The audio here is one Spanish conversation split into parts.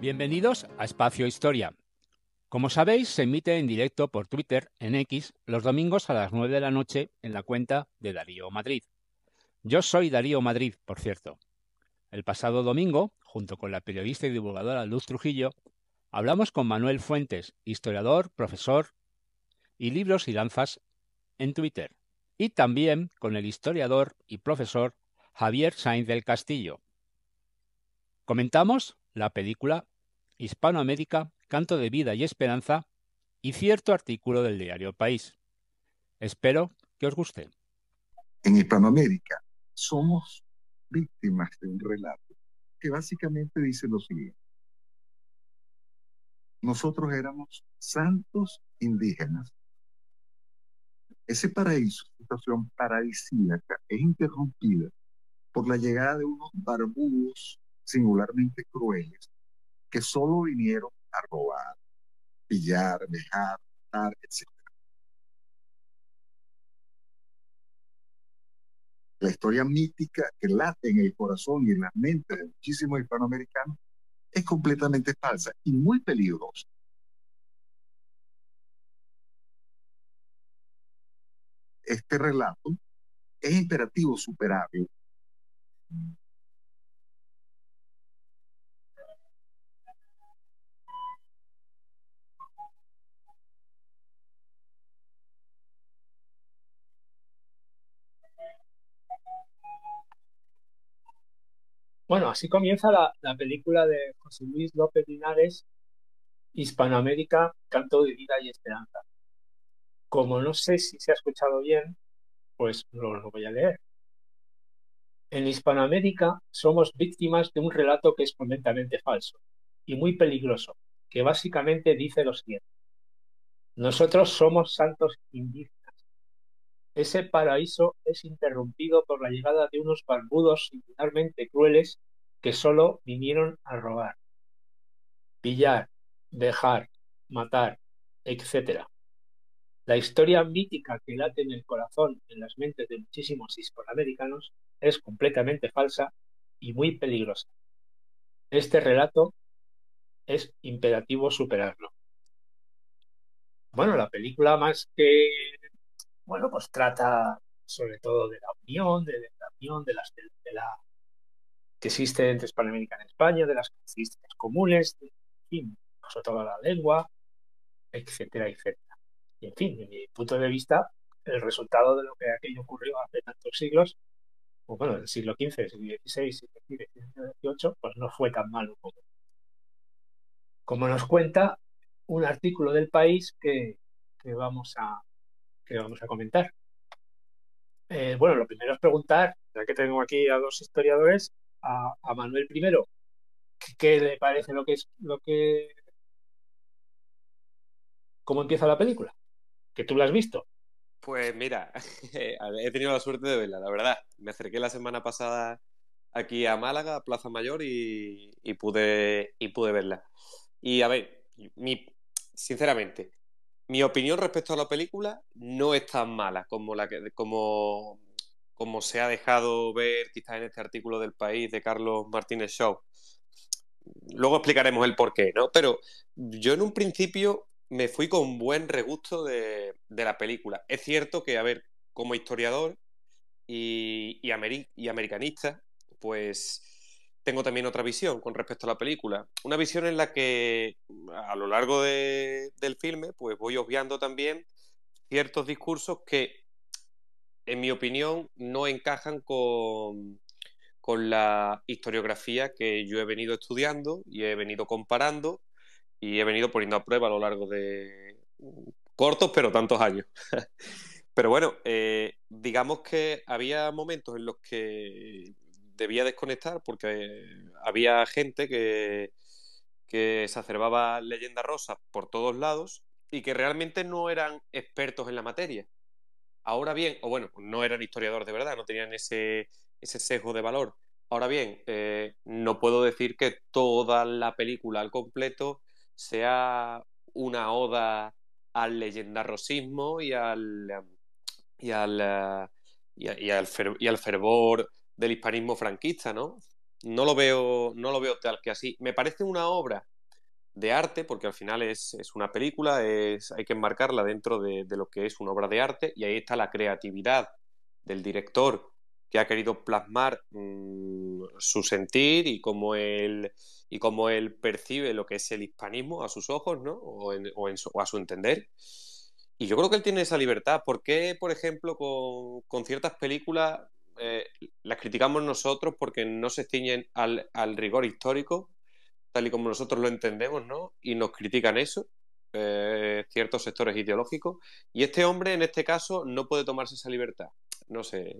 Bienvenidos a Espacio Historia. Como sabéis, se emite en directo por Twitter, en X, los domingos a las 9 de la noche en la cuenta de Darío Madrid. Yo soy Darío Madrid, por cierto. El pasado domingo, junto con la periodista y divulgadora Luz Trujillo, hablamos con Manuel Fuentes, historiador, profesor y libros y lanzas en Twitter, y también con el historiador y profesor Javier Sainz del Castillo. Comentamos la película Hispanoamérica, Canto de Vida y Esperanza y cierto artículo del diario País. Espero que os guste. En Hispanoamérica somos víctimas de un relato que básicamente dice lo siguiente. Nosotros éramos santos indígenas. Ese paraíso, situación paradisíaca, es interrumpida por la llegada de unos barbudos singularmente crueles que solo vinieron a robar, pillar, dejar, matar, etc. La historia mítica que late en el corazón y en la mente de muchísimos hispanoamericanos es completamente falsa y muy peligrosa. Este relato es imperativo superarlo Bueno, así comienza la, película de José Luis López Linares, Hispanoamérica, Canto de Vida y Esperanza. Como no sé si se ha escuchado bien, pues lo, lo voy a leer. En Hispanoamérica somos víctimas de un relato que es completamente falso y muy peligroso, que básicamente dice lo siguiente. Nosotros somos santos indígenas ese paraíso es interrumpido por la llegada de unos barbudos singularmente crueles que solo vinieron a robar, pillar, dejar, matar, etc. La historia mítica que late en el corazón, en las mentes de muchísimos hispanoamericanos, es completamente falsa y muy peligrosa. Este relato es imperativo superarlo. Bueno, la película más que bueno, pues trata sobre todo de la unión, de, la unión de las de, la que existe entre Hispanoamérica en España, de las características comunes, en fin, sobre pues, todo la lengua, etcétera, etcétera. Y en fin, desde mi punto de vista, el resultado de lo que aquello ocurrió hace tantos siglos, pues bueno, del siglo XV, siglo XVI, siglo XVIII, pues no fue tan malo como, como nos cuenta un artículo del país que vamos a, que vamos a comentar. Eh, bueno, lo primero es preguntar, ya que tengo aquí a dos historiadores, a, Manuel primero... ¿qué le parece lo que es lo que cómo empieza la película? Que tú la has visto. Pues mira, he tenido la suerte de verla, la verdad. Me acerqué la semana pasada aquí a Málaga, a Plaza Mayor, y, pude, y pude verla. Y a ver, mi, sinceramente, mi opinión respecto a la película no es tan mala como la que como, como se ha dejado ver quizás en este artículo del país de Carlos Martínez Shaw. Luego explicaremos el por qué, ¿no? Pero yo en un principio me fui con buen regusto de, la película. Es cierto que, a ver, como historiador y, y americanista, pues tengo también otra visión con respecto a la película. Una visión en la que a lo largo de, del filme pues voy obviando también ciertos discursos que, en mi opinión, no encajan con, la historiografía que yo he venido estudiando y he venido comparando y he venido poniendo a prueba a lo largo de cortos pero tantos años. pero bueno, eh, digamos que había momentos en los que debía desconectar porque había gente que, que exacerbaba leyenda rosas por todos lados y que realmente no eran expertos en la materia. Ahora bien, o bueno, no eran historiadores de verdad, no tenían ese, sesgo de valor. Ahora bien, eh, no puedo decir que toda la película al completo sea una oda al leyenda y al y al y, al, y al fervor del hispanismo franquista, ¿no? No lo veo, no lo veo tal que así. Me parece una obra de arte, porque al final es, una película, es, hay que enmarcarla dentro de, lo que es una obra de arte, y ahí está la creatividad del director que ha querido plasmar mm, su sentir y cómo él y cómo él percibe lo que es el hispanismo a sus ojos, ¿no? O, a su entender. Y yo creo que él tiene esa libertad. porque por ejemplo, con, con ciertas películas eh, las criticamos nosotros porque no se ciñen al, rigor histórico, tal y como nosotros lo entendemos, ¿no? Y nos critican eso, eh, ciertos sectores ideológicos. Y este hombre, en este caso, no puede tomarse esa libertad. No sé.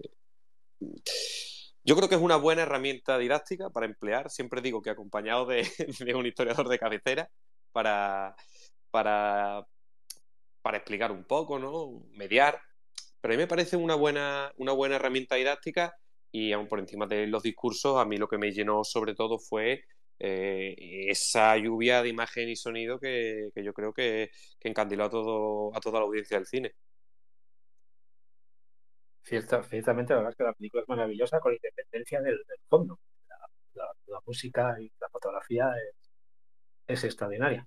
Yo creo que es una buena herramienta didáctica para emplear. Siempre digo que acompañado de, de un historiador de cabecera para, para, para explicar un poco, ¿no? Mediar pero a mí me parece una buena, una buena herramienta didáctica y aún por encima de los discursos, a mí lo que me llenó sobre todo fue eh, esa lluvia de imagen y sonido que, yo creo que, encandiló a, todo, a toda la audiencia del cine. Cierta, ciertamente, la verdad es que la película es maravillosa con independencia del, fondo. La, música y la fotografía es extraordinaria.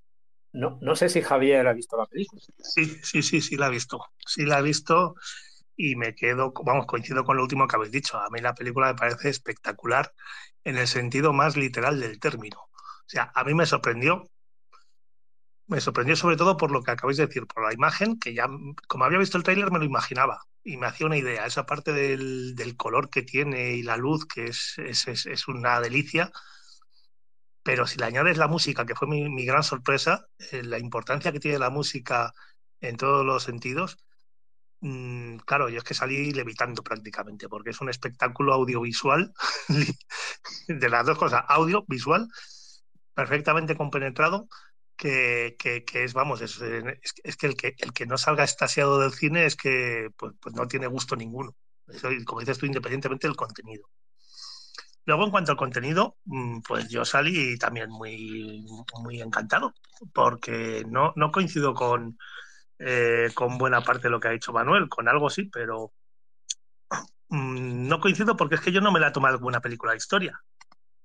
No, sé si Javier ha visto la película. Sí, sí, sí, sí la ha visto. Sí la ha visto y me quedo, vamos, coincido con lo último que habéis dicho. A mí la película me parece espectacular en el sentido más literal del término. O sea, a mí me sorprendió. Me sorprendió sobre todo por lo que acabáis de decir, por la imagen, que ya, como había visto el tráiler, me lo imaginaba y me hacía una idea. Esa parte del, color que tiene y la luz, que es una delicia, pero si le añades la música, que fue mi, gran sorpresa, eh, la importancia que tiene la música en todos los sentidos, mm, claro, yo es que salí levitando prácticamente, porque es un espectáculo audiovisual, de las dos cosas, audiovisual, perfectamente compenetrado, que, es, vamos, es, que, el que no salga estasiado del cine es que pues, pues no tiene gusto ninguno. como dices tú, independientemente del contenido. Luego, en cuanto al contenido, mm, pues yo salí también muy, muy encantado, porque no, no coincido con, eh, con buena parte de lo que ha hecho Manuel, con algo sí, pero mm, no coincido porque es que yo no me la he tomado como una película de historia.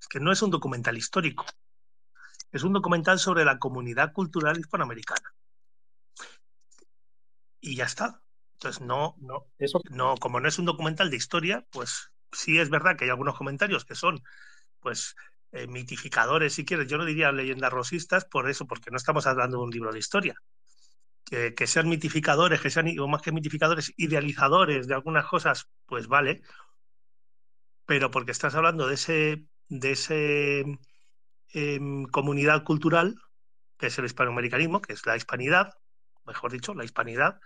Es que no es un documental histórico, es un documental sobre la comunidad cultural hispanoamericana. Y ya está. Entonces, no, no, Eso... no como no es un documental de historia, pues sí es verdad que hay algunos comentarios que son, pues, eh, mitificadores, si quieres. Yo no diría leyendas rosistas por eso, porque no estamos hablando de un libro de historia. Que, que, sean mitificadores, que sean, o más que mitificadores, idealizadores de algunas cosas, pues vale. Pero porque estás hablando de ese, de ese em, comunidad cultural, que es el hispanoamericanismo, que es la hispanidad, mejor dicho, la hispanidad,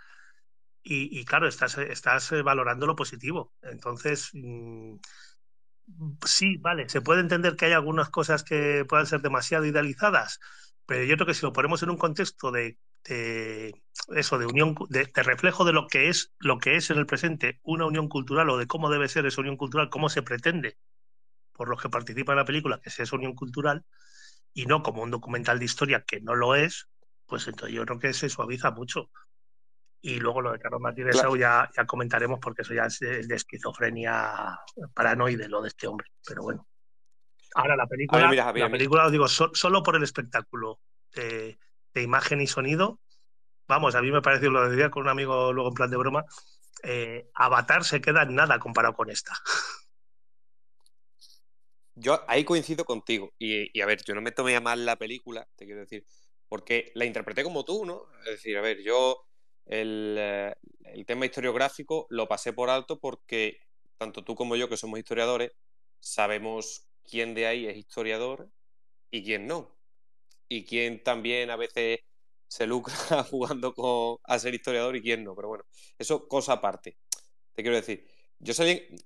y, claro, estás, eh, valorando lo positivo. Entonces, mm, sí, vale, se puede entender que hay algunas cosas que puedan ser demasiado idealizadas, pero yo creo que si lo ponemos en un contexto de, eso, de unión, de, reflejo de lo que es, lo que es en el presente una unión cultural o de cómo debe ser esa unión cultural, cómo se pretende por los que participan en la película que sea esa unión cultural, y no como un documental de historia que no lo es, pues entonces yo creo que se suaviza mucho. Y luego lo de Carlos Martínez ya, ya comentaremos porque eso ya es de esquizofrenia paranoide lo de este hombre. Pero bueno. Ahora la película, la película os digo, solo por el espectáculo de, imagen y sonido, vamos, a mí me pareció, lo decía con un amigo luego en plan de broma, eh, Avatar se queda en nada comparado con esta. Yo ahí coincido contigo. Y, y a ver, yo no me tomé a mal la película, te quiero decir, porque la interpreté como tú, ¿no? Es decir, a ver, yo eh, el, tema historiográfico lo pasé por alto porque tanto tú como yo, que somos historiadores, sabemos quién de ahí es historiador y quién no. Y quién también a veces se lucra jugando a ser historiador y quién no. Pero bueno, eso cosa aparte. Te quiero decir, yo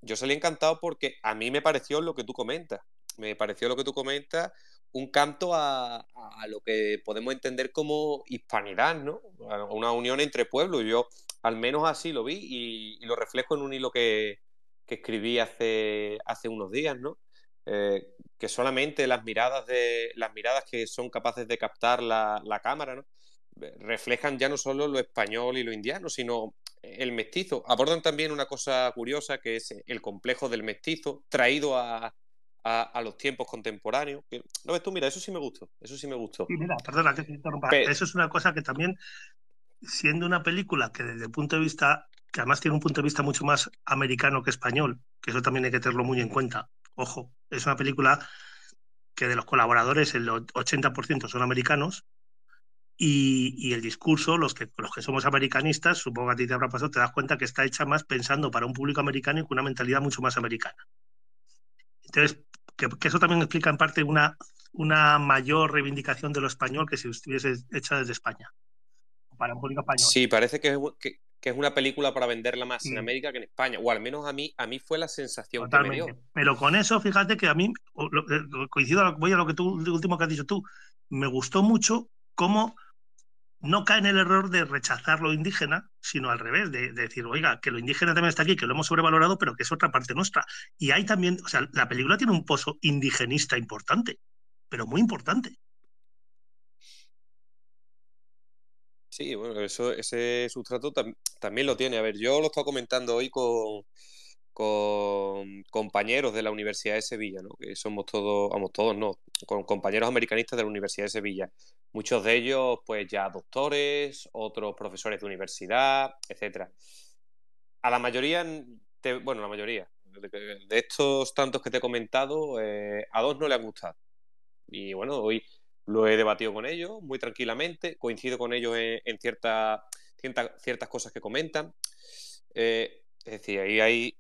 yo salí encantado porque a mí me pareció lo que tú comentas. Me pareció lo que tú comentas un canto a, lo que podemos entender como hispanidad, ¿no? Una unión entre pueblos. Yo al menos así lo vi y, lo reflejo en un hilo que, escribí hace, unos días, eh, que solamente las miradas las miradas que son capaces de captar la, cámara eh, reflejan ya no solo lo español y lo indiano sino el mestizo abordan también una cosa curiosa que es el complejo del mestizo traído a, a, los tiempos contemporáneos. No ves tú, mira, eso sí me gustó, eso sí me gustó. mira, perdona eso es una cosa que también, siendo una película que desde el punto de vista, que además tiene un punto de vista mucho más americano que español, que eso también hay que tenerlo muy en cuenta, ojo, es una película que de los colaboradores el 80% son americanos y, el discurso, los que, los que somos americanistas, supongo que a ti te habrá pasado, te das cuenta que está hecha más pensando para un público americano y con una mentalidad mucho más americana. Entonces, que, eso también explica en parte una, una mayor reivindicación de lo español que si estuviese hecha desde España, para un público español. Sí, parece que, es una película para venderla más en América que en España, o al menos a mí, a mí fue la sensación Totalmente. Pero con eso, fíjate que a mí, eh, coincido, voy a lo que tú, lo último que has dicho tú, me gustó mucho cómo no cae en el error de rechazar lo indígena, sino al revés, de, decir, oiga, que lo indígena también está aquí, que lo hemos sobrevalorado, pero que es otra parte nuestra. Y hay también, o sea, la película tiene un pozo indigenista importante, pero muy importante. Sí, bueno, eso, ese sustrato también lo tiene. A ver, yo lo estaba comentando hoy con, con compañeros de la Universidad de Sevilla, ¿no? que somos todos, vamos, todos no, con compañeros americanistas de la Universidad de Sevilla. Muchos de ellos, pues ya doctores, otros profesores de universidad, etc. A la mayoría, bueno, la mayoría, de, estos tantos que te he comentado, eh, a dos no le han gustado. Y bueno, hoy lo he debatido con ellos muy tranquilamente, coincido con ellos en, ciertas cosas que comentan. Eh, es decir, ahí hay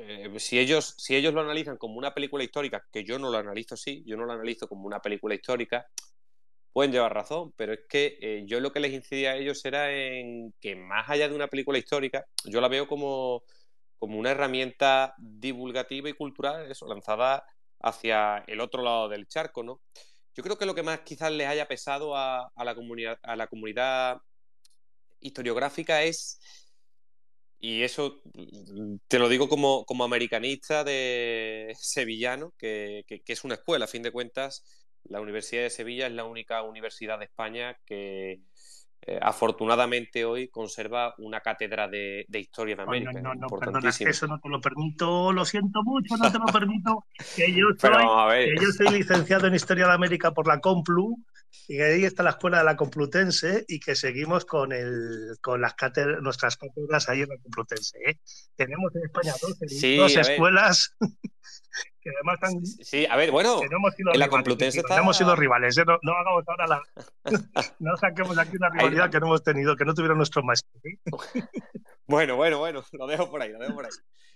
eh, si, ellos, si ellos lo analizan como una película histórica, que yo no lo analizo así, yo no lo analizo como una película histórica, pueden llevar razón, pero es que eh, yo lo que les incidía a ellos era en que más allá de una película histórica, yo la veo como, como una herramienta divulgativa y cultural, eso, lanzada hacia el otro lado del charco, ¿no? Yo creo que lo que más quizás les haya pesado a la, comunidad, a la comunidad historiográfica es y eso mm, te lo digo como, como americanista de sevillano, que, que, que, es una escuela. A fin de cuentas, la Universidad de Sevilla es la única universidad de España que, eh, afortunadamente hoy conserva una cátedra de, historia de América. No, no, no, perdona, eso no te lo permito, lo siento mucho, no te lo permito. Que yo, soy, licenciado en Historia de América por la Complu y ahí está la escuela de la Complutense y que seguimos con, el, con las cátedras, nuestras cátedras ahí en la Complutense. ¿eh? Tenemos en España dos escuelas además sí, a ver, bueno, hemos sido en rivales, ¿eh? no hemos sido rivales, ¿eh? no, hagamos ahora la... no saquemos aquí una rivalidad que no hemos tenido, que no tuvieron nuestros maestros. ¿eh? bueno, bueno, bueno, lo dejo por ahí, lo dejo por ahí.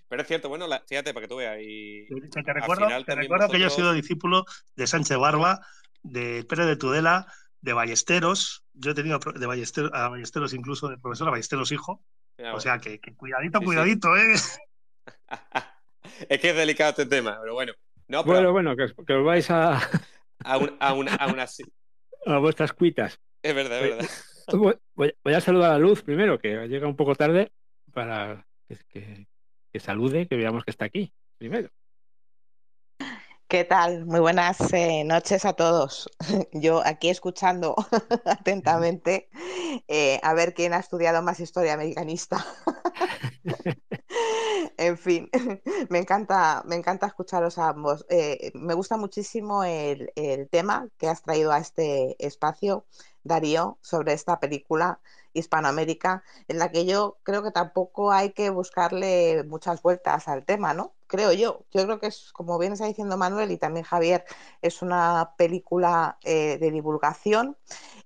Pero es cierto, bueno, fíjate para que tú veas. Y... Te, recuerdo, te recuerdo que yo he sido discípulo de Sánchez Barba, de Pérez de Tudela, de Ballesteros. Yo he tenido de Ballesteros, a Ballesteros incluso de profesora Ballesteros hijo. o sea que, cuidadito, cuidadito, ¿eh? es que es delicado este tema, pero bueno. bueno, bueno, que, os vais a... A, a, una... a vuestras cuitas. Es verdad, es verdad. Voy, a saludar a Luz primero, que llega un poco tarde, para que, salude, que veamos que está aquí primero. ¿Qué tal? Muy buenas eh, noches a todos. Yo aquí escuchando atentamente eh, a ver quién ha estudiado más historia americanista. en fin, me encanta, me encanta escucharos a ambos. Eh, me gusta muchísimo el, tema que has traído a este espacio, Darío, sobre esta película Hispanoamérica, en la que yo creo que tampoco hay que buscarle muchas vueltas al tema, ¿no? Creo yo. Yo creo que es, como bien está diciendo Manuel y también Javier, es una película eh, de divulgación.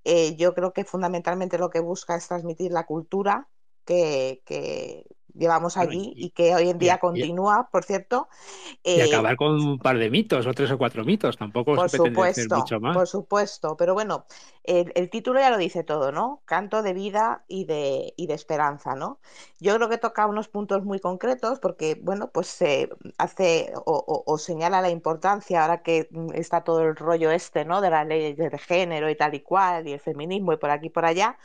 Eh, yo creo que fundamentalmente lo que busca es transmitir la cultura que, llevamos allí y, que hoy en día continúa, por cierto. y eh, acabar con un par de mitos o tres o cuatro mitos, tampoco por supuesto, mucho más. Por supuesto, pero bueno, el, título ya lo dice todo, ¿no? Canto de vida y de, y de esperanza, ¿no? Yo creo que toca unos puntos muy concretos porque, bueno, pues se hace o, señala la importancia, ahora que está todo el rollo este, ¿no? De la ley de género y tal y cual, y el feminismo y por aquí y por allá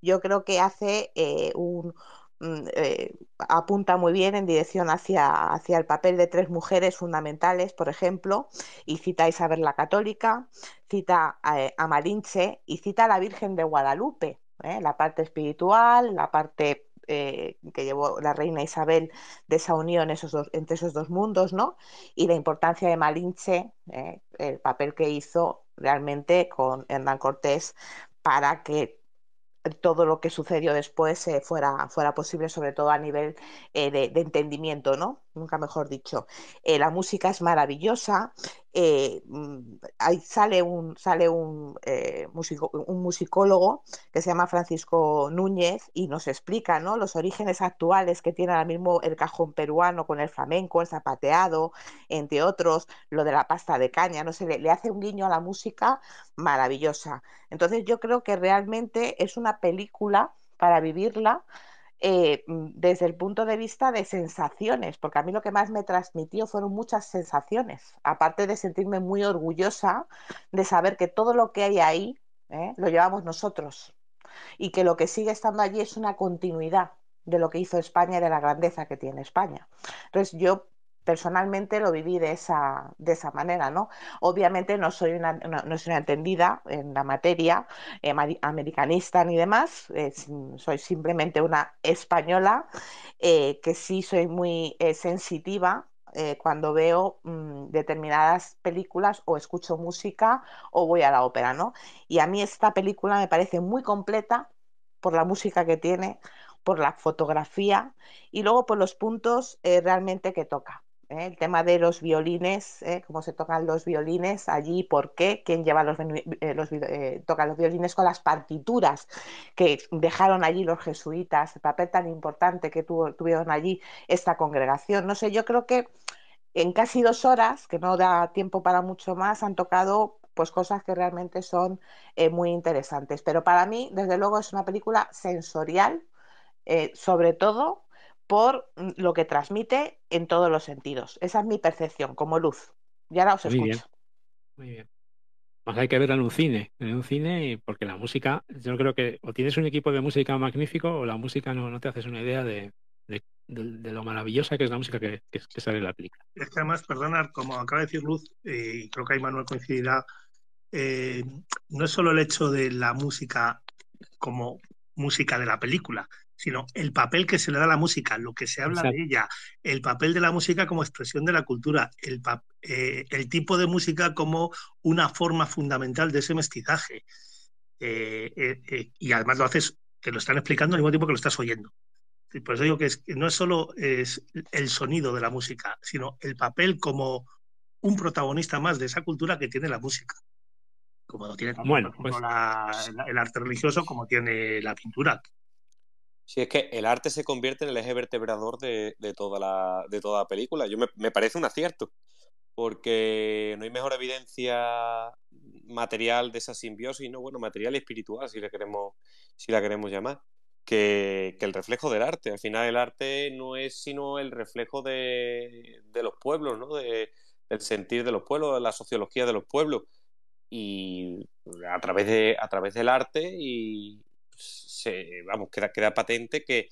yo creo que hace eh, un, mm, eh, apunta muy bien en dirección hacia, hacia, el papel de tres mujeres fundamentales, por ejemplo, y cita a Isabel la Católica, cita a, eh, Malinche y cita a la Virgen de Guadalupe, la parte espiritual, la parte que llevó la reina Isabel de esa unión esos entre esos dos mundos, ¿no? Y la importancia de Malinche, el papel que hizo realmente con Hernán Cortés para que todo lo que sucedió después eh, fuera, fuera posible, sobre todo a nivel eh, de, de, entendimiento, ¿no? nunca mejor dicho. Eh, la música es maravillosa. Eh, mm, ahí sale un, sale un, eh, un musicólogo que se llama Francisco Núñez y nos explica ¿no? los orígenes actuales que tiene ahora mismo el cajón peruano con el flamenco, el zapateado, entre otros, lo de la pasta de caña, no se le hace un guiño a la música maravillosa. Entonces yo creo que realmente es una película para vivirla eh, mm, desde el punto de vista de sensaciones, porque a mí lo que más me transmitió fueron muchas sensaciones, aparte de sentirme muy orgullosa de saber que todo lo que hay ahí ¿eh? lo llevamos nosotros y que lo que sigue estando allí es una continuidad de lo que hizo España y de la grandeza que tiene España. Entonces yo personalmente lo viví de esa, de esa manera, ¿no? Obviamente no soy una, no, soy entendida en la materia eh, americanista ni demás, eh, soy simplemente una española eh, que sí soy muy sensitiva cuando veo mm, determinadas películas o escucho música o voy a la ópera, ¿no? Y a mí esta película me parece muy completa por la música que tiene, por la fotografía y luego por los puntos realmente que toca. ¿eh? el tema de los violines, ¿eh? cómo se tocan los violines allí, por qué, quién lleva los, eh, toca los violines con las partituras que dejaron allí los jesuitas, el papel tan importante que tuvieron allí esta congregación. No sé, yo creo que en casi dos horas, que no da tiempo para mucho más, han tocado pues cosas que realmente son muy interesantes. Pero para mí, desde luego, es una película sensorial, sobre todo por lo que transmite en todos los sentidos. Esa es mi percepción, como luz. Y ahora os escucho. Muy bien. Más pues hay que verla en un cine, en un cine, porque la música, yo creo que o tienes un equipo de música magnífico o la música no, te haces una idea de, lo maravillosa que es la música que, sale en la película. Es que además, perdonar, como acaba de decir Luz, eh, y creo que hay Manuel coincidirá, eh, no es solo el hecho de la música como música de la película, sino el papel que se le da a la música, lo que se habla de ella, el papel de la música como expresión de la cultura, el, eh, tipo de música como una forma fundamental de ese mestizaje. Eh, eh, y además lo haces, te lo están explicando al mismo tiempo que lo estás oyendo. por eso digo que, no es solo el sonido de la música, sino el papel como un protagonista más de esa cultura que tiene la música como lo tiene bueno, pues el arte religioso, como tiene la pintura, Sí, es que el arte se convierte en el eje vertebrador de, toda, la, de toda la película. Yo me, parece un acierto, porque no hay mejor evidencia material de esa simbiosis, no bueno, material espiritual, si, le queremos, si la queremos llamar, que, el reflejo del arte. Al final el arte no es sino el reflejo de, los pueblos, ¿no? De, del sentir de los pueblos, de la sociología de los pueblos. Y a través, de, a través del arte y, se, vamos, queda, queda patente que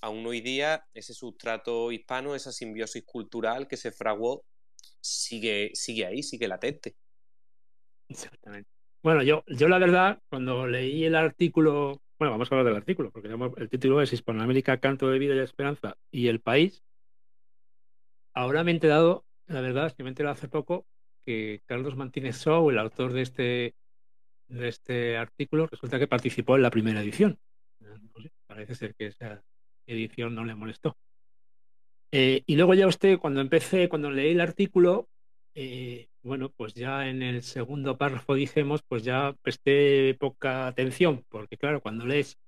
aún hoy día ese sustrato hispano, esa simbiosis cultural que se fraguó, sigue, sigue ahí, sigue latente. Exactamente. Bueno, yo, yo la verdad, cuando leí el artículo, bueno, vamos a hablar del artículo, porque el título es Hispanoamérica, canto de vida y esperanza y el país. Ahora me he enterado, la verdad es que me he enterado hace poco que Carlos Martínez Sou, el autor de este, de este artículo, resulta que participó en la primera edición parece ser que esa edición no le molestó. Eh, y luego ya usted, cuando empecé, cuando leí el artículo, eh, bueno, pues ya en el segundo párrafo dijimos, pues ya presté poca atención, porque claro, cuando lees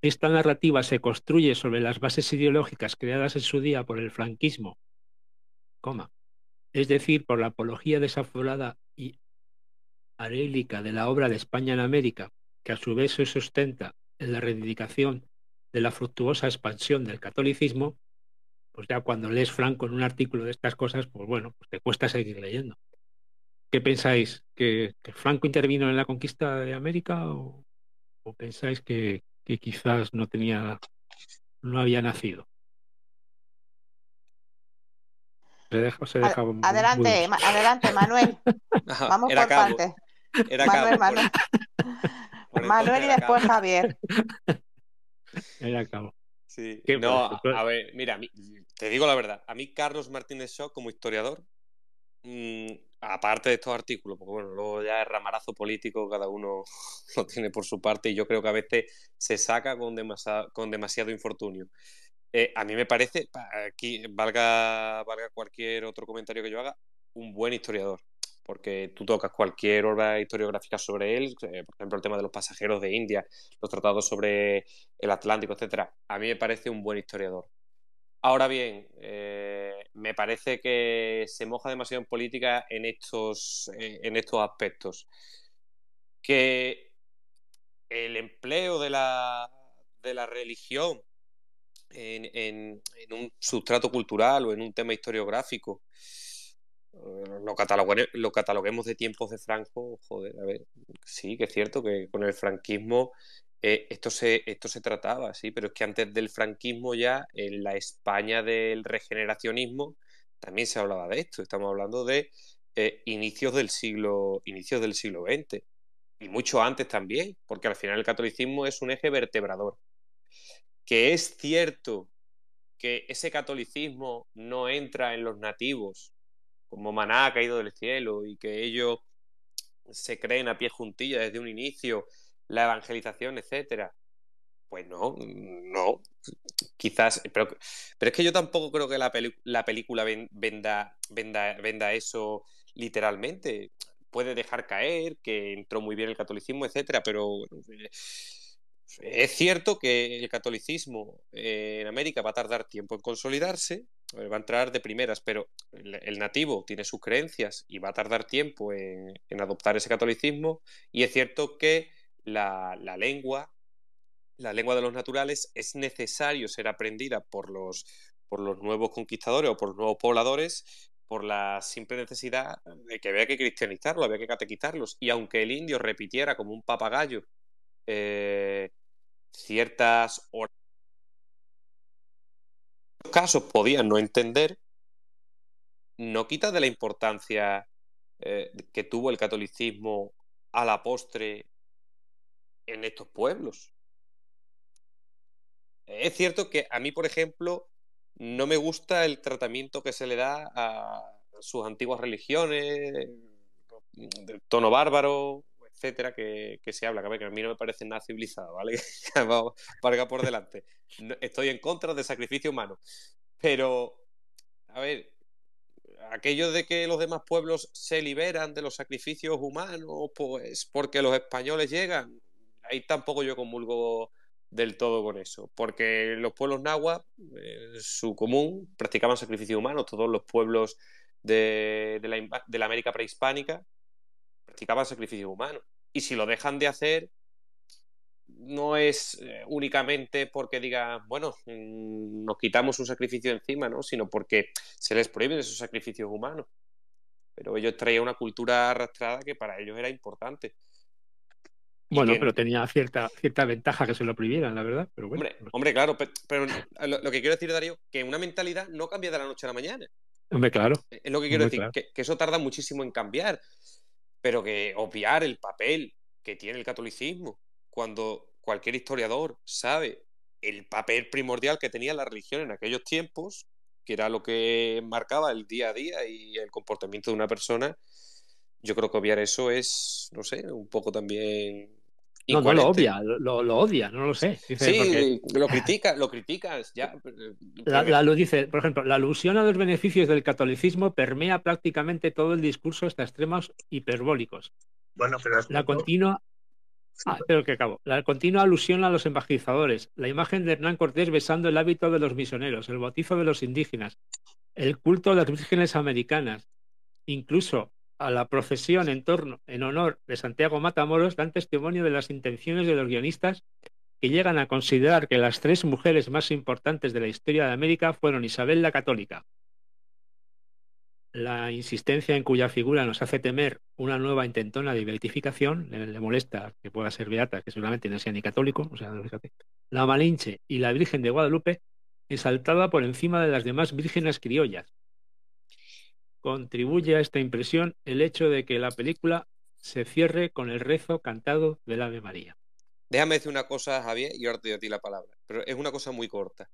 esta narrativa se construye sobre las bases ideológicas creadas en su día por el franquismo, coma, es decir, por la apología desaforada y arélica de la obra de España en América, que a su vez se sustenta en la reivindicación de la fructuosa expansión del catolicismo, pues ya cuando lees Franco en un artículo de estas cosas, pues bueno, pues te cuesta seguir leyendo. ¿Qué pensáis? ¿Que, Franco intervino en la conquista de América o, pensáis que, quizás no tenía, no había nacido? Se adelante, adelante, Manuel. Vamos Era por Manuel, Manuel y después Javier. Ahí acabó. No, a ver, mira, te digo la verdad. A mí, Carlos Martínez Shock como historiador, mm, aparte de estos artículos, porque bueno, luego ya es ramarazo político, cada uno lo tiene por su parte, y yo creo que a veces se saca con, demasiado, infortunio. Eh, a mí me parece, aquí valga cualquier otro comentario que yo haga, un buen historiador porque tú tocas cualquier obra historiográfica sobre él, eh, por ejemplo el tema de los pasajeros de India, los tratados sobre el Atlántico, etc. A mí me parece un buen historiador. Ahora bien, eh, me parece que se moja demasiado en política en estos, eh, en estos aspectos. Que el empleo de la, de la religión en, en, en un sustrato cultural o en un tema historiográfico lo, lo cataloguemos de tiempos de Franco, joder, a ver, sí, que es cierto que con el franquismo eh, esto, se, esto se trataba, sí, pero es que antes del franquismo ya, en la España del regeneracionismo, también se hablaba de esto. Estamos hablando de eh, inicios, del siglo, inicios del siglo XX y mucho antes también, porque al final el catolicismo es un eje vertebrador. Que es cierto que ese catolicismo no entra en los nativos, como Maná ha caído del cielo y que ellos se creen a pie juntilla desde un inicio, la evangelización, etcétera. Pues no, no. Quizás, pero, es que yo tampoco creo que la, película venda, venda, venda eso literalmente. Puede dejar caer que entró muy bien el catolicismo, etcétera, pero eh, es cierto que el catolicismo eh, en América va a tardar tiempo en consolidarse, eh, va a entrar de primeras, pero el nativo tiene sus creencias y va a tardar tiempo en, adoptar ese catolicismo. Y es cierto que la, lengua, la lengua de los naturales, es necesario ser aprendida por los, nuevos conquistadores o por los nuevos pobladores por la simple necesidad de que había que cristianizarlos, había que catequizarlos. Y aunque el indio repitiera como un papagayo eh, ciertas oraciones, casos podían no entender, no quita de la importancia eh, que tuvo el catolicismo a la postre en estos pueblos. Es cierto que a mí, por ejemplo, no me gusta el tratamiento que se le da a sus antiguas religiones, el tono bárbaro, etcétera, que, se habla, que a, mí no me parece nada civilizado, ¿vale? Vamos, valga por delante. estoy en contra del sacrificio humano. Pero, a ver, aquello de que los demás pueblos se liberan de los sacrificios humanos, pues porque los españoles llegan, ahí tampoco yo comulgo del todo con eso, porque los pueblos nahuas, eh, en su común, practicaban sacrificio humano todos los pueblos de, de la América prehispánica practicaban sacrificios humanos. Y si lo dejan de hacer, no es eh, únicamente porque digan, bueno, mm, nos quitamos un sacrificio encima, ¿no? sino porque se les prohíben esos sacrificios humanos. Pero ellos traían una cultura arrastrada que para ellos era importante. Bueno, pero tenía cierta, cierta ventaja que se lo prohibieran, la verdad. Pero hombre, claro, pero, lo, que quiero decir, Darío, que una mentalidad no cambia de la noche a la mañana. Hombre, claro. Es lo que quiero decir, que, que eso tarda muchísimo en cambiar pero que obviar el papel que tiene el catolicismo cuando cualquier historiador sabe el papel primordial que tenía la religión en aquellos tiempos, que era lo que marcaba el día a día y el comportamiento de una persona, yo creo que obviar eso es, no sé, un poco también y no, lo odia lo, odia, no lo sé. sí, lo critica, lo criticas. Ya. Eh, la, dice, por ejemplo, la alusión a los beneficios del catolicismo permea prácticamente todo el discurso hasta extremos hiperbólicos. Bueno, pero la continua. Ah, pero que acabo. La continua alusión a los embajizadores, la imagen de Hernán Cortés besando el hábito de los misioneros, el bautizo de los indígenas, el culto de las vírgenes americanas, incluso a la procesión en torno en honor de Santiago Matamoros dan testimonio de las intenciones de los guionistas que llegan a considerar que las tres mujeres más importantes de la historia de América fueron Isabel la Católica, la insistencia en cuya figura nos hace temer una nueva intentona de beatificación, le, molesta que pueda ser beata, que seguramente no sea ni católico, o sea, la Malinche y la Virgen de Guadalupe, exaltada por encima de las demás vírgenes criollas, Contribuye a esta impresión el hecho de que la película se cierre con el rezo cantado del Ave María. Déjame decir una cosa, Javier, y ahora te doy a ti la palabra, pero es una cosa muy corta.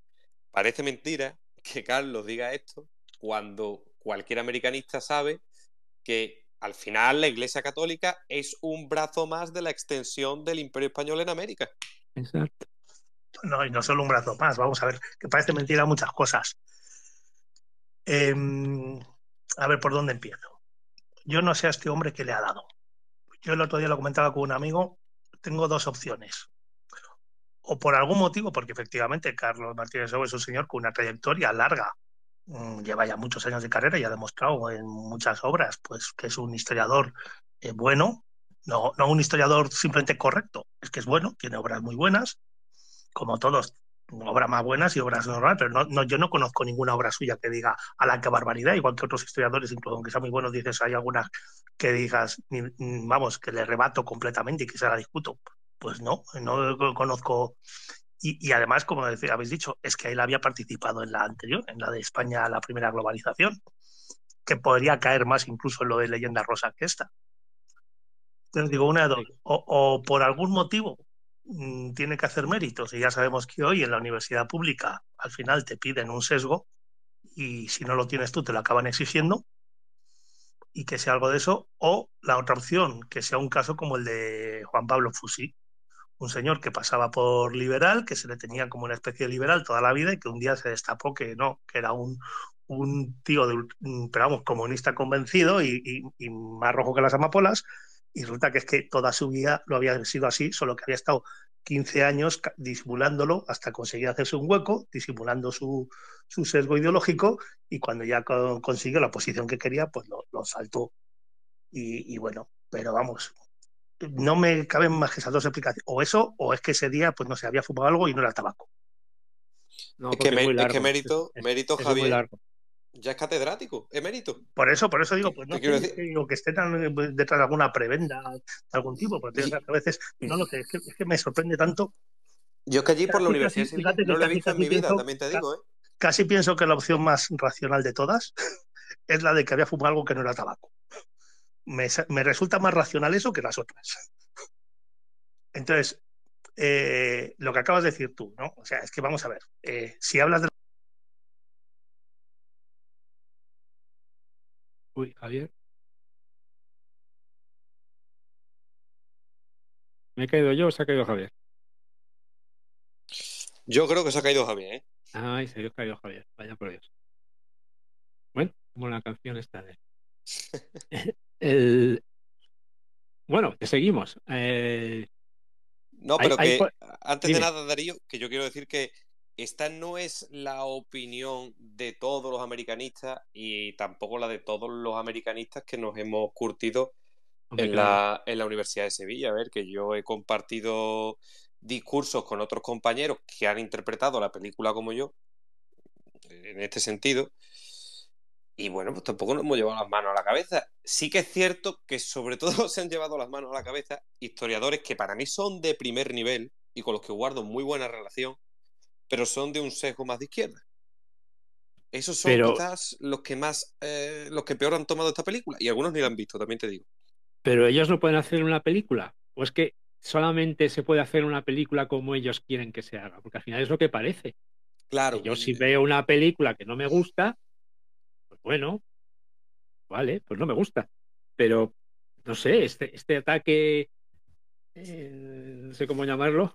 Parece mentira que Carlos diga esto cuando cualquier americanista sabe que al final la Iglesia Católica es un brazo más de la extensión del Imperio Español en América. Exacto. No, y no solo un brazo más, vamos a ver, que parece mentira muchas cosas. Em, a ver por dónde empiezo. Yo no sé a este hombre que le ha dado. Yo el otro día lo comentaba con un amigo, tengo dos opciones. O por algún motivo, porque efectivamente Carlos Martínez Ovo es un señor con una trayectoria larga, mm, lleva ya muchos años de carrera y ha demostrado en muchas obras pues, que es un historiador eh, bueno, no, no un historiador simplemente correcto, es que es bueno, tiene obras muy buenas, como todos obras más buenas y obras normales, pero no, yo no conozco ninguna obra suya que diga a la que barbaridad, igual que otros historiadores, incluso aunque sea muy bueno, dices, hay algunas que digas, mm, vamos, que le rebato completamente y que se la discuto. Pues no, no conozco. Y, además, como habéis dicho, es que él había participado en la anterior, en la de España, la primera globalización, que podría caer más incluso en lo de leyenda rosa que esta. Entonces digo, una dos, o por algún motivo Mm, tiene que hacer méritos y ya sabemos que hoy en la universidad pública al final te piden un sesgo y si no lo tienes tú te lo acaban exigiendo y que sea algo de eso o la otra opción que sea un caso como el de Juan Pablo Fusí un señor que pasaba por liberal que se le tenía como una especie de liberal toda la vida y que un día se destapó que no que era un, un tío de, mm, pero vamos comunista convencido y, y más rojo que las amapolas y resulta que es que toda su vida lo había sido así, solo que había estado 15 años disimulándolo hasta conseguir hacerse un hueco, disimulando su, su sesgo ideológico y cuando ya consiguió la posición que quería, pues lo, saltó. Y, bueno, pero vamos, no me caben más que esas dos explicaciones. O eso, o es que ese día pues no se sé, había fumado algo y no era tabaco. No, que mérito, mérito Javier ya es catedrático, emérito. Por eso, por eso digo, pues no que esté eh, pues, detrás de alguna prebenda de algún tipo, porque a veces, no, lo que, es que, me sorprende tanto. Yo es que allí por la universidad no lo he visto en mi vida, también te digo, ¿eh? Casi pienso que la opción más racional de todas es la de que había fumado algo que no era tabaco. Me, resulta más racional eso que las otras. Entonces, eh, lo que acabas de decir tú, ¿no? O sea, es que vamos a ver, eh, si hablas de Uy, Javier. ¿Me he caído yo o se ha caído Javier? Yo creo que se ha caído Javier, ¿eh? Ay, se ha caído Javier. Vaya por Dios. Bueno, como la canción está de. Bueno, eh, que seguimos. No, pero que antes de nada, Darío, que yo quiero decir que esta no es la opinión de todos los americanistas y tampoco la de todos los americanistas que nos hemos curtido en la, Universidad de Sevilla. A ver, que yo he compartido discursos con otros compañeros que han interpretado la película como yo, en este sentido. Y bueno, pues tampoco nos hemos llevado las manos a la cabeza. Sí que es cierto que sobre todo se han llevado las manos a la cabeza historiadores que para mí son de primer nivel y con los que guardo muy buena relación, pero son de un sesgo más de izquierda. Esos son los que más, eh, los que peor han tomado esta película. Y algunos ni la han visto, también te digo. Pero ellos no pueden hacer una película. O es que solamente se puede hacer una película como ellos quieren que se haga, porque al final es lo que parece. Claro. yo si veo una película que no me gusta, pues bueno, vale, pues no me gusta. Pero, no sé, este, este ataque, eh, no sé cómo llamarlo,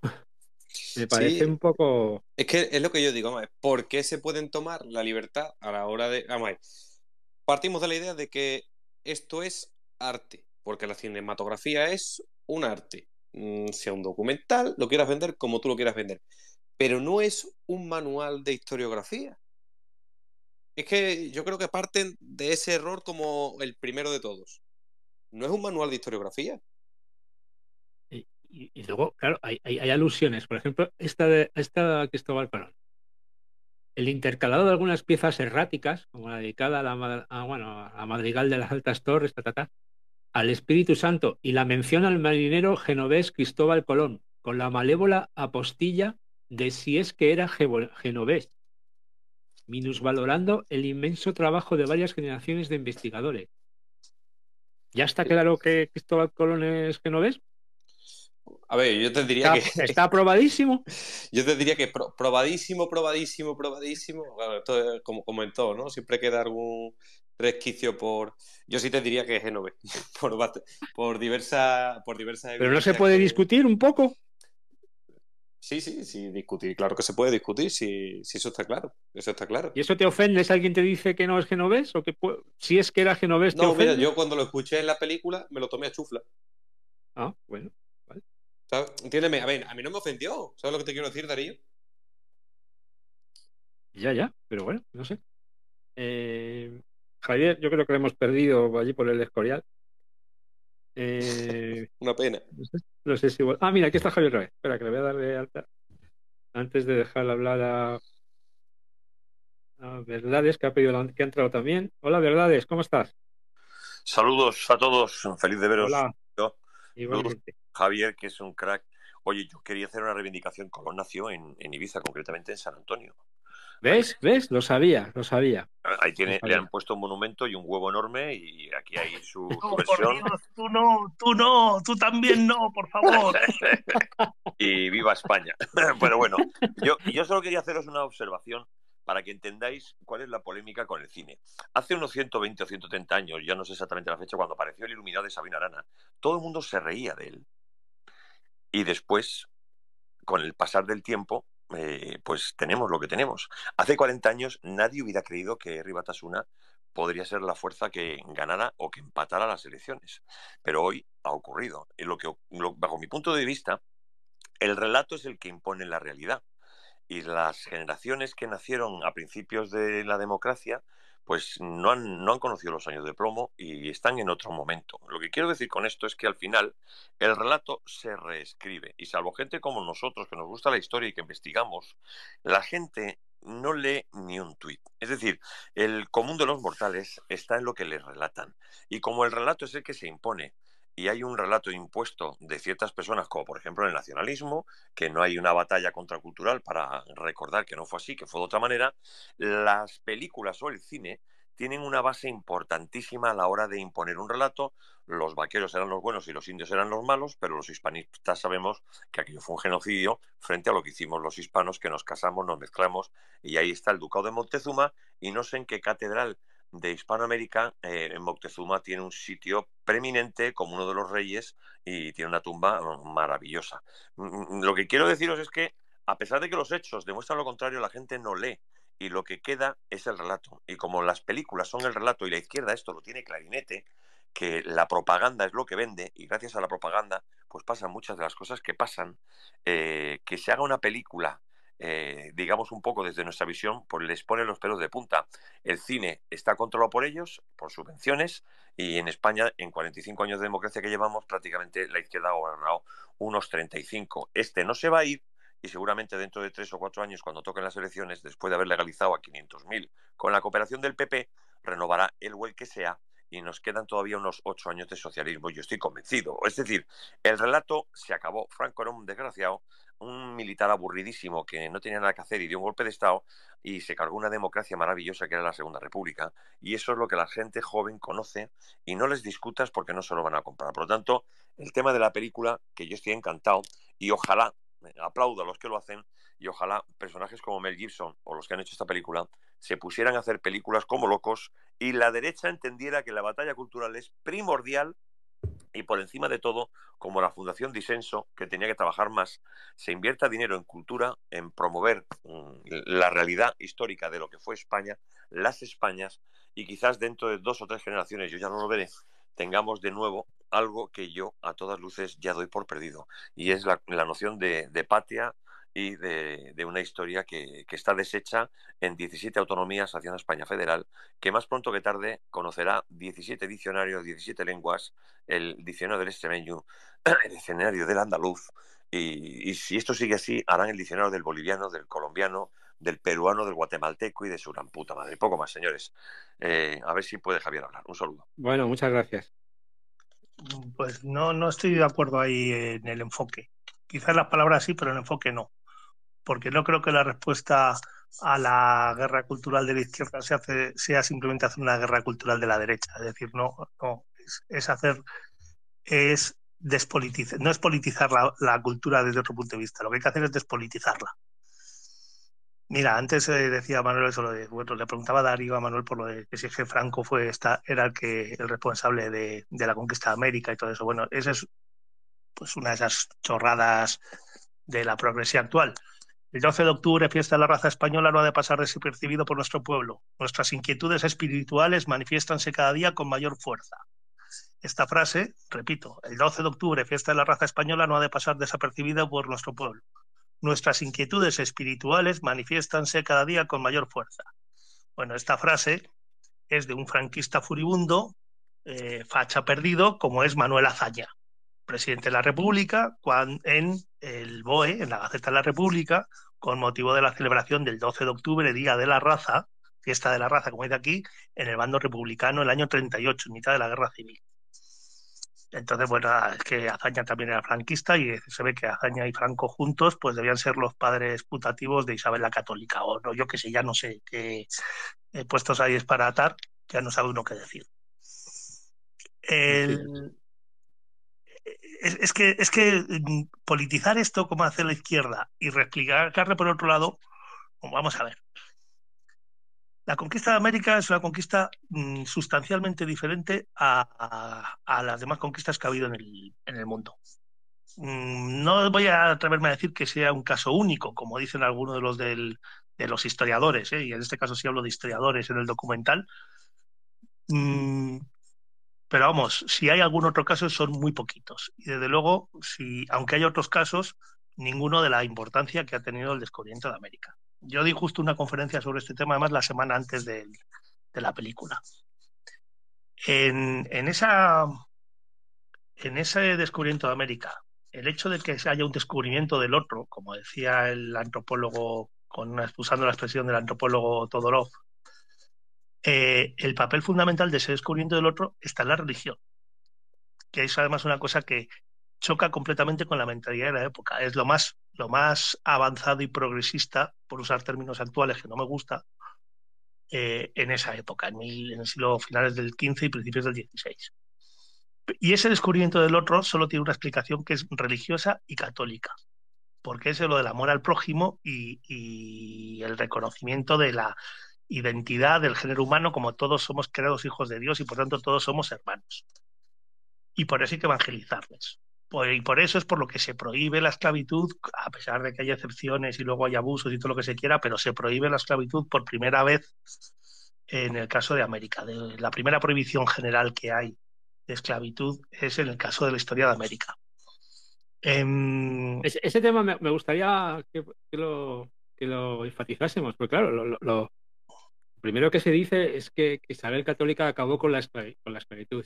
me parece un poco. Es que es lo que yo digo, ¿Por qué se pueden tomar la libertad a la hora de. partimos de la idea de que esto es arte, porque la cinematografía es un arte. Mm, sea un documental, lo quieras vender como tú lo quieras vender. Pero no es un manual de historiografía. Es que yo creo que parten de ese error como el primero de todos. No es un manual de historiografía y, luego, claro, hay, alusiones. Por ejemplo, esta de esta Cristóbal Colón. El intercalado de algunas piezas erráticas, como la dedicada a la, a, bueno, a madrigal de las altas torres, ta, ta, al Espíritu Santo y la mención al marinero genovés Cristóbal Colón, con la malévola apostilla de si es que era genovés, minusvalorando el inmenso trabajo de varias generaciones de investigadores. ¿Ya está claro que Cristóbal Colón es genovés? A ver, yo te diría que. Está probadísimo. Yo te diría que probadísimo, probadísimo, probadísimo. como, comentó ¿no? Siempre queda algún resquicio por. Yo sí te diría que es Genovés por, por diversas. Por diversa Pero no se puede discutir un poco. Sí, sí, sí, discutir. Claro que se puede discutir, si, eso está claro. Eso está claro. ¿Y eso te ofende si alguien te dice que no es genovés? ¿O que si es que era genovés? No, te ofende? yo cuando lo escuché en la película me lo tomé a chufla. Ah, bueno. Entiéndeme, a ver, a mí no me ofendió. ¿Sabes lo que te quiero decir, Darío? Ya, ya, pero bueno, no sé. Eh, Javier, yo creo que lo hemos perdido allí por el Escorial. Eh, Una pena. No sé, Ah, mira, aquí está Javier otra vez. Espera, que le voy a darle alta. Antes de dejar hablar a... Verdades, que ha que ha entrado también. Hola, Verdades, ¿cómo estás? Saludos a todos, feliz de veros. Hola. Javier, que es un crack. Oye, yo quería hacer una reivindicación. Colón nació en, Ibiza, concretamente en San Antonio. ¿Ves? ¿Ves? Lo sabía, lo sabía. Ahí le han puesto un monumento y un huevo enorme y aquí hay su, no, tú no, tú no, tú también no, por favor. y viva España. Pero bueno, yo, solo quería haceros una observación para que entendáis cuál es la polémica con el cine. Hace unos 120 o 130 años, ya no sé exactamente la fecha, cuando apareció El Iluminado de Sabina Arana, todo el mundo se reía de él. Y después, con el pasar del tiempo, eh, pues tenemos lo que tenemos. Hace 40 años nadie hubiera creído que Ribatasuna podría ser la fuerza que ganara o que empatara las elecciones. Pero hoy ha ocurrido. Eh, lo que, bajo mi punto de vista, el relato es el que impone la realidad. Y las generaciones que nacieron a principios de la democracia pues no han, conocido los años de plomo y están en otro momento. Lo que quiero decir con esto es que al final el relato se reescribe y salvo gente como nosotros que nos gusta la historia y que investigamos, la gente no lee ni un tuit. Es decir, el común de los mortales está en lo que les relatan. Y como el relato es el que se impone, y hay un relato impuesto de ciertas personas, como por ejemplo el nacionalismo, que no hay una batalla contracultural para recordar que no fue así, que fue de otra manera, las películas o el cine tienen una base importantísima a la hora de imponer un relato. Los vaqueros eran los buenos y los indios eran los malos, pero los hispanistas sabemos que aquello fue un genocidio frente a lo que hicimos los hispanos, que nos casamos, nos mezclamos, y ahí está el ducado de Montezuma, y no sé en qué catedral de Hispanoamérica, eh, en Moctezuma tiene un sitio preeminente como uno de los reyes y tiene una tumba maravillosa. Mm, mm, lo que quiero deciros es que, a pesar de que los hechos demuestran lo contrario, la gente no lee y lo que queda es el relato. Y como las películas son el relato y la izquierda esto lo tiene clarinete, que la propaganda es lo que vende y gracias a la propaganda pues pasan muchas de las cosas que pasan, eh, que se haga una película eh, digamos un poco desde nuestra visión, pues les pone los pelos de punta. El cine está controlado por ellos, por subvenciones, y en España, en 45 años de democracia que llevamos, prácticamente la izquierda ha gobernado unos 35. Este no se va a ir y seguramente dentro de tres o cuatro años, cuando toquen las elecciones, después de haber legalizado a 500.000 con la cooperación del PP, renovará el huel que sea y nos quedan todavía unos ocho años de socialismo, yo estoy convencido. Es decir, el relato se acabó. Franco era un desgraciado, un militar aburridísimo que no tenía nada que hacer y dio un golpe de Estado y se cargó una democracia maravillosa que era la Segunda República. Y eso es lo que la gente joven conoce y no les discutas porque no se lo van a comprar. Por lo tanto, el tema de la película, que yo estoy encantado y ojalá, aplaudo a los que lo hacen y ojalá personajes como Mel Gibson o los que han hecho esta película se pusieran a hacer películas como locos y la derecha entendiera que la batalla cultural es primordial y por encima de todo, como la Fundación Disenso, que tenía que trabajar más, se invierta dinero en cultura, en promover mm, la realidad histórica de lo que fue España, las Españas, y quizás dentro de dos o tres generaciones, yo ya no lo veré, tengamos de nuevo algo que yo a todas luces ya doy por perdido, y es la, noción de patria, y de, una historia que, está deshecha en 17 autonomías hacia una España federal, que más pronto que tarde conocerá 17 diccionarios, 17 lenguas, el diccionario del extremeño, el diccionario del andaluz, y, si esto sigue así, harán el diccionario del boliviano, del colombiano, del peruano, del guatemalteco y de su gran puta madre. Poco más, señores. Eh, a ver si puede Javier hablar. Un saludo. Bueno, muchas gracias. Pues no, no estoy de acuerdo ahí en el enfoque. Quizás las palabras sí, pero el enfoque no porque no creo que la respuesta a la guerra cultural de la izquierda se sea simplemente hacer una guerra cultural de la derecha. Es decir, no, no es, hacer, es despolitizar, no es politizar la, cultura desde otro punto de vista, lo que hay que hacer es despolitizarla. Mira, antes eh, decía Manuel eso de, le preguntaba a Darío a Manuel por lo de que si es Franco fue esta, era el que el responsable de, la conquista de América y todo eso. Bueno, esa es pues una de esas chorradas de la progresía actual. El 12 de octubre, fiesta de la raza española, no ha de pasar desapercibido por nuestro pueblo. Nuestras inquietudes espirituales manifiestanse cada día con mayor fuerza. Esta frase, repito, el 12 de octubre, fiesta de la raza española, no ha de pasar desapercibida por nuestro pueblo. Nuestras inquietudes espirituales manifiestanse cada día con mayor fuerza. Bueno, esta frase es de un franquista furibundo, eh, facha perdido, como es Manuel Azaña presidente de la República en el BOE, en la Gaceta de la República, con motivo de la celebración del 12 de octubre, Día de la Raza, fiesta de la raza, como dice aquí, en el bando republicano el año 38, en mitad de la Guerra Civil. Entonces, bueno, es que Azaña también era franquista y se ve que Azaña y Franco juntos pues debían ser los padres putativos de Isabel la Católica, o no, yo qué sé, ya no sé, qué eh, puestos ahí es para atar, ya no sabe uno qué decir. El, es, que, es que mm, politizar esto como hace la izquierda y replicar carne por otro lado, pues vamos a ver. La conquista de América es una conquista mm, sustancialmente diferente a, las demás conquistas que ha habido en el, mundo. Mm, no voy a atreverme a decir que sea un caso único, como dicen algunos de los, de los historiadores, ¿eh? y en este caso sí hablo de historiadores en el documental, pero vamos, si hay algún otro caso, son muy poquitos. Y desde luego, si, aunque hay otros casos, ninguno de la importancia que ha tenido el descubrimiento de América. Yo di justo una conferencia sobre este tema, además, la semana antes de, la película. En, esa, en ese descubrimiento de América, el hecho de que haya un descubrimiento del otro, como decía el antropólogo, con, usando la expresión del antropólogo Todorov, eh, el papel fundamental de ese descubrimiento del otro está en la religión, que es además una cosa que choca completamente con la mentalidad de la época. Es lo más, lo más avanzado y progresista, por usar términos actuales que no me gusta, eh, en esa época, en, el, en el siglo finales del XV y principios del XVI. Y ese descubrimiento del otro solo tiene una explicación que es religiosa y católica, porque es lo del amor al prójimo y el reconocimiento de la, identidad del género humano, como todos somos creados hijos de Dios y por tanto todos somos hermanos. Y por eso hay que evangelizarles. y por eso es por lo que se prohíbe la esclavitud, a pesar de que hay excepciones y luego hay abusos y todo lo que se quiera, pero se prohíbe la esclavitud por primera vez en el caso de América. la primera prohibición general que hay de esclavitud es en el caso de la historia de América. Em, ese, tema me, gustaría que, lo, que, lo, enfatizásemos, porque claro, lo primero que se dice es que Isabel Católica acabó con la, esclavitud,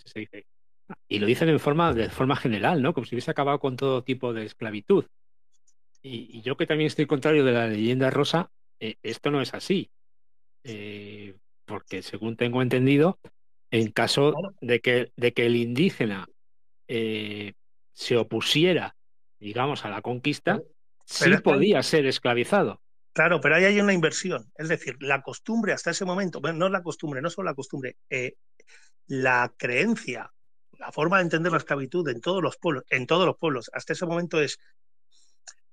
Y lo dicen en forma, de forma general, ¿no? Como si hubiese acabado con todo tipo de esclavitud. Y, yo que también estoy contrario de la leyenda rosa, eh, esto no es así. Eh, porque según tengo entendido, en caso de que, el indígena eh, se opusiera, digamos, a la conquista, sí podía ser esclavizado. Claro, pero ahí hay una inversión. Es decir, la costumbre hasta ese momento, bueno, no la costumbre, no solo la costumbre, eh, la creencia, la forma de entender la esclavitud en todos los pueblos, en todos los pueblos, hasta ese momento es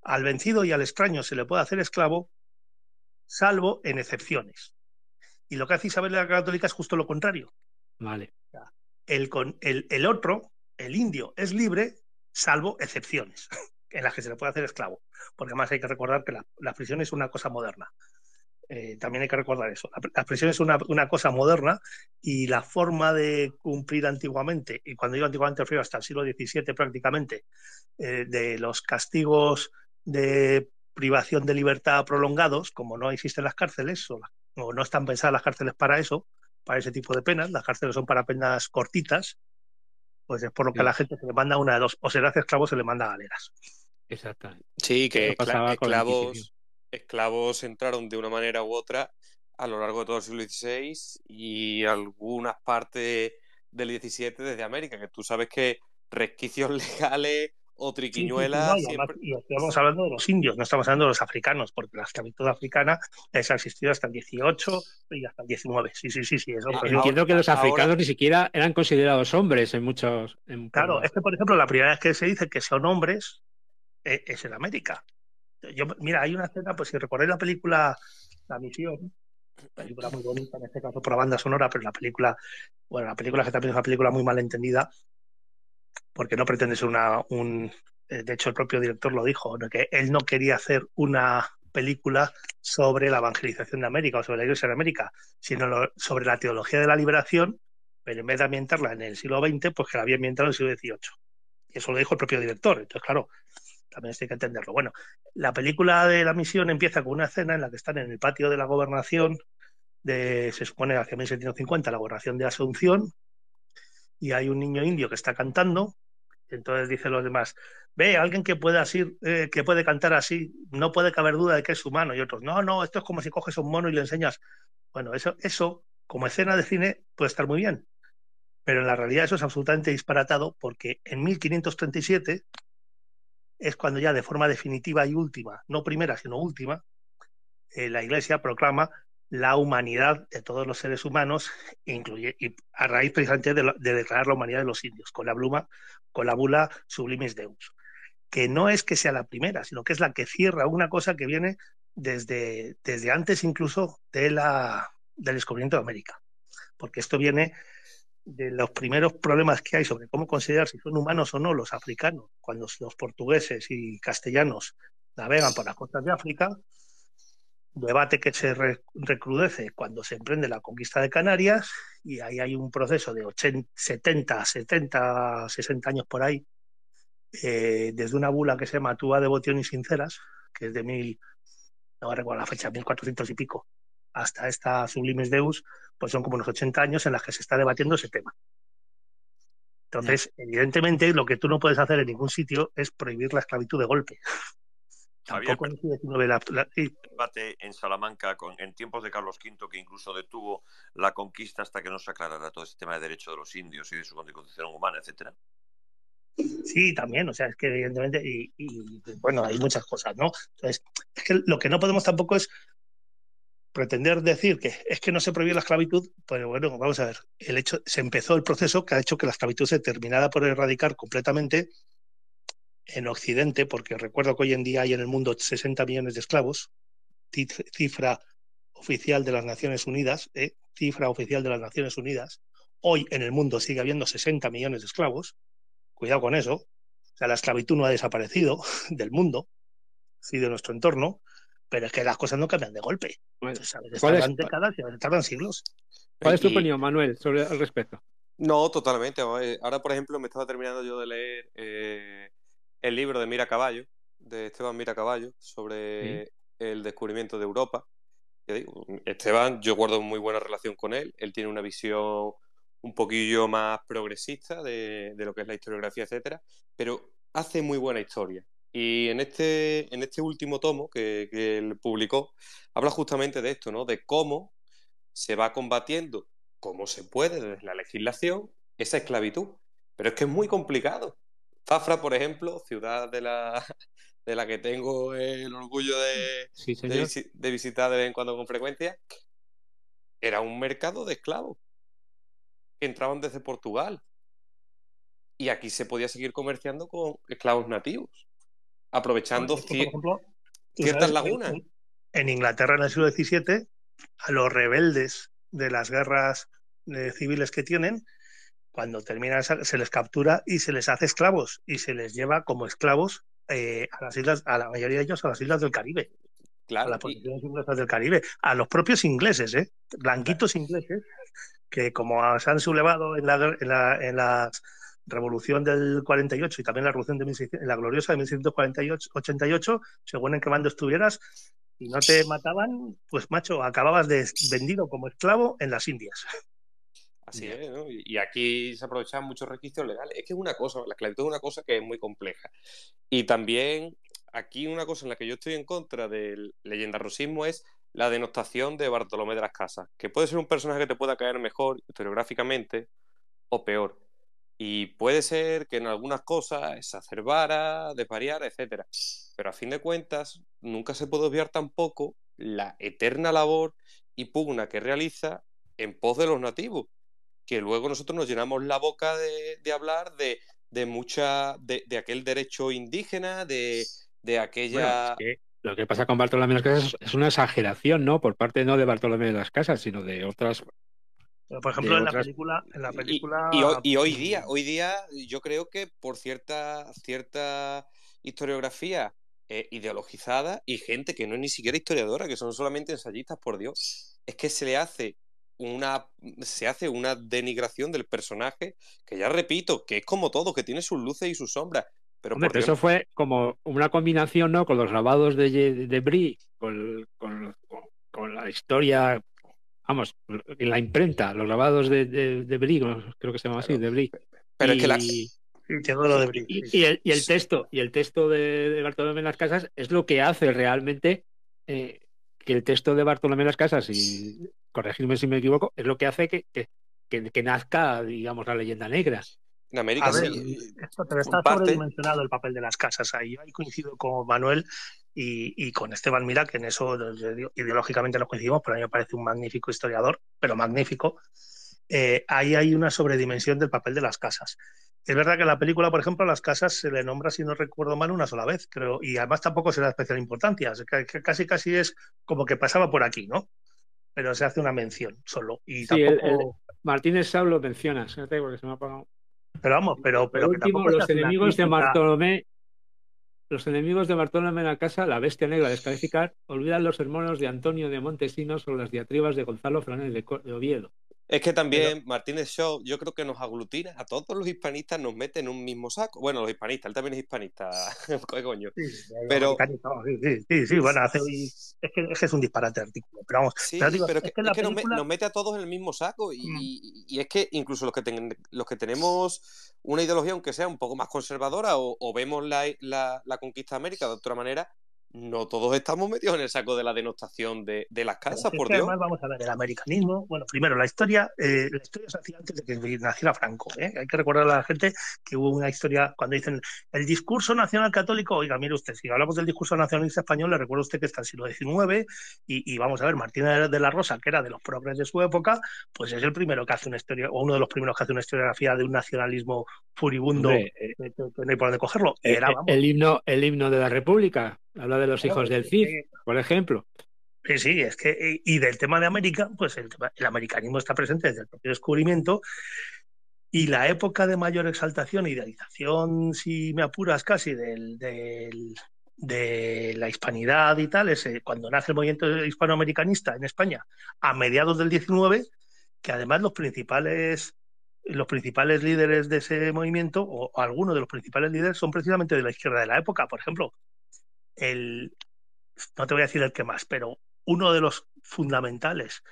al vencido y al extraño se le puede hacer esclavo, salvo en excepciones. Y lo que hace Isabel la Católica es justo lo contrario. Vale. el otro, el indio, es libre, salvo excepciones en las que se le puede hacer esclavo, porque además hay que recordar que la, prisión es una cosa moderna. Eh, también hay que recordar eso. La, prisión es una, cosa moderna y la forma de cumplir antiguamente, y cuando digo antiguamente refiero hasta el siglo XVII prácticamente, eh, de los castigos de privación de libertad prolongados, como no existen las cárceles, o, no están pensadas las cárceles para eso, para ese tipo de penas, las cárceles son para penas cortitas, pues es por lo que a la gente se le manda una de dos, o se le hace esclavo o se le manda galeras. Exactamente. Sí, que esclavos, esclavos entraron de una manera u otra a lo largo de todo el siglo XVI y algunas partes del XVII desde América, que tú sabes que resquicios legales o triquiñuelas. y estamos hablando de los indios, no estamos hablando de los africanos, porque la esclavitud africana es ha existido hasta el XVIII y hasta el XIX Sí, sí, sí, sí. Ah, entiendo que los africanos ni siquiera eran considerados hombres en muchos. Claro, es que, por ejemplo, la primera vez que se dice que son hombres e-, es, en América. Yo, mira, hay una escena, pues si recordáis la película La Misión, película muy bonita en este caso por la banda sonora, pero la película, bueno, la película que también es una película muy mal entendida, porque no pretende ser una, un, eh, de hecho el propio director lo dijo, que él no quería hacer una película sobre la evangelización de América o sobre la Iglesia de América, sino sobre la teología de la liberación, pero en vez de ambientarla en el siglo XX, pues que la había ambientado en el siglo XVIII. Y eso lo dijo el propio director. Entonces, claro, también hay que entenderlo. Bueno, la película de la misión empieza con una escena en la que están en el patio de la gobernación de, se supone, hace 1750, la gobernación de Asunción, y hay un niño indio que está cantando, entonces dice los demás, ve, alguien que pueda así, eh, que puede cantar así, no puede caber duda de que es humano, y otros, no, no, esto es como si coges un mono y le enseñas. Bueno, eso, eso, como escena de cine, puede estar muy bien, pero en la realidad eso es absolutamente disparatado porque en 1537 es cuando ya de forma definitiva y última, no primera, sino última, eh, la Iglesia proclama la humanidad de todos los seres humanos, incluye, y a raíz precisamente de, declarar la humanidad de los indios, con la, bluma, con la bula Sublimis Deus, que no es que sea la primera, sino que es la que cierra una cosa que viene desde, desde antes incluso de la, del descubrimiento de América, porque esto viene de los primeros problemas que hay sobre cómo considerar si son humanos o no los africanos, cuando los portugueses y castellanos navegan por las costas de África, debate que se recrudece cuando se emprende la conquista de Canarias, y ahí hay un proceso de 80, 70, 70, 60 años por ahí, eh, desde una bula que se matúa de y Sinceras, que es de mil, no recuerdo la fecha, 1400 y pico, hasta esta Sublimes Deus, pues son como unos 80 años en las que se está debatiendo ese tema. Entonces, evidentemente, lo que tú no puedes hacer en ningún sitio es prohibir la esclavitud de golpe. Tampoco en debate en Salamanca en tiempos de Carlos V que incluso detuvo la conquista hasta que no se aclarara todo ese tema de derecho de los indios y de su condición humana, etcétera. Sí, también, o sea, es que evidentemente, y, y, bueno, hay muchas cosas, ¿no? Entonces, es que lo que no podemos tampoco es pretender decir que es que no se prohibió la esclavitud, pues bueno, vamos a ver, el hecho, se empezó el proceso que ha hecho que la esclavitud se terminara por erradicar completamente en Occidente, porque recuerdo que hoy en día hay en el mundo 60 millones de esclavos, cifra oficial de las Naciones Unidas, ¿eh? cifra oficial de las Naciones Unidas, hoy en el mundo sigue habiendo 60 millones de esclavos, cuidado con eso, sea, la esclavitud no ha desaparecido del mundo, sí de nuestro entorno, pero es que las cosas no cambian de golpe. décadas tardan siglos. ¿Cuál es tu opinión, Manuel, sobre al respecto? No, totalmente. Eh, ahora, por ejemplo, me estaba terminando yo de leer eh, el libro de Mira Caballo, de Esteban Mira Caballo, sobre el descubrimiento de Europa. Esteban, yo guardo muy buena relación con él. Él tiene una visión un poquillo más progresista de, de lo que es la historiografía, etcétera, pero hace muy buena historia. Y en este, en este último tomo que, él publicó, habla justamente de esto, ¿no? De cómo se va combatiendo, cómo se puede desde la legislación, esa esclavitud. Pero es que es muy complicado. Zafra, por ejemplo, ciudad de la, de la que tengo el orgullo de, de, de visitar de vez en cuando con frecuencia, era un mercado de esclavos que entraban desde Portugal. Y aquí se podía seguir comerciando con esclavos nativos aprovechando pues ciertas lagunas. En Inglaterra, en el siglo XVII, a los rebeldes de las guerras eh, civiles que tienen, cuando termina se les captura y se les hace esclavos y se les lleva como esclavos eh, a las islas, a la mayoría de ellos a las islas del Caribe. a las posiciones del Caribe, a los propios ingleses, ¿eh? blanquitos ingleses, que como se han sublevado en las revolución del 48 y también la revolución de la gloriosa de 1688, según en qué bando estuvieras, y no te mataban, pues macho, acababas de, vendido como esclavo en las Indias. Así es, Y aquí se aprovechaban muchos requisitos legales. Es que es una cosa, la esclavitud es una cosa que es muy compleja. Y también aquí una cosa en la que yo estoy en contra del rusismo es la denotación de Bartolomé de las Casas, que puede ser un personaje que te pueda caer mejor historiográficamente o peor, y puede ser que en algunas cosas exacerbara, desvariara, etc. Pero a fin de cuentas, nunca se puede obviar tampoco la eterna labor y pugna que realiza en pos de los nativos, que luego nosotros nos llenamos la boca de, hablar de, mucha de, aquel derecho indígena, de, aquella. lo que pasa con Bartolomé de las Casas es una exageración, ¿no? Por parte no de Bartolomé de las Casas, sino de otras por ejemplo, en la película. la película... Y, hoy, mm. día, hoy día, yo creo que por cierta, cierta historiografía eh, ideologizada y gente que no es ni siquiera historiadora, que son solamente ensayistas, por Dios, es que se le hace una se hace una denigración del personaje que ya repito que es como todo que tiene sus luces y sus sombras pero eso fue como una combinación no con los grabados de, de Brie con, la historia vamos, en la imprenta, los grabados de, de, de creo que se llama así, de Brick. Pero es que la... de Y, el, texto, y el texto de, Bartolomé en las Casas es lo que hace realmente eh, que el texto de Bartolomé en las Casas, y corregirme si me equivoco, es lo que hace que, que, nazca, digamos, la leyenda negra. En América sí. pero está parte... sobredimensionado el papel de las casas ahí. Ahí coincido con Manuel y, con Esteban Mira, que en eso ideológicamente nos coincidimos, pero a mí me parece un magnífico historiador, pero magnífico, eh, ahí hay una sobredimensión del papel de las casas. Es verdad que en la película, por ejemplo, las casas se le nombra, si no recuerdo mal, una sola vez, creo, y además tampoco se da especial importancia, casi casi es como que pasaba por aquí, ¿no? Pero se hace una mención solo. Y Martínez Sab lo menciona, porque se me ha apagado. Pero vamos, pero... pero los enemigos de Bartolomé los enemigos de Bartolomé casa, la bestia negra de Escalificar, olvidan los hermanos de Antonio de Montesinos o las diatribas de Gonzalo Franel de Oviedo, es que también Martínez Show, yo creo que nos aglutina a todos los hispanistas, nos mete en un mismo saco. Bueno, los hispanistas, él también es hispanista, coño? Sí, sí, pero... Sí, sí, bueno, es, que, es, un disparate artículo. Pero vamos, pero, es que, nos, mete a todos en el mismo saco y, mm. es que incluso los que, los que tenemos una ideología, aunque sea un poco más conservadora o, vemos la, conquista de América de otra manera, no todos estamos metidos en el saco de la denotación de, las casas, por Dios. Además, vamos a ver, el americanismo, bueno, primero, la historia, eh, la historia se hacía antes de que naciera Franco. ¿eh? Hay que recordar a la gente que hubo una historia, cuando dicen el discurso nacional católico, oiga, mire usted, si hablamos del discurso nacionalista español, le recuerdo usted que está en el siglo XIX y, vamos a ver, Martínez de la Rosa, que era de los propios de su época, pues es el primero que hace una historia, o uno de los primeros que hace una historiografía de un nacionalismo furibundo, eh, no hay por dónde cogerlo. Era, el, himno, el himno de la República. Habla de los hijos pues del CID, por ejemplo. Sí, sí, es que, eh, y del tema de América, pues el, americanismo está presente desde el propio descubrimiento y la época de mayor exaltación, idealización, si me apuras casi, de la hispanidad y tal, es eh, cuando nace el movimiento hispanoamericanista en España, a mediados del 19, que además los principales los principales líderes de ese movimiento, o algunos de los principales líderes, son precisamente de la izquierda de la época. Por ejemplo, el, no te voy a decir el que más, pero uno de los fundamentales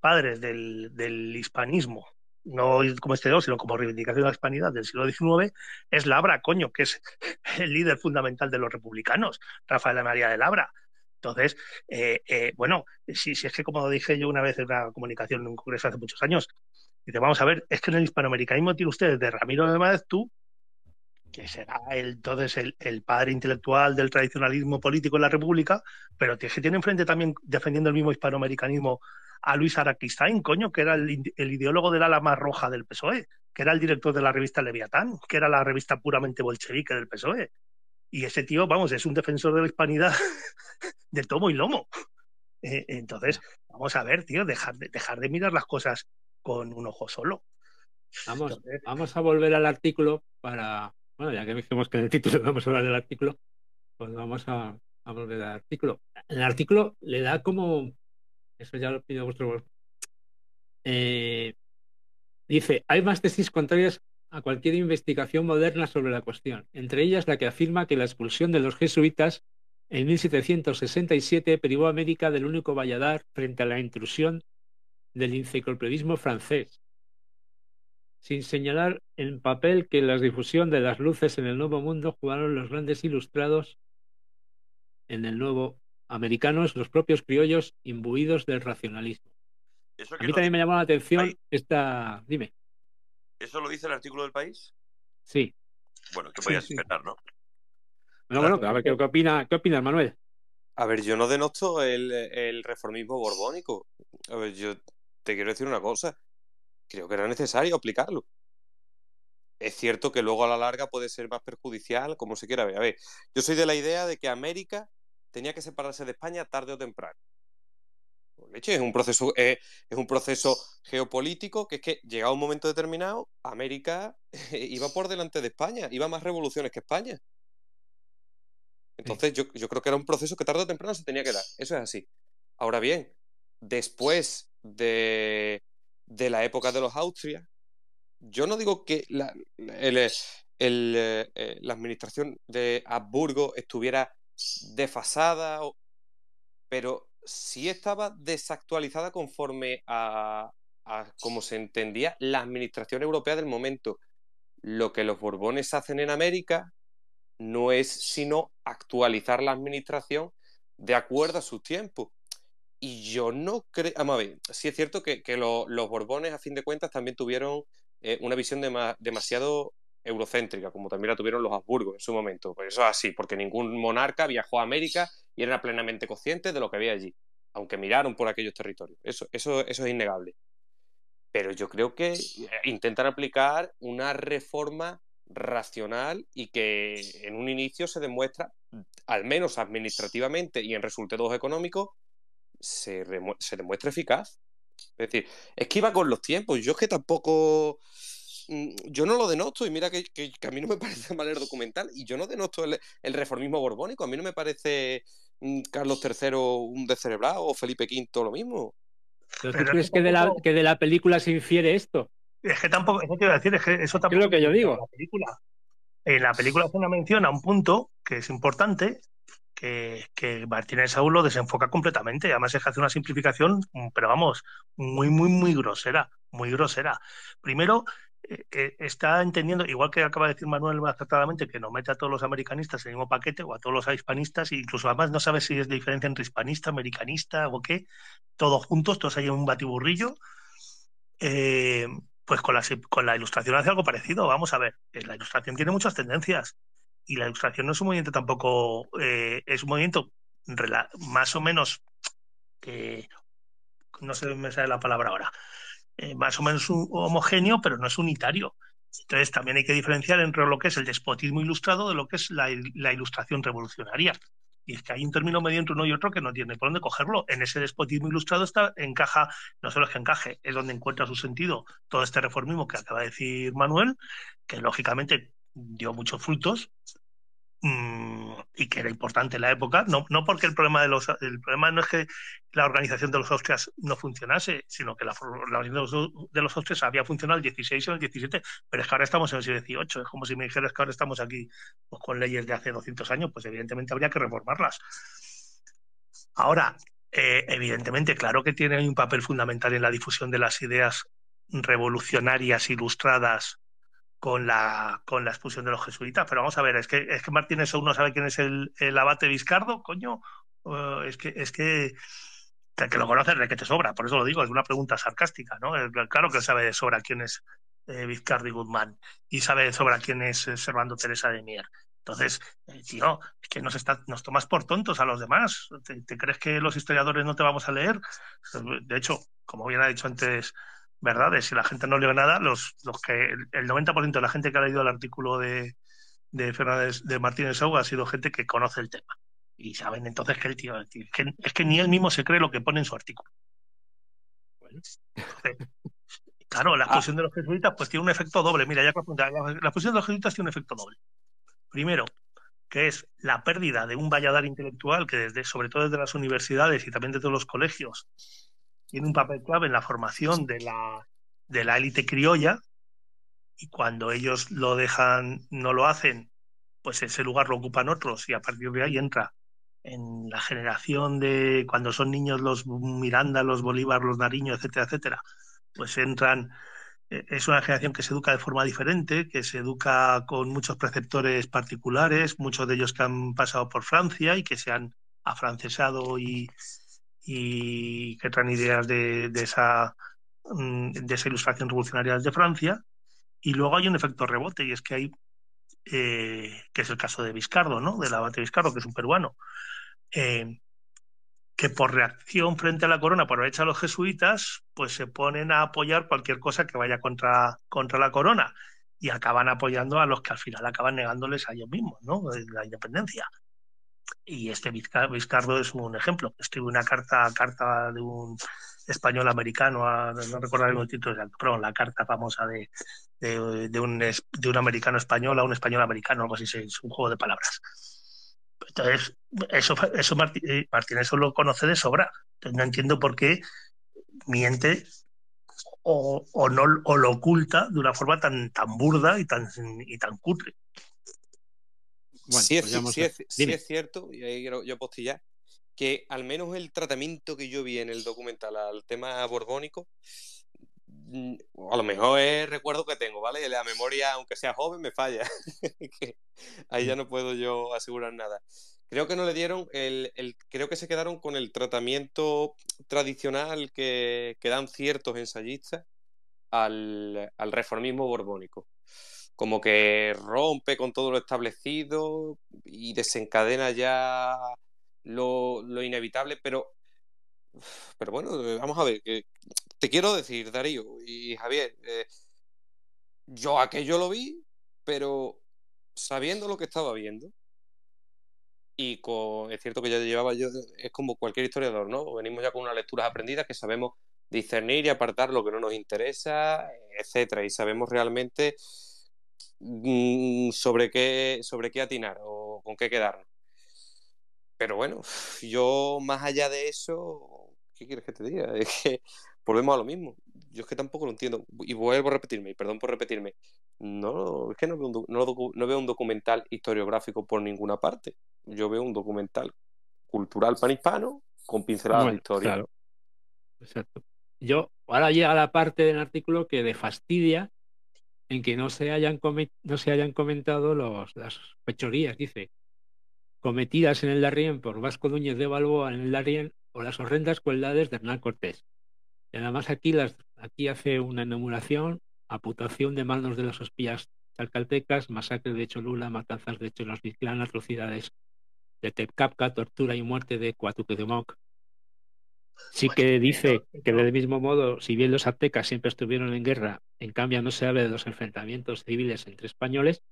padres del, del hispanismo, no como este dos, sino como reivindicación de la hispanidad del siglo XIX, es Labra, coño, que es el líder fundamental de los republicanos, Rafael María de Labra. Entonces, eh, eh, bueno, si, es que como dije yo una vez en una comunicación en un congreso hace muchos años, dice, vamos a ver, es que en el hispanoamericanismo tiene ustedes de Ramiro de Madez, tú, que será entonces el, padre intelectual del tradicionalismo político en la República, pero que tiene enfrente también, defendiendo el mismo hispanoamericanismo, a Luis Araquistain, coño, que era el, ideólogo del ala más roja del PSOE, que era el director de la revista Leviatán, que era la revista puramente bolchevique del PSOE. Y ese tío, vamos, es un defensor de la hispanidad de tomo y lomo. E, entonces, vamos a ver, tío, dejar de, dejar de mirar las cosas con un ojo solo. Vamos, vamos a volver al artículo para, bueno, ya que dijimos que en el título vamos a hablar del artículo, pues vamos a, volver al artículo. El artículo le da como, eso ya lo pido vuestro... Eh, dice, hay más tesis contrarias a cualquier investigación moderna sobre la cuestión, entre ellas la que afirma que la expulsión de los jesuitas en 1767 privó a América del único valladar frente a la intrusión del enciclopedismo francés sin señalar el papel que la difusión de las luces en el Nuevo Mundo jugaron los grandes ilustrados en el Nuevo americano, los propios criollos imbuidos del racionalismo. a mí también me llamó la atención esta... Dime. ¿Eso lo dice el artículo del país? Sí. Bueno, que podías esperar, ¿no? Bueno, bueno, a ver, ¿qué, opina, ¿qué opinas, Manuel? A ver, yo no denoto el reformismo borbónico. A ver, yo te quiero decir una cosa creo que era necesario aplicarlo. Es cierto que luego a la larga puede ser más perjudicial, como se quiera ver. A ver, yo soy de la idea de que América tenía que separarse de España tarde o temprano. Pues, leche, es un proceso, eh, es, un proceso geopolítico que es que llegado un momento determinado, América iba por delante de España, iba más revoluciones que España. Entonces, yo, creo que era un proceso que tarde o temprano se tenía que dar. Eso es así. Ahora bien, después de de la época de los Austrias. Yo no digo que la, eh, eh, eh, la administración de Habsburgo estuviera desfasada, pero sí estaba desactualizada conforme a, a como se entendía la administración europea del momento. Lo que los Borbones hacen en América no es sino actualizar la administración de acuerdo a sus tiempos. Y yo no creo, vamos a ver, sí es cierto que, los Borbones a fin de cuentas también tuvieron eh, una visión demasiado eurocéntrica, como también la tuvieron los Habsburgos en su momento. Pues eso es así, porque ningún monarca viajó a América y era plenamente consciente de lo que había allí, aunque miraron por aquellos territorios. Eso, eso, eso es innegable. Pero yo creo que eh, intentan aplicar una reforma racional y que en un inicio se demuestra, al menos administrativamente y en resultados económicos, se, demuestra eficaz. Es decir, es que iba con los tiempos. Yo es que tampoco. Mm, yo no lo denoto y mira que, a mí no me parece mal el documental, y yo no denoto el, reformismo borbónico. A mí no me parece mm, Carlos III un descerebrado o Felipe V lo mismo. ¿Pero tú crees que, de la, película se infiere esto? Es que tampoco, eso decir, es eso lo que yo digo. En la película, en la película hace una mención a un punto que es importante, que, Martínez Saúl lo desenfoca completamente. Además es que hace una simplificación, mm, pero vamos, muy, muy, muy grosera, muy grosera. Primero, eh, eh, está entendiendo, igual que acaba de decir Manuel más que no mete a todos los americanistas en el mismo paquete o a todos los hispanistas, e incluso además no sabe si es de diferencia entre hispanista, americanista o qué, todos juntos, todos hay un batiburrillo. Eh, pues con la, con la ilustración hace algo parecido. Vamos a ver, la ilustración tiene muchas tendencias y la ilustración no es un movimiento tampoco, eh, es un movimiento más o menos que no sé me sale la palabra ahora, eh, más o menos homogéneo, pero no es unitario. Entonces también hay que diferenciar entre lo que es el despotismo ilustrado de lo que es la, ilustración revolucionaria. Y es que hay un término medio entre uno y otro que no tiene por dónde cogerlo. En ese despotismo ilustrado está, encaja, no solo es que encaje, es donde encuentra su sentido todo este reformismo que acaba de decir Manuel, que lógicamente dio muchos frutos mm, y que era importante en la época, no, no porque el problema de los el problema no es que la organización de los hostias no funcionase, sino que la, organización de los hostias había funcionado el 16 o el 17, pero es que ahora estamos en el 18, es como si me dijeras que ahora estamos aquí pues, con leyes de hace 200 años, pues evidentemente habría que reformarlas. Ahora, eh, evidentemente, claro que tiene un papel fundamental en la difusión de las ideas revolucionarias ilustradas con la, con la expulsión de los jesuitas. Pero vamos a ver, es que, es que Martínez aún no sabe quién es el, abate Vizcardo, coño. Eh, es que, es que, que lo conoces de que te sobra, por eso lo digo, es una pregunta sarcástica, ¿no? Eh, claro que él sabe de sobra quién es eh, Vizcardo y Guzmán y sabe de sobra quién es Servando Teresa de Mier. Entonces, tío, es que nos, está, nos tomas por tontos a los demás. ¿Te, crees que los historiadores no te vamos a leer? De hecho, como bien ha dicho antes verdades. Si la gente no lee nada, los, los que el 90% de la gente que ha leído el artículo de, de Fernández de Martínez Auga ha sido gente que conoce el tema y saben entonces que el tío, es, que, ni él mismo se cree lo que pone en su artículo. Claro, la expulsión de los jesuitas pues tiene un efecto doble. Mira, ya la, la de los jesuitas tiene un efecto doble. Primero, que es la pérdida de un valladar intelectual que desde, sobre todo desde las universidades y también desde los colegios, tiene un papel clave en la formación de la de la élite criolla y cuando ellos lo dejan, no lo hacen, pues ese lugar lo ocupan otros y a partir de ahí entra en la generación de cuando son niños los Miranda, los Bolívar, los Nariño, etcétera, etcétera, pues entran e, es una generación que se educa de forma diferente, que se educa con muchos preceptores particulares, muchos de ellos que han pasado por Francia y que se han afrancesado y, y que traen ideas de, esa, mm, de ilustración revolucionaria de Francia. Y luego hay un efecto rebote, y es que hay, eh, que es el caso de Vizcardo, ¿no? Del abate Vizcardo, que es un peruano, eh, que por reacción frente a la corona, aprovecha a los jesuitas, pues se ponen a apoyar cualquier cosa que vaya contra, contra la corona y acaban apoyando a los que al final acaban negándoles a ellos mismos, ¿no? La independencia y este Vizcardo es un ejemplo. Escribe una carta, carta de un español americano, no recuerdo el título exacto, pero la carta famosa de, de, un, de un americano español a un español americano, algo así, es un juego de palabras. Entonces, eso, eso eh, Martínez eso lo conoce de sobra. Entonces, no entiendo por qué miente o, o, no, lo oculta de una forma tan, tan burda y tan, y tan cutre. Bueno, sí, pues es, cierto, y ahí quiero yo apostillar, que al menos el tratamiento que yo vi en el documental al tema borbónico, mm, a lo mejor es recuerdo que tengo, ¿vale? La memoria, aunque sea joven, me falla. ahí ya mm. no puedo yo asegurar nada. Creo que no le dieron el, creo que se quedaron con el tratamiento tradicional que, que dan ciertos ensayistas al reformismo borbónico como que rompe con todo lo establecido y desencadena ya lo, inevitable, pero, pero bueno, eh, vamos a ver, te quiero decir, Darío y Javier, eh, yo aquello lo vi, pero sabiendo lo que estaba viendo, y con, es cierto que ya llevaba yo, es como cualquier historiador, ¿no? Venimos ya con unas lecturas aprendidas que sabemos discernir y apartar lo que no nos interesa, etcétera, y sabemos realmente Mm, sobre qué, sobre qué atinar o con qué quedarnos. Pero bueno, yo más allá de eso, ¿qué quieres que te diga? Es que volvemos a lo mismo. Yo es que tampoco lo entiendo. Y vuelvo a repetirme, y perdón por repetirme. No, es que no veo, un no, veo un documental historiográfico por ninguna parte. Yo veo un documental cultural panhispano con pinceladas de historia. Exacto. Yo, ahora llega la parte del artículo que de fastidia en que no se hayan, no se hayan comentado los, las fechorías, dice, cometidas en el Darien por Vasco Dúñez de Balboa en el Darien o las horrendas crueldades de Hernán Cortés. Y además aquí, las, aquí hace una enumeración, aputación de manos de los espías chalcaltecas, masacre de Cholula, matanzas de Vizclán, atrocidades de Tepcapca, tortura y muerte de de Moc, Sí pues que dice que del mismo modo, si bien los aztecas siempre estuvieron en guerra, en cambio no se habla de los enfrentamientos civiles entre españoles,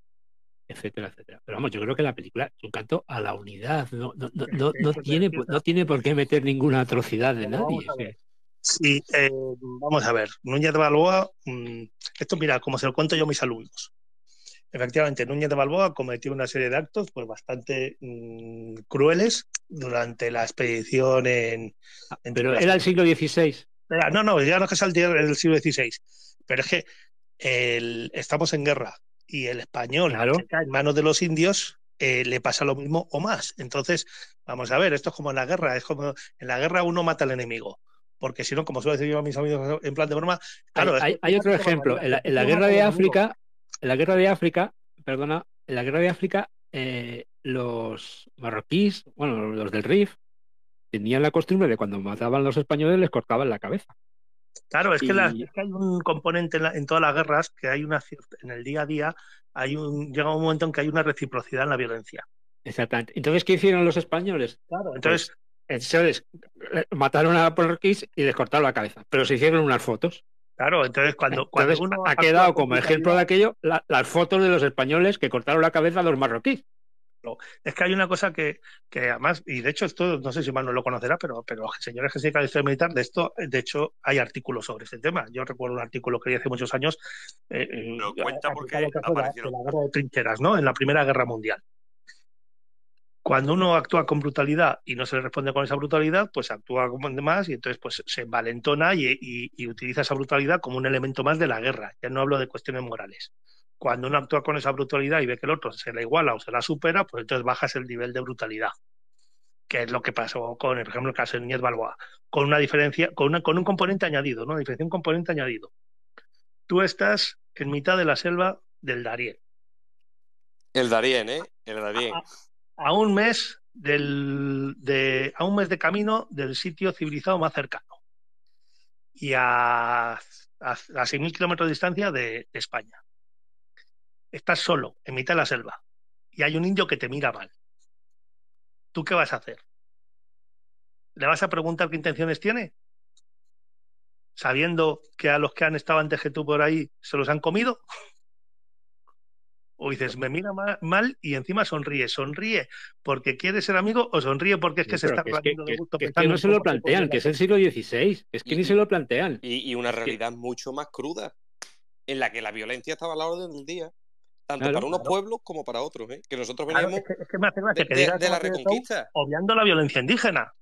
etcétera, etcétera. Pero vamos, yo creo que la película es un canto a la unidad, no, no, tiene, no tiene por qué meter ninguna atrocidad de nadie. Sí, eh, vamos a ver, Núñez de Balboa, mm, esto mira, como se lo cuento yo a mis alumnos, Efectivamente, Núñez de Balboa cometió una serie de actos pues, bastante mm, crueles durante la expedición en... Perú ah, Pero era el siglo XVI. no, no, ya no es que sea el siglo XVI, pero es que estamos en guerra y el español en manos de los indios eh, le pasa lo mismo o más. Entonces, vamos a ver, esto es como en la guerra, es como en la guerra uno mata al enemigo. Porque si no, como suele decir yo a mis amigos en plan de broma, claro, hay, otro ejemplo. en la guerra de África, la guerra de África, perdona, en la guerra de África, eh, los marroquíes, bueno, los del RIF, tenían la costumbre de cuando mataban a los españoles les cortaban la cabeza. Claro, es, que, hay un componente en, todas las guerras que hay una cierta, en el día a día hay un, llega un momento en que hay una reciprocidad en la violencia. Exactamente. Entonces, ¿qué hicieron los españoles? Claro, pues entonces, eh, mataron a los marroquíes y les cortaron la cabeza, pero se hicieron unas fotos. Claro, entonces cuando, uno ha quedado como ejemplo de aquello las fotos de los españoles que cortaron la cabeza a los marroquíes. Es que hay una cosa que, además, y de hecho esto, no sé si Manuel lo conocerá, pero, pero señores que se dedican la historia militar, de esto, de hecho, hay artículos sobre este tema. Yo recuerdo un artículo que leí hace muchos años. Eh, eh cuenta trincheras, ¿no? En la Primera Guerra Mundial. Cuando uno actúa con brutalidad y no se le responde con esa brutalidad, pues actúa como demás y entonces pues se valentona y, utiliza esa brutalidad como un elemento más de la guerra. Ya no hablo de cuestiones morales cuando uno actúa con esa brutalidad y ve que el otro se la iguala o se la supera, pues entonces bajas el nivel de brutalidad, que es lo que pasó con, por ejemplo, el caso de Núñez Balboa, con una diferencia, con, un componente añadido, ¿no? diferencia, un componente añadido. Tú estás en mitad de la selva del Darién. El Darién, ¿eh? El ah, Darién. Ah, a un mes del, de, a un mes de camino del sitio civilizado más cercano y a, a, a 6.000 kilómetros de distancia de, de, España. Estás solo, en mitad de la selva, y hay un indio que te mira mal. ¿Tú qué vas a hacer? ¿Le vas a preguntar qué intenciones tiene? Sabiendo que a los que han estado antes que tú por ahí se los han comido. O dices, me mira mal, y encima sonríe. ¿Sonríe porque quiere ser amigo o sonríe porque es que se está que de gusto? Que, que no se lo plantean, que es el siglo XVI. Es que ni se lo plantean. Y, una realidad mucho más cruda, en la que la violencia estaba a la orden del día. Tanto para unos pueblos como para otros, ¿eh? que nosotros veníamos la reconquista. Obviando la violencia indígena.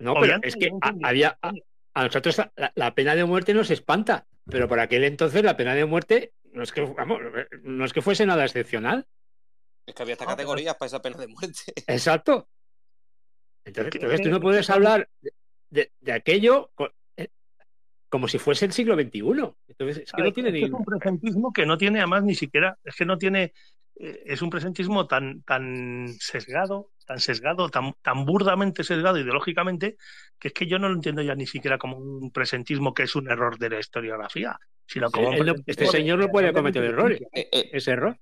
No, es que había, a, nosotros la, la, pena de muerte nos espanta, pero por aquel entonces la pena de muerte no es que, eh, no es que fuese nada excepcional. Es que había hasta categorías para esa pena de muerte. Exacto. Entonces, tú no puedes hablar de, aquello eh, como si fuese el siglo XXI. Entonces, es que no tiene un presentismo que no tiene, además, ni siquiera. Es que no tiene. Eh, es un presentismo tan, tan sesgado, tan sesgado, tan, burdamente sesgado ideológicamente, que es que yo no lo entiendo ya ni siquiera como un presentismo que es un error de la historiografía, sino como Este señor no puede cometer errores, eh, eh, ese error.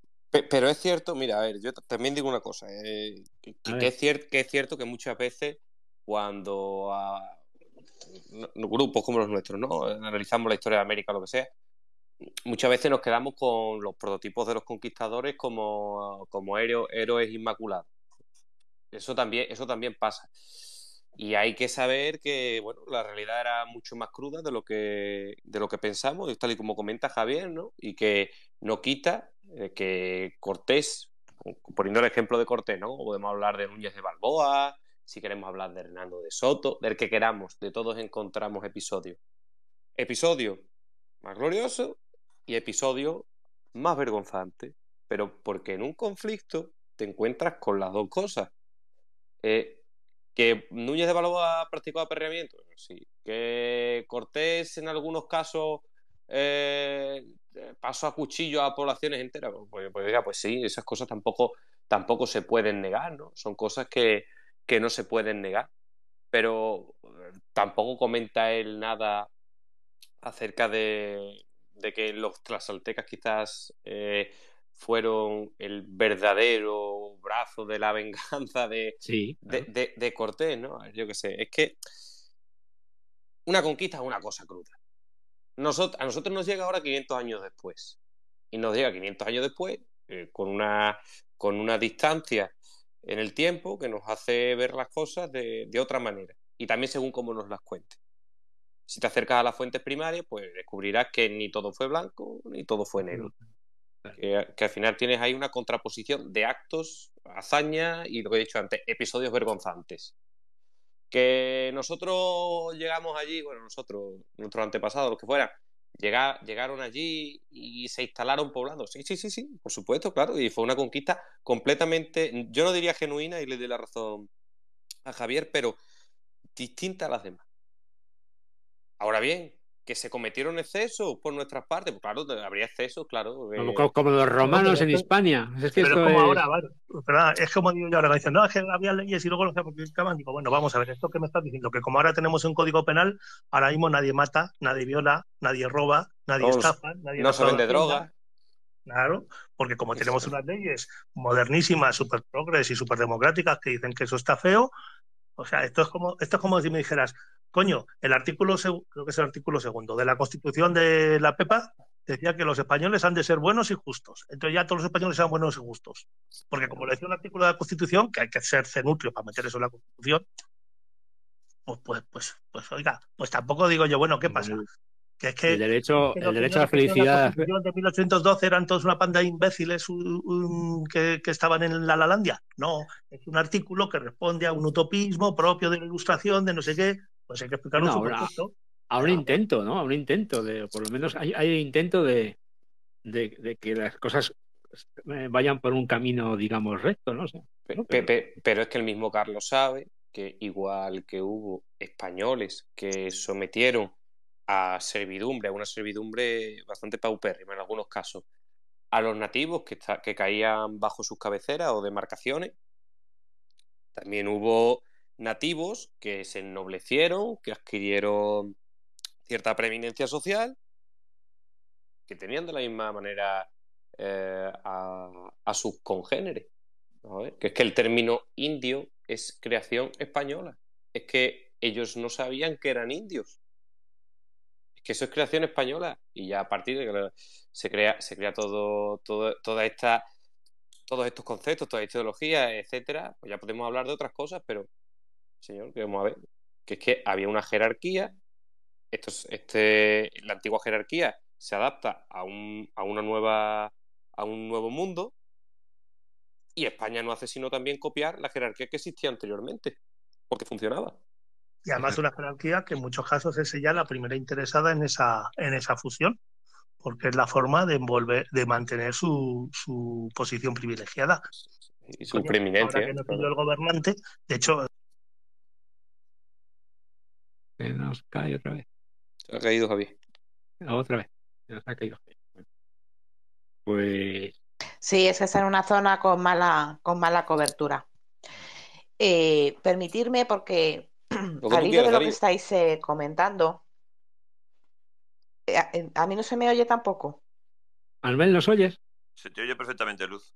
Pero es cierto, mira, a ver, yo también digo una cosa, eh, que, es cierto que muchas veces cuando grupos como los nuestros, ¿no? Analizamos la historia de América, lo que sea, muchas veces nos quedamos con los prototipos de los conquistadores como, como héroes inmaculados. Eso también, eso también pasa. Y hay que saber que, bueno, la realidad era mucho más cruda de lo que, de lo que pensamos, tal y como comenta Javier, ¿no? Y que no quita eh, que Cortés, poniendo el ejemplo de Cortés, ¿no? Podemos hablar de Núñez de Balboa, si queremos hablar de Hernando de Soto, del que queramos, de todos encontramos episodios. Episodio más glorioso y episodio más vergonzante, pero porque en un conflicto te encuentras con las dos cosas. Eh, ¿Que Núñez de Balboa practicó aperreamiento? Sí. ¿Que Cortés en algunos casos eh, pasó a cuchillo a poblaciones enteras? Pues, pues, pues, sí, esas cosas tampoco, tampoco se pueden negar, ¿no? Son cosas que, no se pueden negar. Pero eh, tampoco comenta él nada acerca de, que los trasaltecas quizás fueron el verdadero brazo de la venganza de, de, Cortés, ¿no? Yo qué sé, es que una conquista es una cosa cruda. a nosotros nos llega ahora 500 años después. Y nos llega 500 años después eh, con, una, con una distancia en el tiempo que nos hace ver las cosas de, otra manera. Y también según cómo nos las cuente. Si te acercas a las fuentes primarias, pues descubrirás que ni todo fue blanco ni todo fue negro. Que, que, al final tienes ahí una contraposición de actos hazaña y lo que he dicho antes, episodios vergonzantes. Que nosotros llegamos allí, bueno, nosotros, nuestros antepasados, los que fuera llegaron allí y se instalaron poblados Sí, sí, sí, sí, por supuesto, claro. Y fue una conquista completamente, yo no diría genuina y le doy la razón a Javier, pero distinta a las demás. Ahora bien, que se cometieron excesos por nuestra parte pues claro, habría excesos, claro. Como, los romanos en Hispania. Es que pero como ahora, es como digo yo ahora, dicen, no, es que había leyes y luego los aplicaban. Digo, bueno, vamos a ver, esto que me estás diciendo, que como ahora tenemos un código penal, ahora mismo nadie mata, nadie viola, nadie roba, nadie estafa, nadie... No se vende droga. Claro, porque como tenemos unas leyes modernísimas, súper progres y súper democráticas que dicen que eso está feo, o sea, esto es como, esto es como si me dijeras, coño, el artículo, creo que es el artículo segundo de la Constitución de la PEPA, decía que los españoles han de ser buenos y justos. Entonces ya todos los españoles sean buenos y justos. Porque como le decía un artículo de la Constitución, que hay que ser cenutrio para meter eso en la Constitución, pues, pues, pues, pues oiga, pues tampoco digo yo, bueno, ¿qué pasa? el derecho, derecho a la felicidad. de 1812 eran todos una panda de imbéciles que, estaban en la Lalandia. No, es un artículo que responde a un utopismo propio de la ilustración, de no sé qué. Pues hay que explicarlo A un intento, ¿no? A un intento, de, por lo menos hay, hay intento de, que las cosas eh, vayan por un camino, digamos, recto, ¿no? pero, pero es que el mismo Carlos sabe que igual que hubo españoles que sometieron a servidumbre, a una servidumbre bastante paupérrima en algunos casos, a los nativos que, que caían bajo sus cabeceras o demarcaciones. También hubo nativos que se ennoblecieron, que adquirieron cierta preeminencia social, que tenían de la misma manera eh, a, sus congéneres. que es que el término indio es creación española. Es que ellos no sabían que eran indios es que eso es creación española y ya a partir de que se crea, se crea todo, toda esta, todos estos conceptos, toda esta ideología, etcétera, pues ya podemos hablar de otras cosas, pero señor, que vamos a ver, que es que había una jerarquía, este, la antigua jerarquía se adapta a, un, una nueva a un nuevo mundo y España no hace sino también copiar la jerarquía que existía anteriormente, porque funcionaba. Y además una jerarquía que en muchos casos es ella la primera interesada en esa, en esa fusión, porque es la forma de, envolver, de mantener su, posición privilegiada. Y su preeminencia. Ahora el gobernante, de hecho... Se nos cae otra vez. Se ha caído Javier. Ah, otra vez. Se nos ha caído Pues... Sí, es que está en una zona con mala, con mala cobertura. Eh, permitirme, porque lo de lo que estáis eh, comentando, eh, eh, a, mí no se me oye tampoco. Manuel, ¿nos oyes? Se te oye perfectamente, Luz.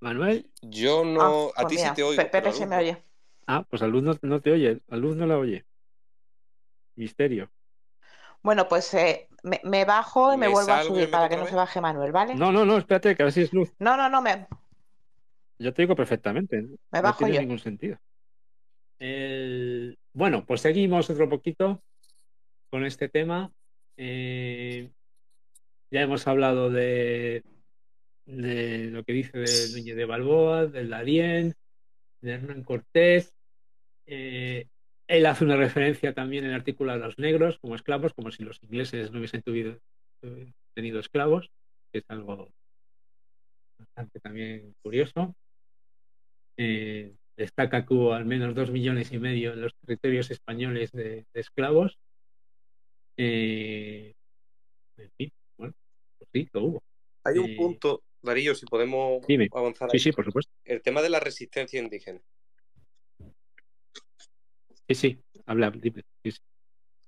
Manuel. Yo no. Ah, a pues ti sí te oye Pepe se me oye. Ah, pues a Luz no, te oye. A Luz no la oye. Misterio. Bueno, pues me, bajo y me, vuelvo a subir para que no se baje Manuel, ¿vale? No, no, no, espérate, que a ver si es Luz. No, no, no, me, Yo te digo perfectamente. Me bajo no tiene ningún sentido. Eh, bueno, pues seguimos otro poquito con este tema. Eh, ya hemos hablado de, de lo que dice de Núñez de Balboa, del Dadien, de Hernán Cortés. Eh, él hace una referencia también en el artículo a los negros como esclavos, como si los ingleses no hubiesen tenido esclavos, que es algo bastante también curioso. Destaca que hubo al menos dos millones y medio en los criterios españoles de, esclavos. Eh, en fin, bueno, pues sí, lo hubo. Hay un eh, punto, Darío, si podemos avanzar. Sí, sí, por supuesto. El tema de la resistencia indígena. Sí, sí, habla, dime.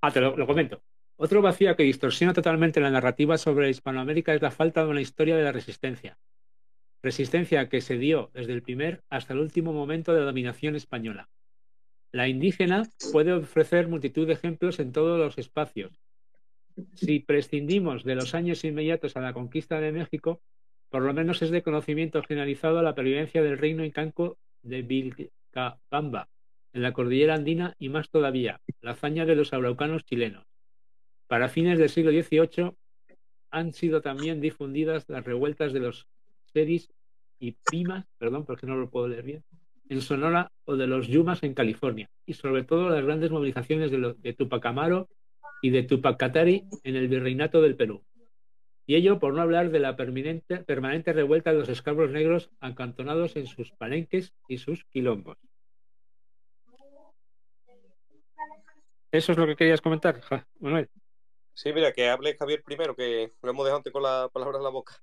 Ah, te lo comento. Otro vacío que distorsiona totalmente la narrativa sobre Hispanoamérica es la falta de una historia de la resistencia resistencia que se dio desde el primer hasta el último momento de dominación española. La indígena puede ofrecer multitud de ejemplos en todos los espacios. Si prescindimos de los años inmediatos a la conquista de México, por lo menos es de conocimiento generalizado la pervivencia del reino incanco de Vilcabamba en la cordillera andina y más todavía, la hazaña de los araucanos chilenos. Para fines del siglo XVIII han sido también difundidas las revueltas de los seris y Pimas, perdón, porque no lo puedo leer bien, en Sonora o de los Yumas en California, y sobre todo las grandes movilizaciones de, los, de Tupac Amaro y de Tupac Katari en el virreinato del Perú. Y ello por no hablar de la permanente, permanente revuelta de los escabros negros acantonados en sus palenques y sus quilombos. Eso es lo que querías comentar, Manuel. Sí, mira, que hable Javier primero, que lo hemos dejado con la palabra en la boca.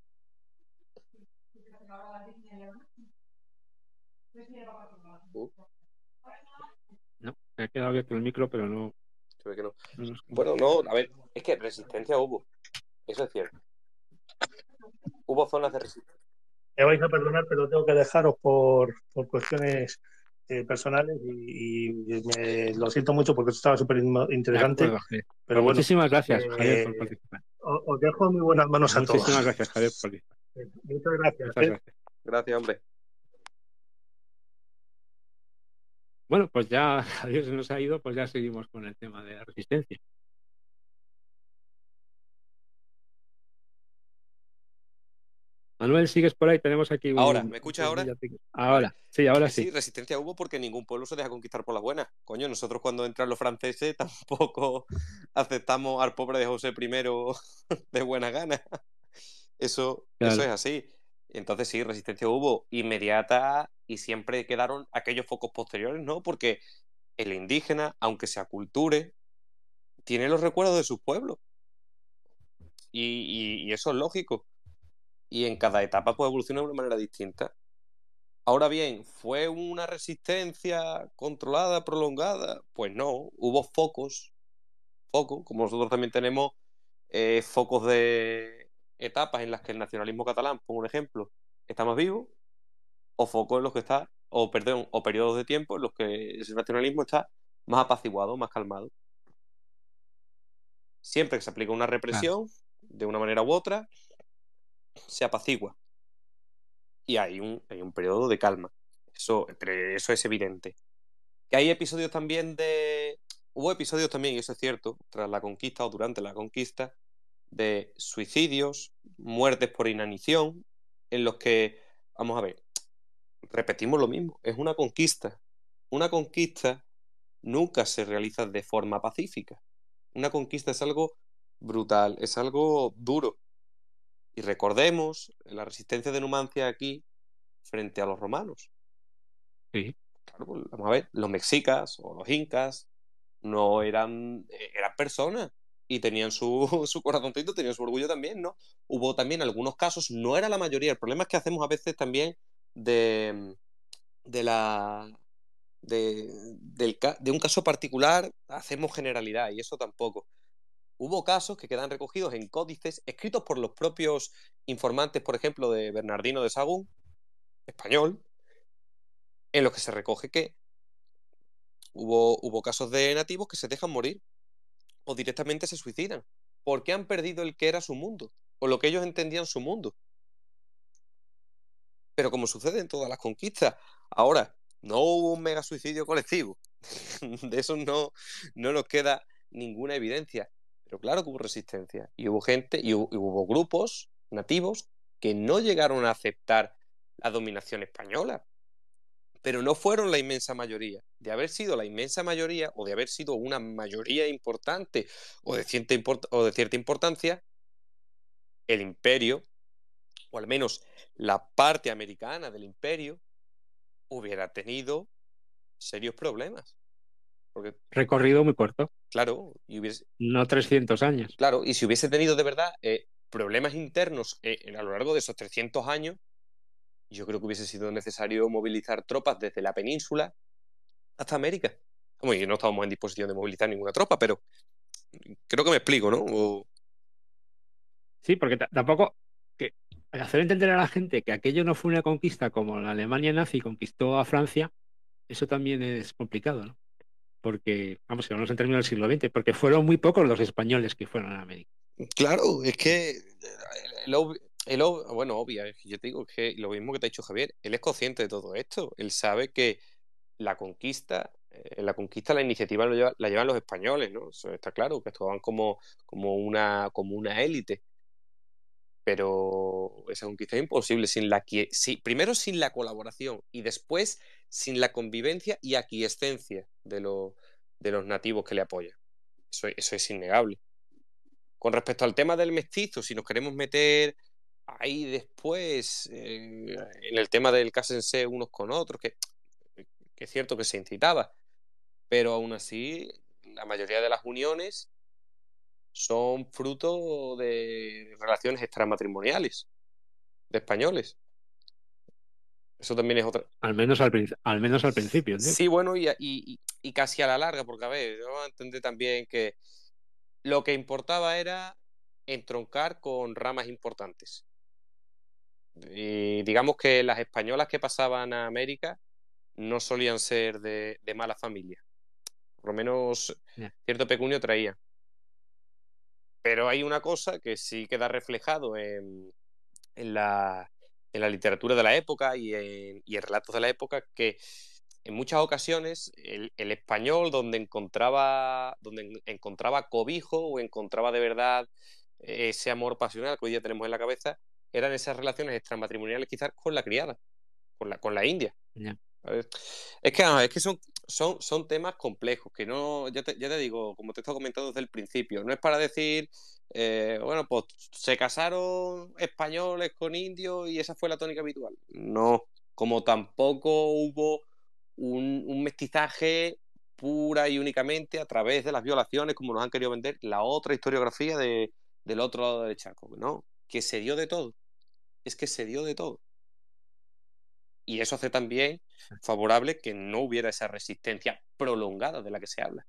No, me ha quedado abierto el micro, pero no. Se ve que no. Bueno, no, a ver, es que resistencia hubo. Eso es cierto. Hubo zonas de resistencia. Eh, me vais a perdonar, pero tengo que dejaros por, por cuestiones eh, personales y, me, lo siento mucho porque estaba súper interesante. Pues muchísimas gracias, eh, Javier, por participar. Os, dejo muy buenas manos a todos. Muchísimas gracias, Javier, por participar. Muchas gracias. gracias, hombre. Bueno, pues ya, adiós nos ha ido, pues ya seguimos con el tema de la resistencia. Manuel, sigues por ahí, tenemos aquí un... Ahora, ¿me escucha ahora? Ahora, sí, ahora sí. resistencia hubo porque ningún pueblo se deja conquistar por la buena Coño, nosotros cuando entran los franceses tampoco aceptamos al pobre de José I de buena gana. Eso, eso es así. Entonces sí, resistencia hubo inmediata y siempre quedaron aquellos focos posteriores, ¿no? Porque el indígena, aunque se aculture, tiene los recuerdos de su pueblo. Y, eso es lógico. Y en cada etapa puede evolucionar de una manera distinta. Ahora bien, ¿fue una resistencia controlada, prolongada? Pues no, hubo focos, focos, como nosotros también tenemos eh, focos de, etapas en las que el nacionalismo catalán, por un ejemplo, está más vivo, o foco en los que está, o perdón, o periodos de tiempo en los que el nacionalismo está más apaciguado, más calmado. Siempre que se aplica una represión, de una manera u otra, se apacigua. Y hay un, periodo de calma. Eso, eso es evidente. Que hay episodios también de. Hubo episodios también, y eso es cierto, tras la conquista o durante la conquista, de suicidios, muertes por inanición, en los que, vamos a ver, repetimos lo mismo, es una conquista. Una conquista nunca se realiza de forma pacífica. Una conquista es algo brutal, es algo duro. Y recordemos la resistencia de Numancia aquí frente a los romanos. Sí. Pues, vamos a ver, los mexicas o los incas no eran, eran personas, y tenían su, su corazoncito, tenían su orgullo también, ¿no? Hubo también algunos casos, no era la mayoría, el problema es que hacemos a veces también de, la... De, del, de un caso particular hacemos generalidad y eso tampoco. Hubo casos que quedan recogidos en códices escritos por los propios informantes, por ejemplo, de Bernardino de Sagún, español, en los que se recoge que hubo, hubo casos de nativos que se dejan morir o directamente se suicidan, porque han perdido el que era su mundo, o lo que ellos entendían su mundo. Pero como sucede en todas las conquistas, ahora no hubo un mega suicidio colectivo, de eso no, no nos queda ninguna evidencia, pero claro que hubo resistencia y hubo gente y hubo grupos nativos que no llegaron a aceptar la dominación española, pero no fueron la inmensa mayoría. De haber sido la inmensa mayoría o de haber sido una mayoría importante o de cierta, importancia, el imperio, o al menos la parte americana del imperio, hubiera tenido serios problemas. Recorrido muy corto. Claro. Y No 300 años. Claro, y si hubiese tenido de verdad eh, problemas internos eh, a lo largo de esos 300 años, yo creo que hubiese sido necesario movilizar tropas desde la península hasta América. como y no estábamos en disposición de movilizar ninguna tropa, pero creo que me explico, ¿no? Sí, porque tampoco que hacer entender a la gente que aquello no fue una conquista como la Alemania nazi conquistó a Francia, eso también es complicado, ¿no? Porque, vamos, que vamos en términos el siglo XX, porque fueron muy pocos los españoles que fueron a América. Claro, es que el, bueno, obvio, yo te digo que lo mismo que te ha dicho Javier, él es consciente de todo esto, él sabe que la conquista, eh, la conquista, la iniciativa la llevan los españoles, ¿no? está claro, que actuaban como, como, una, como una élite. Pero esa conquista es imposible sin la primero sin la colaboración y después sin la convivencia y aquiescencia de, los nativos que le apoyan. Eso, eso es innegable. Con respecto al tema del mestizo, si nos queremos meter ahí después eh, en el tema del casense unos con otros, que, es cierto que se incitaba, pero aún así la mayoría de las uniones son fruto de relaciones extramatrimoniales de españoles. Eso también es otra. Al menos al, menos al principio. ¿sí? bueno, y, y, casi a la larga, porque a ver, yo entendí también que lo que importaba era entroncar con ramas importantes. Y digamos que las españolas que pasaban a América no solían ser de, mala familia. Por lo menos cierto pecunio traía. Pero hay una cosa que sí queda reflejado en, la, literatura de la época y en, relatos de la época, que en muchas ocasiones el, el español donde encontraba, donde encontraba cobijo o encontraba de verdad eh, ese amor pasional que hoy día tenemos en la cabeza, eran esas relaciones extramatrimoniales quizás con la criada, con la, con la India. Es que, ah, es que son, son, son temas complejos, que no, ya te, digo, como te he estado comentando desde el principio, no es para decir, eh, bueno, pues se casaron españoles con indios y esa fue la tónica habitual. No, como tampoco hubo un, mestizaje pura y únicamente a través de las violaciones, como nos han querido vender la otra historiografía del otro lado del charco, ¿no? Que se dio de todo es que se dio de todo. Y eso hace también favorable que no hubiera esa resistencia prolongada de la que se habla.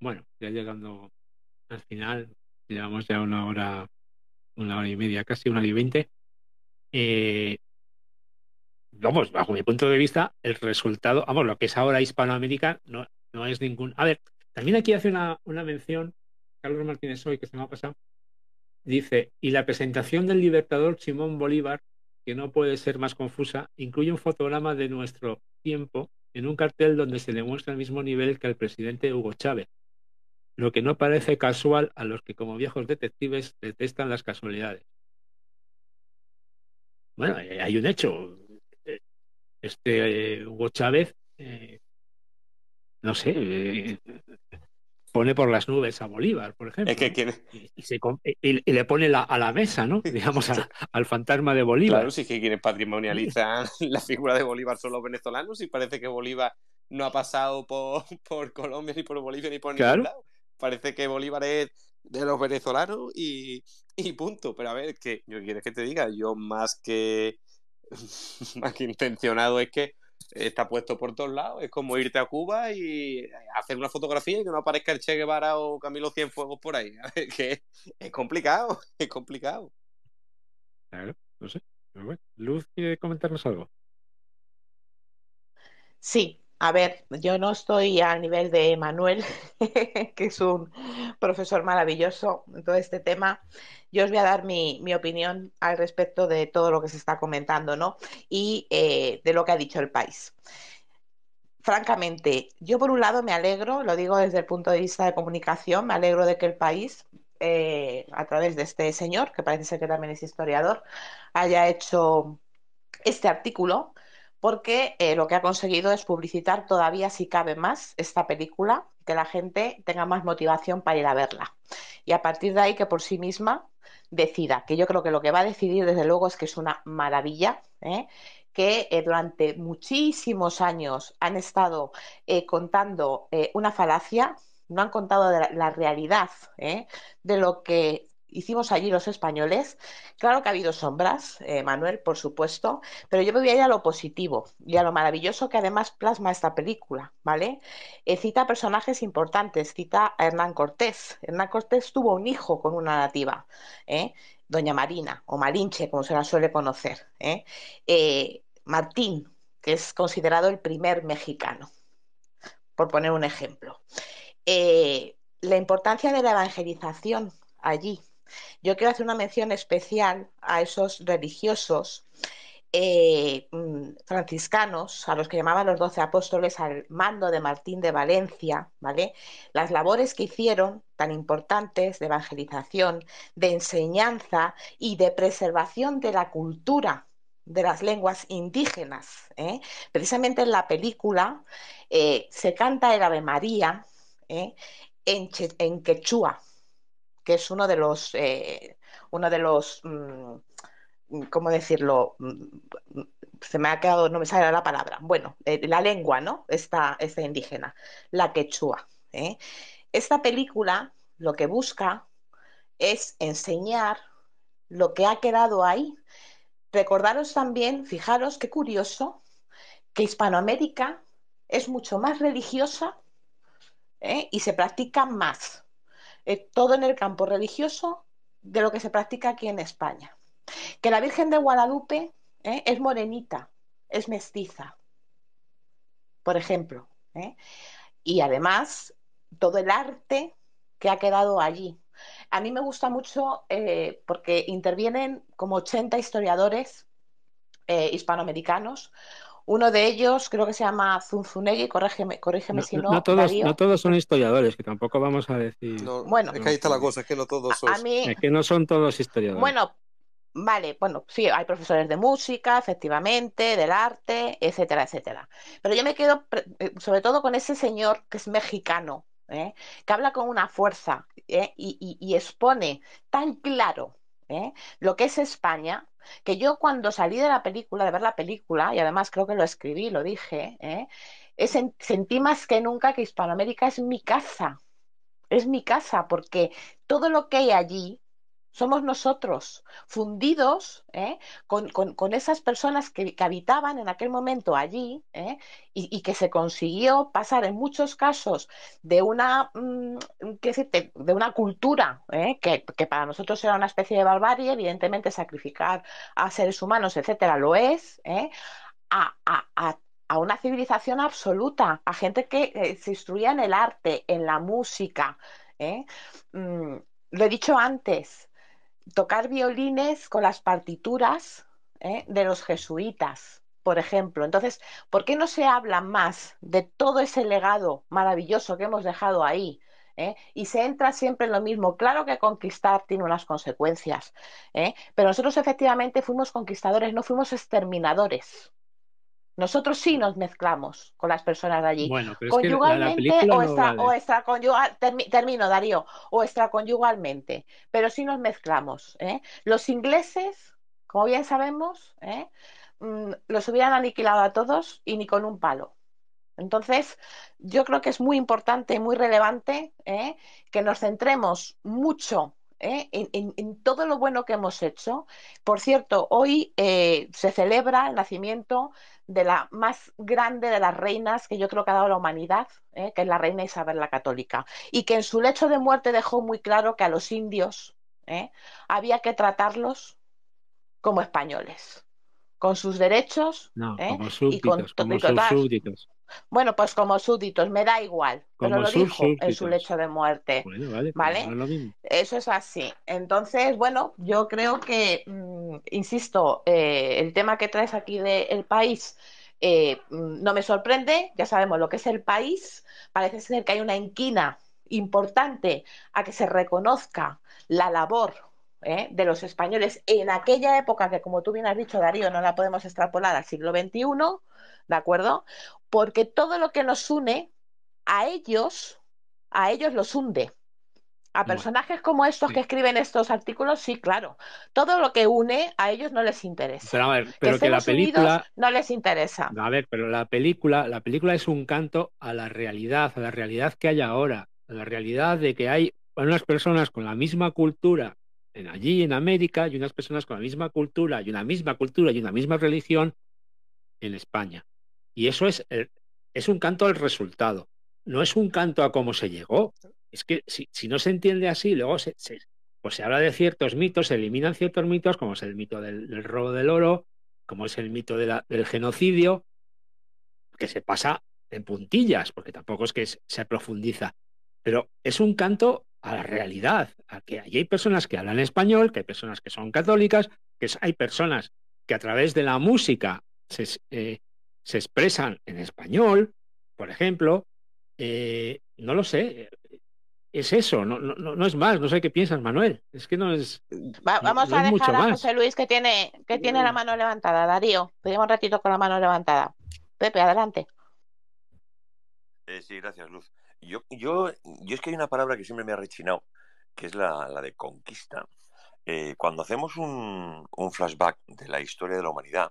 Bueno, ya llegando al final, llevamos ya una hora, una hora y media, casi una hora y veinte. Eh, vamos, bajo mi punto de vista, el resultado, vamos, lo que es ahora Hispanoamérica no, no es ningún. A ver, también aquí hace una, una mención, Carlos Martínez hoy, que se me ha pasado, Dice, y la presentación del libertador Simón Bolívar, que no puede ser más confusa, incluye un fotograma de nuestro tiempo en un cartel donde se demuestra el mismo nivel que el presidente Hugo Chávez, lo que no parece casual a los que como viejos detectives detestan las casualidades. Bueno, eh, hay un hecho. Eh, este eh, Hugo Chávez, no sé, pone por las nubes a Bolívar, por ejemplo. que y, le pone la, a la mesa, ¿no? Digamos, al fantasma de Bolívar. Claro, sí que quienes patrimonializan la figura de Bolívar son los venezolanos y parece que Bolívar no ha pasado por, por Colombia, ni por Bolivia, ni por lado. Parece que Bolívar es de los venezolanos y, punto. Pero a ver, ¿qué yo quieres que te diga, yo más que, más que intencionado es que está puesto por todos lados. Es como irte a Cuba y eh, hacer una fotografía y que no aparezca el Che Guevara o Camilo Cienfuegos por ahí. que es complicado, es complicado. Claro, no sé. Luz, ¿quiere comentarnos algo? Sí, a ver, yo no estoy al nivel de Manuel, que es un profesor maravilloso en todo este tema. Yo os voy a dar mi, opinión al respecto de todo lo que se está comentando, ¿no? Y eh, de lo que ha dicho el país. Francamente, yo por un lado me alegro, lo digo desde el punto de vista de comunicación, me alegro de que el país eh, a través de este señor, que parece ser que también es historiador, haya hecho este artículo porque eh, lo que ha conseguido es publicitar todavía, si cabe más, esta película, que la gente tenga más motivación para ir a verla. Y a partir de ahí que por sí misma decida, que yo creo que lo que va a decidir desde luego es que es una maravilla, ¿eh? que eh, durante muchísimos años han estado contando una falacia, no han contado la realidad de lo que hicimos allí los españoles. Claro que ha habido sombras, eh, Manuel, por supuesto, pero yo me voy a ir a lo positivo y a lo maravilloso que además plasma esta película, ¿vale? Eh, cita personajes importantes, cita a Hernán Cortés. Hernán Cortés tuvo un hijo con una nativa, ¿eh? Doña Marina, o Malinche, como se la suele conocer. Martín, que es considerado el primer mexicano, por poner un ejemplo. la importancia de la evangelización allí, yo quiero hacer una mención especial a esos religiosos eh, mm, franciscanos, a los que llamaban los doce apóstoles, al mando de Martín de Valencia, ¿vale? Las labores que hicieron tan importantes de evangelización, de enseñanza y de preservación de la cultura de las lenguas indígenas. ¿eh? Precisamente en la película eh, se canta el Ave María en quechua, que es uno de los, eh, uno de los, mm, mm, ¿cómo decirlo? Mm, se me ha quedado, no me sale la palabra. Bueno, eh, la lengua, ¿no? Esta, indígena, la quechua. ¿eh? Esta película lo que busca es enseñar lo que ha quedado ahí. Recordaros también, fijaros qué curioso, que Hispanoamérica es mucho más religiosa y se practica más. Eh, todo en el campo religioso de lo que se practica aquí en España. Que la Virgen de Guadalupe eh, es morenita, es mestiza, por ejemplo. Eh, y además, todo el arte que ha quedado allí. A mí me gusta mucho porque intervienen como 80 historiadores hispanoamericanos, uno de ellos creo que se llama Zunzunegui, corrígeme, corrígeme si no. No todos, son historiadores, que tampoco vamos a decir. bueno, es que ahí está la cosa, es que no todos son. todos historiadores. Bueno, vale, bueno, sí, hay profesores de música, efectivamente, del arte, etcétera, etcétera. Pero yo me quedo eh, sobre todo con ese señor que es mexicano, ¿eh? que habla con una fuerza ¿eh? y, y expone tan claro ¿eh? lo que es España, que yo cuando salí de la película, de ver la película, y además creo que lo escribí, lo dije, es ¿eh? sentí más que nunca que Hispanoamérica es mi casa, es mi casa, porque todo lo que hay allí somos nosotros, fundidos ¿eh? con, esas personas que, habitaban en aquel momento allí ¿eh? y, que se consiguió pasar en muchos casos de una, mm, De una cultura ¿eh? que, para nosotros era una especie de barbarie, evidentemente sacrificar a seres humanos, etcétera, lo es, a, una civilización absoluta, a gente que se instruía en el arte, en la música. Mm, lo he dicho antes, tocar violines con las partituras ¿eh? de los jesuitas, por ejemplo. Entonces, ¿por qué no se habla más de todo ese legado maravilloso que hemos dejado ahí? ¿eh? y se entra siempre en lo mismo. Claro que conquistar tiene unas consecuencias, ¿eh? pero nosotros efectivamente fuimos conquistadores, no fuimos exterminadores. Nosotros sí nos mezclamos con las personas de allí. Bueno, pero Conyugalmente o, extra, termino Darío, o extraconyugalmente, pero sí nos mezclamos. ¿eh? Los ingleses, como bien sabemos, ¿eh? mm, los hubieran aniquilado a todos y ni con un palo. Entonces, yo creo que es muy importante, y muy relevante ¿eh? que nos centremos mucho En, todo lo bueno que hemos hecho. Por cierto, hoy se celebra el nacimiento de la más grande de las reinas que yo creo que ha dado la humanidad, ¿eh? que es la reina Isabel la Católica, y que en su lecho de muerte dejó muy claro que a los indios ¿eh? había que tratarlos como españoles, con sus derechos sus súbditos. Bueno, pues como súbditos, me da igual, como pero lo dijo en su lecho de muerte. vale, pues Eso es así. Entonces, bueno, yo creo que, mm, insisto, eh, el tema que traes aquí del país eh, mm, no me sorprende, ya sabemos lo que es el país, parece ser que hay una inquina importante a que se reconozca la labor eh, de los españoles en aquella época que, como tú bien has dicho, Darío, no la podemos extrapolar al siglo XXI, ¿de acuerdo? porque todo lo que nos une a ellos, a ellos los hunde. A personajes como estos que escriben estos artículos, sí, claro. Todo lo que une a ellos no les interesa. Pero a ver, pero que, que la película no les interesa. A ver, pero la película, la película es un canto a la realidad, a la realidad que hay ahora, a la realidad de que hay unas personas con la misma cultura en allí en América y unas personas con la misma cultura y una misma cultura y una misma religión en España. Y eso es, eh, es un canto al resultado, no es un canto a cómo se llegó. Es que si, no se entiende así, luego se, se, habla de ciertos mitos, se eliminan ciertos mitos, como es el mito del, robo del oro, como es el mito del genocidio, que se pasa en puntillas, porque tampoco es que se profundiza. Pero es un canto a la realidad, a que allí hay personas que hablan español, que hay personas que son católicas, que hay personas que a través de la música se, eh, se expresan en español, por ejemplo, eh, no lo sé. Es eso, no, no, no es más, no sé qué piensas, Manuel. Es que no es. vamos a dejar a José Luis que tiene, que tiene la mano levantada, Darío. Pedimos un ratito con la mano levantada. Pepe, adelante. Eh, sí, gracias, Luz. Yo, yo, yo es que hay una palabra que siempre me ha rechinado, que es la, de conquista. Eh, cuando hacemos un, un flashback de la historia de la humanidad,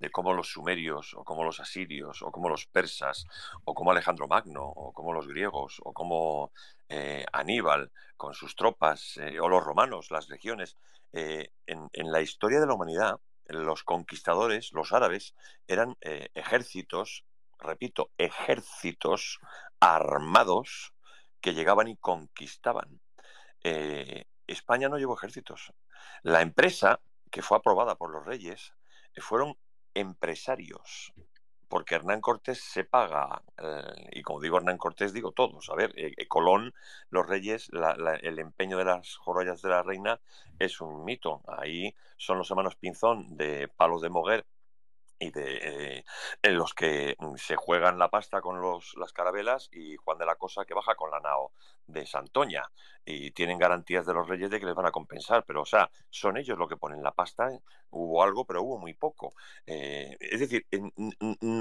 de cómo los sumerios o cómo los asirios o cómo los persas o cómo Alejandro Magno o cómo los griegos o cómo eh, Aníbal con sus tropas eh, o los romanos, las legiones, eh, en, en, la historia de la humanidad los conquistadores, los árabes, eran ejércitos, repito, ejércitos armados que llegaban y conquistaban. España no llevó ejércitos. La empresa que fue aprobada por los reyes fueron empresarios, porque Hernán Cortés se paga, eh, y como digo Hernán Cortés, digo todos, a ver, eh, eh, Colón, los reyes, el empeño de las joyas de la reina es un mito. Ahí son los hermanos Pinzón de Palos de Moguer y de eh, los que mm, se juegan la pasta con los, las carabelas y Juan de la Cosa que baja con la nao de Santoña y tienen garantías de los reyes de que les van a compensar, pero o sea, son ellos los que ponen la pasta, ¿eh? hubo algo, pero hubo muy poco. Eh, es decir, en,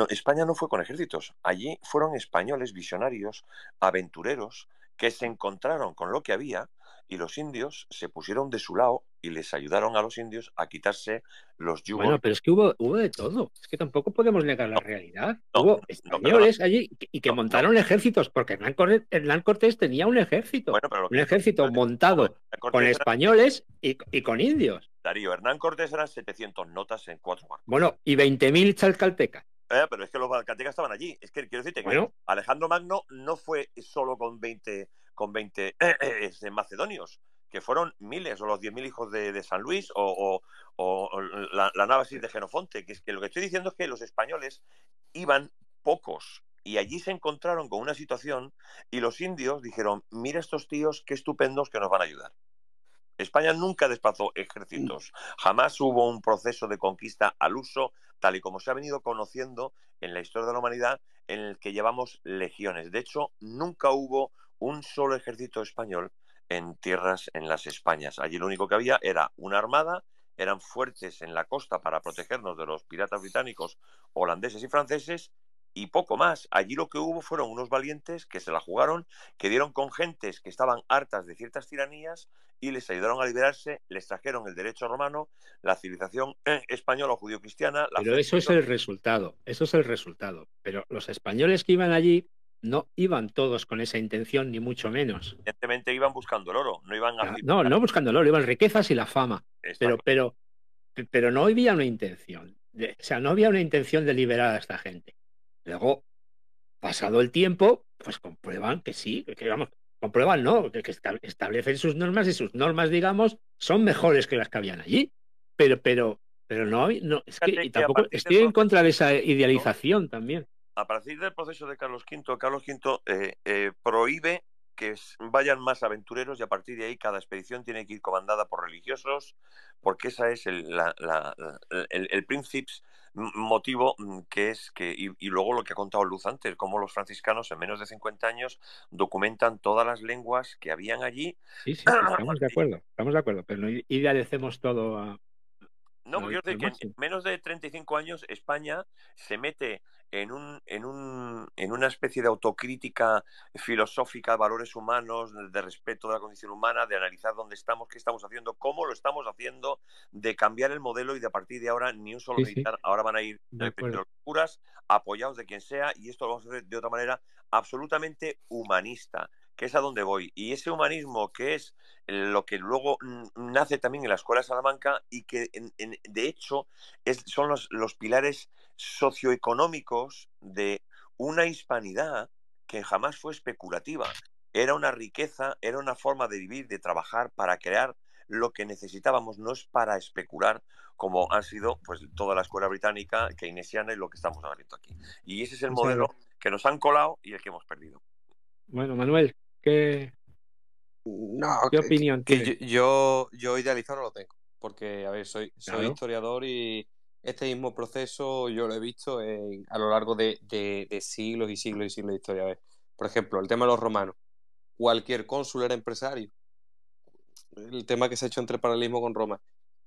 España no fue con ejércitos, allí fueron españoles visionarios, aventureros, que se encontraron con lo que había y los indios se pusieron de su lado y les ayudaron a los indios a quitarse los yugos. Bueno, pero es que hubo, hubo de todo. Es que tampoco podemos negar la realidad. hubo españoles allí y que montaron ejércitos, porque Hernán Cortés, tenía un ejército. un ejército montado con españoles y, con indios. Darío, Hernán Cortés eran 700 notas en cuatro Bueno, y 20.000 chalcaltecas. Eh, pero es que los chalcaltecas estaban allí. Es que quiero decirte que Alejandro Magno no fue solo con 20, con 20 eh, eh, macedonios que fueron miles o los 10.000 hijos de, San Luis o, la, la de Genofonte, que es que lo que estoy diciendo es que los españoles iban pocos y allí se encontraron con una situación y los indios dijeron, mira estos tíos, qué estupendos que nos van a ayudar. España nunca desplazó ejércitos, jamás hubo un proceso de conquista al uso, tal y como se ha venido conociendo en la historia de la humanidad, en el que llevamos legiones. De hecho, nunca hubo un solo ejército español en tierras en las Españas. Allí lo único que había era una armada, eran fuertes en la costa para protegernos de los piratas británicos, holandeses y franceses y poco más. Allí lo que hubo fueron unos valientes que se la jugaron, que dieron con gentes que estaban hartas de ciertas tiranías y les ayudaron a liberarse, les trajeron el derecho romano, la civilización eh, española o judío-cristiana. Pero eso es el resultado, eso es el resultado. Pero los españoles que iban allí no iban todos con esa intención, ni mucho menos. Evidentemente iban buscando el oro, no iban a... Ah, no, no buscando el oro, iban riquezas y la fama. Pero, pero, pero no había una intención. o sea, no había una intención de liberar a esta gente. Luego, pasado el tiempo, pues comprueban que sí, que vamos, comprueban no, que, establecen sus normas y sus normas, digamos, son mejores que las que habían allí. Pero, pero, pero no, no tampoco estoy en contra de esa idealización también a partir del proceso de Carlos V, Carlos V eh, eh, prohíbe que vayan más aventureros y a partir de ahí cada expedición tiene que ir comandada por religiosos, porque ese es el, la, motivo mm, que es que, y, luego lo que ha contado Luz antes, cómo los franciscanos en menos de 50 años documentan todas las lenguas que habían allí. Sí, sí, estamos de acuerdo, estamos de acuerdo, pero no idealicemos todo a, no, yo sé que en menos de 35 años España se mete en, un, en, un, en una especie de autocrítica filosófica valores humanos, de respeto de la condición humana, de analizar dónde estamos, qué estamos haciendo, cómo lo estamos haciendo, de cambiar el modelo y de a partir de ahora ni un solo militar. Ahora van a ir de apoyados de quien sea, y esto lo vamos a hacer de otra manera absolutamente humanista que es a donde voy. Y ese humanismo que es lo que luego nace también en la Escuela Salamanca y que de hecho son los, pilares socioeconómicos de una hispanidad que jamás fue especulativa. Era una riqueza, era una forma de vivir, de trabajar para crear lo que necesitábamos, no es para especular como ha sido pues toda la escuela británica, keynesiana y lo que estamos hablando aquí. Y ese es el modelo que nos han colado y el que hemos perdido. Bueno, Manuel, ¿Qué, opinión Yo, yo idealizado no lo tengo, porque, a ver, soy, historiador y este mismo proceso yo lo he visto a lo largo de, siglos y siglos y siglos de historia. por ejemplo, el tema de los romanos. Cualquier cónsul era empresario. El tema que se ha hecho entre paralelismo con Roma.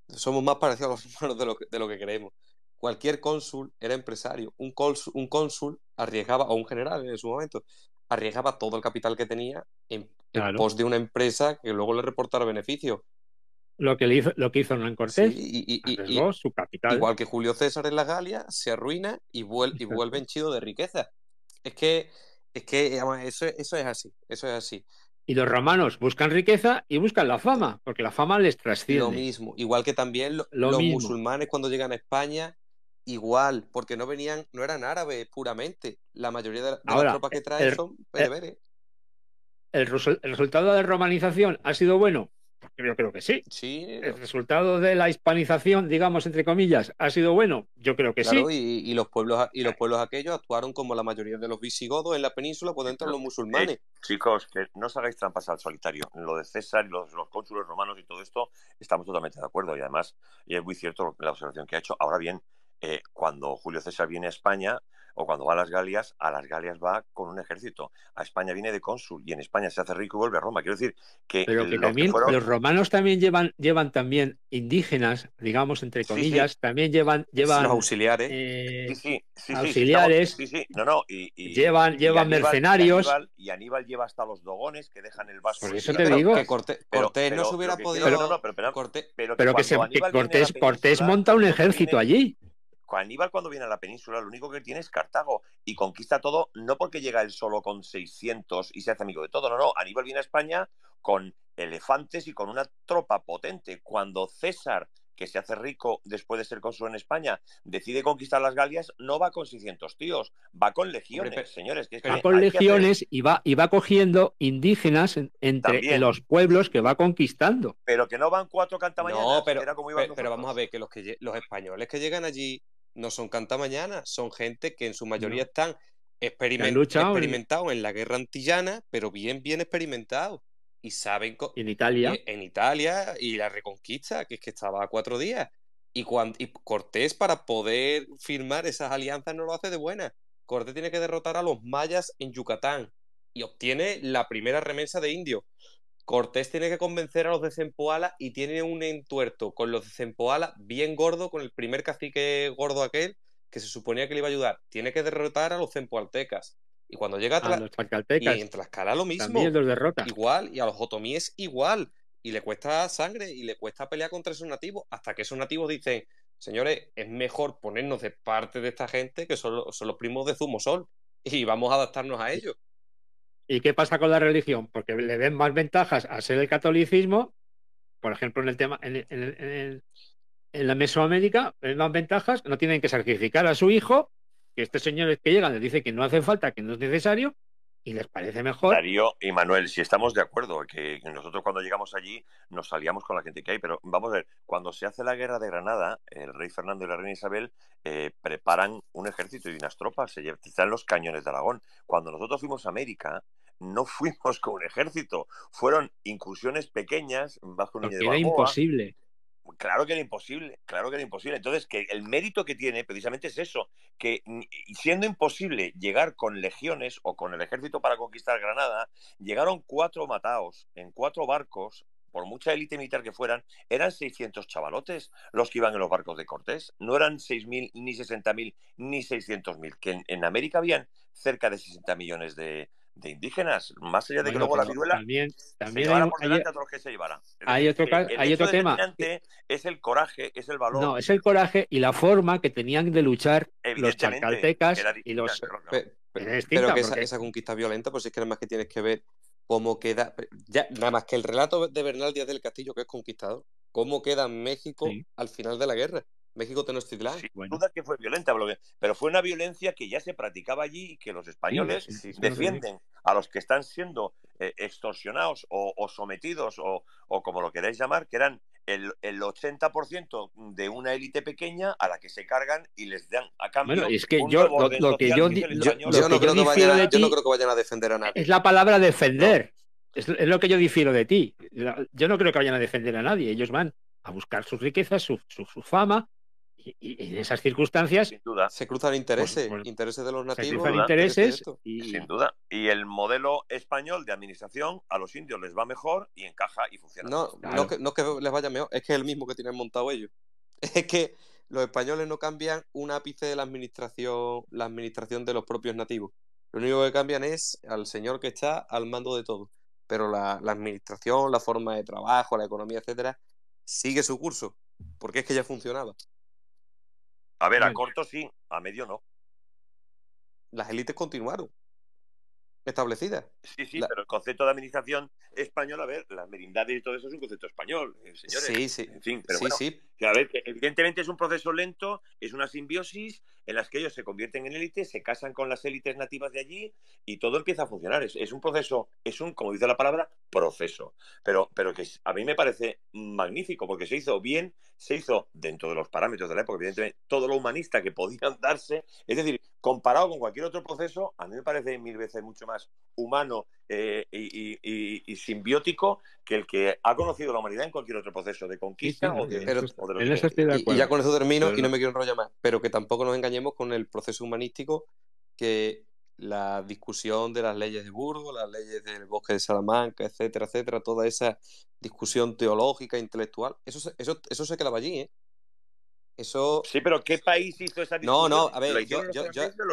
Somos más parecidos a los romanos de lo que, creemos. Cualquier cónsul era empresario. Un cónsul, un cónsul arriesgaba, o un general en su momento, arriesgaba todo el capital que tenía en, pos de una empresa que luego le reportara beneficio. Lo que, hizo, lo que hizo Hernán Cortés, y, su capital. Igual que Julio César en la Galia, se arruina y, y vuelve henchido de riqueza. Es que, es que eso, es así, eso es así. Y los romanos buscan riqueza y buscan la fama, porque la fama les trasciende. Lo mismo, igual que también los musulmanes cuando llegan a España igual, porque no venían, no eran árabes puramente. La mayoría de, las tropas que traen son bereberes. El, resultado de la romanización ha sido bueno? Yo creo que sí. el resultado de la hispanización, digamos, entre comillas, ha sido bueno. Yo creo que sí. Y, los pueblos, y los eh. pueblos aquellos actuaron como la mayoría de los visigodos en la península cuando entran los musulmanes. chicos, que no os hagáis trampas al solitario. Lo de César y los, los, cónsules romanos y todo esto, estamos totalmente de acuerdo. Y además, y es muy cierto la observación que ha hecho. Ahora bien, eh, cuando Julio César viene a España o cuando va a las Galias, a las Galias va con un ejército. A España viene de cónsul y en España se hace rico y vuelve a Roma. Quiero decir que. que, también, los romanos también llevan, llevan también indígenas, digamos, entre comillas, también llevan. llevan auxiliares. auxiliares. llevan, llevan mercenarios. Y Aníbal, lleva hasta los dogones que dejan el vaso. Por eso te digo. Que Cortés, no se hubiera podido. Pero, pero, que, Cortés, Cortés monta un ejército allí. Aníbal cuando viene a la península lo único que tiene es Cartago y conquista todo no porque llega él solo con 600 y se hace amigo de todo, no, no, Aníbal viene a España con elefantes y con una tropa potente. Cuando César, que se hace rico después de ser consul en España, decide conquistar las Galias, no va con 600 tíos, va con legiones, señores. Que va con legiones y, va, y va cogiendo indígenas entre los pueblos que va conquistando. Pero que no van cuatro cantamañanas, pero, vamos a ver que los españoles que llegan allí no son mañana son gente que en su mayoría están experimentados en... la guerra antillana, pero bien, bien experimentados. Y saben. En Italia. Eh, en Italia y la reconquista, que es que estaba a cuatro días. Y, Cortés, para poder firmar esas alianzas, no lo hace de buena. Cortés tiene que derrotar a los mayas en Yucatán y obtiene la primera remesa de indios. Cortés tiene que convencer a los de Zempoala y tiene un entuerto con los de Zempoala bien gordo, con el primer cacique gordo aquel que se suponía que le iba a ayudar. Tiene que derrotar a los Zempoaltecas. Y cuando llega a, Y en lo mismo. derrota. Igual, y a los otomíes igual. Y le cuesta sangre y le cuesta pelear contra esos nativos hasta que esos nativos dicen, señores, es mejor ponernos de parte de esta gente que son, los, son los primos de Zumosol y vamos a adaptarnos a ellos. ¿Y qué pasa con la religión? Porque le ven más ventajas a ser el catolicismo, por ejemplo, en el tema, en, en la Mesoamérica, más ventajas, no tienen que sacrificar a su hijo, que este señor que llegan le dice que no hace falta, que no es necesario, y les parece mejor. Darío y Manuel, si estamos de acuerdo, que nosotros cuando llegamos allí nos salíamos con la gente que hay, pero vamos a ver, cuando se hace la guerra de Granada, el rey Fernando y la reina Isabel eh, preparan un ejército y unas tropas, se llevan los cañones de Aragón. Cuando nosotros fuimos a América, no fuimos con un ejército, fueron incursiones pequeñas bajo un Era imposible. Claro que era imposible, claro que era imposible. Entonces, que el mérito que tiene precisamente es eso, que siendo imposible llegar con legiones o con el ejército para conquistar Granada, llegaron cuatro mataos en cuatro barcos por mucha élite militar que fueran, eran 600 chavalotes los que iban en los barcos de Cortés. No eran 6.000, ni 60.000, ni 600.000, que en, en, América habían cerca de 60 millones de, de indígenas, más allá de que luego la viruela también, también hay, por a los que se Hay otro, hay otro tema. Es el coraje, es el valor. No, es el coraje y la forma que tenían de luchar los chalcaltecas y los... Pero, que esa, conquista violenta, pues es que nada más que tienes que ver cómo queda... Ya, nada más que el relato de Bernal Díaz del Castillo, que es conquistado, cómo queda México al final de la guerra. México Tenochtitlán. Este Sin duda que fue violenta, pero fue una violencia que ya se practicaba allí y que los españoles defienden a los que están siendo eh, extorsionados o, sometidos o, como lo queráis llamar, que eran el, 80% de una élite pequeña a la que se cargan y les dan a cambio. es que yo yo, no, creo que vayan, a defender a nadie. Es la palabra defender. Es, lo que yo difiero de ti. Yo no creo que vayan a defender a nadie. Ellos van a buscar sus riquezas, su, su fama, y, en esas circunstancias. Se cruzan pues, intereses, pues, intereses de los nativos. intereses. Este y... Sin duda. Y el modelo español de administración a los indios les va mejor y encaja y funciona. No, no, que, que les vaya mejor, es que es el mismo que tienen montado ellos. Es que los españoles no cambian un ápice de la administración, la administración de los propios nativos. Lo único que cambian es al señor que está al mando de todo. Pero la, la administración, la forma de trabajo, la economía, etcétera, sigue su curso, porque es que ya funcionaba. A ver, a corto sí, a medio no. Las élites continuaron establecidas. Sí, sí, pero el concepto de administración española, a ver, las merindades y todo eso es un concepto español, eh, señores. Sí, sí. En fin, sí evidentemente es un proceso lento, es una simbiosis en las que ellos se convierten en élites, se casan con las élites nativas de allí y todo empieza a funcionar. Es, un proceso, es un, como dice la palabra, proceso. Pero, pero que a mí me parece magnífico porque se hizo bien, se hizo dentro de los parámetros de la época, evidentemente, todo lo humanista que podían darse. Es decir, comparado con cualquier otro proceso, a mí me parece mil veces mucho más humano eh, y, simbiótico que el que ha conocido la humanidad en cualquier otro proceso de conquista o, de, y, ya con eso termino y no me quiero enrollar más, pero que tampoco nos engañemos con el proceso humanístico que la discusión de las leyes de Burgos, las leyes del bosque de Salamanca, etcétera, etcétera, toda esa discusión teológica, intelectual, eso, eso, eso se quedaba allí, ¿eh? Eso... Sí, pero ¿qué país hizo esa discusión? No, no, a ver, yo, los, yo,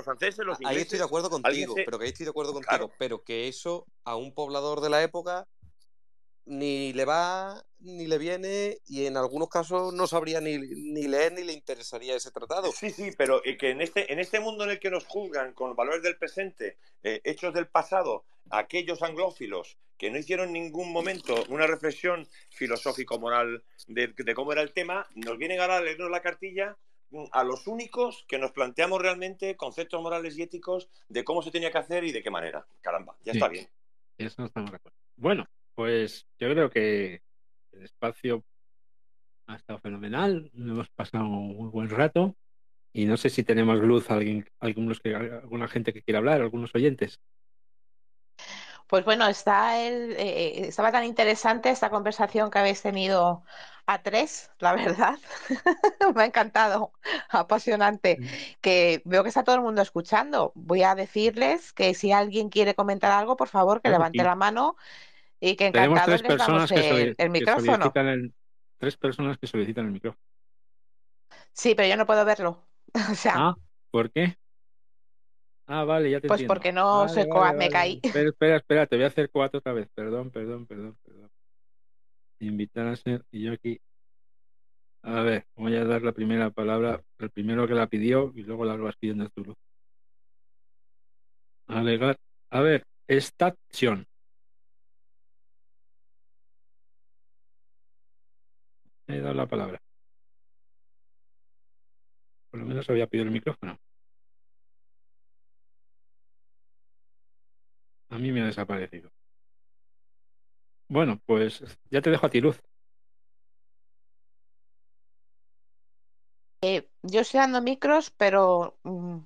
franceses, yo... los ingleses? Ahí estoy de acuerdo contigo, pero que ahí estoy de acuerdo contigo, claro. pero que eso a un poblador de la época ni le va ni le viene y en algunos casos no sabría ni, leer ni le interesaría ese tratado. Sí, sí, pero eh, que en este, en este mundo en el que nos juzgan con valores del presente, eh, hechos del pasado, aquellos anglófilos que no hicieron en ningún momento una reflexión filosófico-moral de, cómo era el tema, nos vienen ahora a leernos la cartilla mm, a los únicos que nos planteamos realmente conceptos morales y éticos de cómo se tenía que hacer y de qué manera. Caramba, ya está bien. Eso Bueno, pues yo creo que el espacio ha estado fenomenal, hemos pasado un buen rato y no sé si tenemos luz alguien, algunos que, alguna gente que quiera hablar, algunos oyentes. Pues bueno, está eh, eh, estaba tan interesante esta conversación que habéis tenido a tres, la verdad. Me ha encantado, apasionante. Mm. Que veo que está todo el mundo escuchando. Voy a decirles que si alguien quiere comentar algo, por favor, que levante la mano y que Tenemos tres personas que, el, micrófono. tres personas que solicitan el micrófono. Sí, pero yo no puedo verlo. ah, ¿por qué? Ah, vale, ya te Pues porque no me caí. Espera, espera, te voy a hacer cuatro otra vez. Perdón, perdón, perdón, perdón. Invitar a ser y yo aquí. A ver, voy a dar la primera palabra el primero que la pidió y luego la vas pidiendo tú. Alegar. A ver, estación. he dado la palabra. Por lo menos había pedido el micrófono. A mí me ha desaparecido. Bueno, pues ya te dejo a ti, Luz. Eh, yo estoy dando micros, pero mm,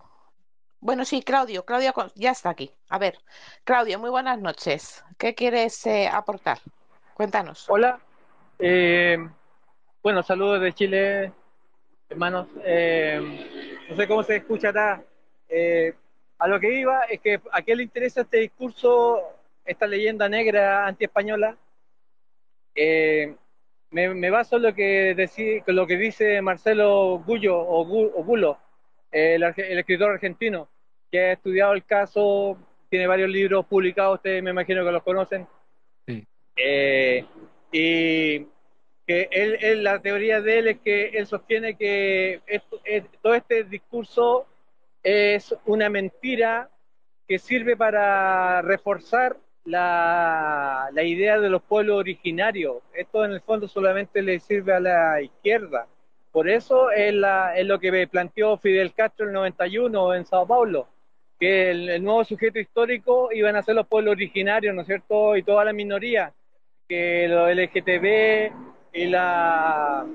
bueno, sí, Claudio, Claudia ya está aquí. A ver, Claudio, muy buenas noches. ¿Qué quieres eh, aportar? Cuéntanos. Hola. Eh, bueno, saludos de Chile, hermanos. Eh, no sé cómo se escucha acá. Eh, a lo que iba es que a qué le interesa este discurso, esta leyenda negra antiespañola, eh, me, me, baso en lo que, lo que dice Marcelo Gullo, o, el, escritor argentino, que ha estudiado el caso, tiene varios libros publicados, ustedes me imagino que los conocen. y que la teoría de él es que él sostiene que eh, todo este discurso es una mentira que sirve para reforzar la, la, idea de los pueblos originarios. Esto en el fondo solamente le sirve a la izquierda. Por eso es, lo que planteó Fidel Castro en el 91 en Sao Paulo, que el, el nuevo sujeto histórico iban a ser los pueblos originarios, ¿no es cierto? Y toda la minoría, que los LGTB, y la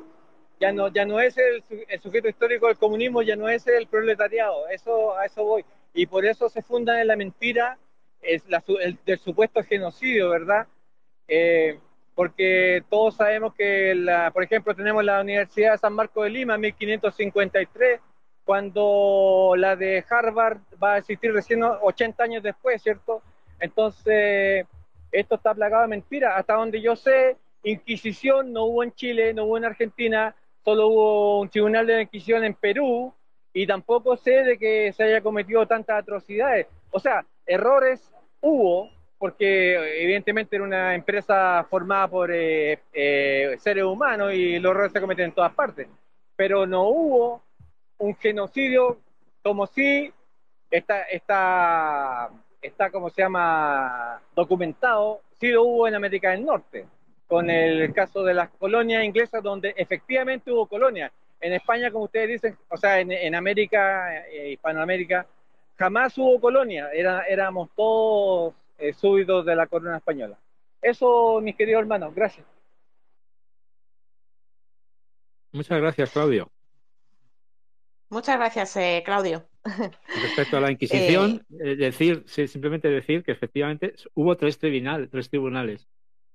ya no ya no es el, sujeto histórico del comunismo, ya no es el proletariado, eso a eso voy y por eso se funda en la mentira es la, del supuesto genocidio, ¿verdad? Eh, porque todos sabemos que, la, por ejemplo, tenemos la Universidad de San Marcos de Lima, 1553, cuando la de Harvard va a existir recién 80 años después, ¿cierto? Entonces, esto está plagado de mentiras. Hasta donde yo sé, Inquisición no hubo en Chile, no hubo en Argentina, solo hubo un tribunal de Inquisición en Perú y tampoco sé de que se haya cometido tantas atrocidades. O sea, errores hubo, porque evidentemente era una empresa formada por eh, eh, seres humanos y los errores se cometen en todas partes, pero no hubo un genocidio como si está, está, como se llama, documentado, sí lo hubo en América del Norte con el caso de las colonias inglesas, donde efectivamente hubo colonias. En España, como ustedes dicen, o sea, en, América, eh, Hispanoamérica, jamás hubo colonia, éramos todos eh, subidos de la corona española. Eso, mis queridos hermanos, gracias. Muchas gracias, Claudio. Muchas gracias, eh, Claudio. Respecto a la Inquisición, decir, simplemente decir que efectivamente hubo tres, tribunal, tres tribunales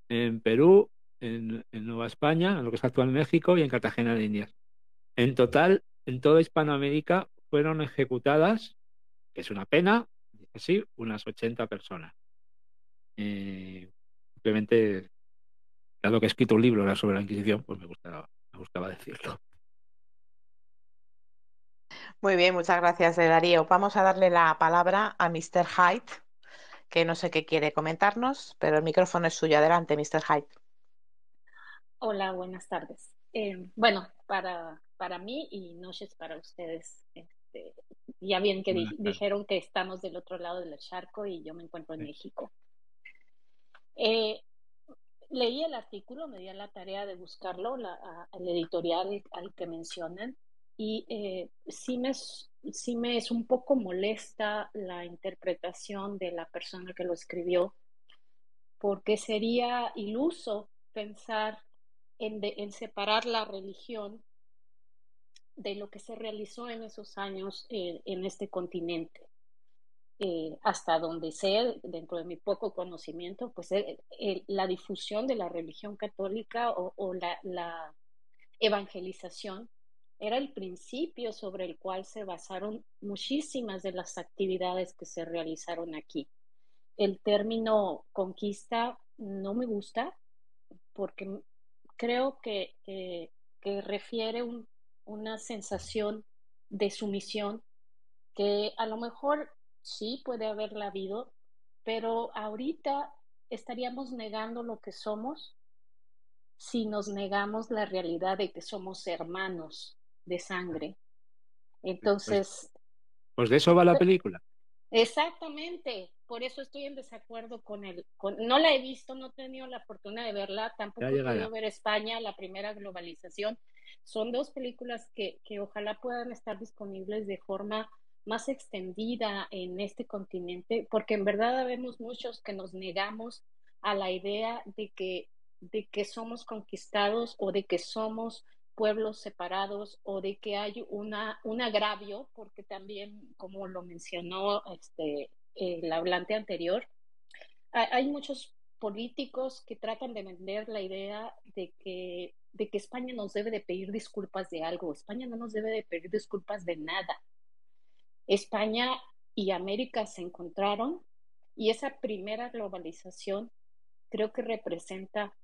en Perú, en, Nueva España, en lo que es actual México, y en Cartagena de Indias. En total, en toda Hispanoamérica fueron ejecutadas, que es una pena, así, unas 80 personas. Eh, simplemente, dado que he escrito un libro sobre la Inquisición, pues me gustaba, me gustaba decirlo. Muy bien, muchas gracias, eh, Darío. Vamos a darle la palabra a Mr. Hyde que no sé qué quiere comentarnos, pero el micrófono es suyo. Adelante, Mr. Hyde. Hola, buenas tardes. Em, bueno, para, para mí y noches para ustedes. Este, ya bien que dijeron que estamos del otro lado del charco y yo me encuentro en México. Eh, leí el artículo, me di la tarea de buscarlo, la, el editorial al que mencionan, y eh, sí, me, sí me es un poco molesta la interpretación de la persona que lo escribió, porque sería iluso pensar en, en separar la religión de lo que se realizó en esos años en este continente. Eh, hasta donde sé, dentro de mi poco conocimiento, pues eh, la difusión de la religión católica o, o la, la evangelización era el principio sobre el cual se basaron muchísimas de las actividades que se realizaron aquí. El término conquista no me gusta porque creo que, refiere una sensación de sumisión que a lo mejor sí puede haberla habido, pero ahorita estaríamos negando lo que somos si nos negamos la realidad de que somos hermanos de sangre. Pues, Entonces... Pues, de eso va la pues película. Exactamente, por eso estoy en desacuerdo con él. no la he visto, no he tenido la fortuna de verla, tampoco he podido ver España, la primera globalización. Son dos películas que, ojalá puedan estar disponibles de forma más extendida en este continente, porque en verdad vemos muchos que nos negamos a la idea de que, de que somos conquistados o de que somos pueblos separados o de que hay una, un agravio, porque también, como lo mencionó este, el hablante anterior, hay muchos políticos que tratan de vender la idea de que, de que España nos debe de pedir disculpas de algo. España no nos debe de pedir disculpas de nada. España y América se encontraron y esa primera globalización creo que representa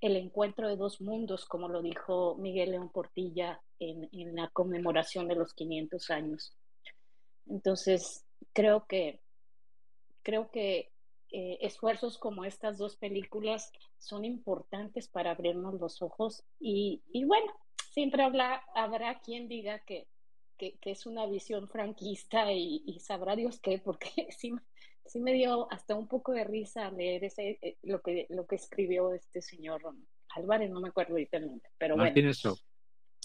el encuentro de dos mundos, como lo dijo Miguel León Portilla en, la conmemoración de los 500 años. Entonces, creo que, creo que eh, esfuerzos como estas dos películas son importantes para abrirnos los ojos y, bueno, siempre habrá quien diga que, que, es una visión franquista y, sabrá Dios qué, porque sí, sí me dio hasta un poco de risa leer ese, eh, lo, que, lo que escribió este señor Álvarez, no me acuerdo ahorita el nombre, pero bueno.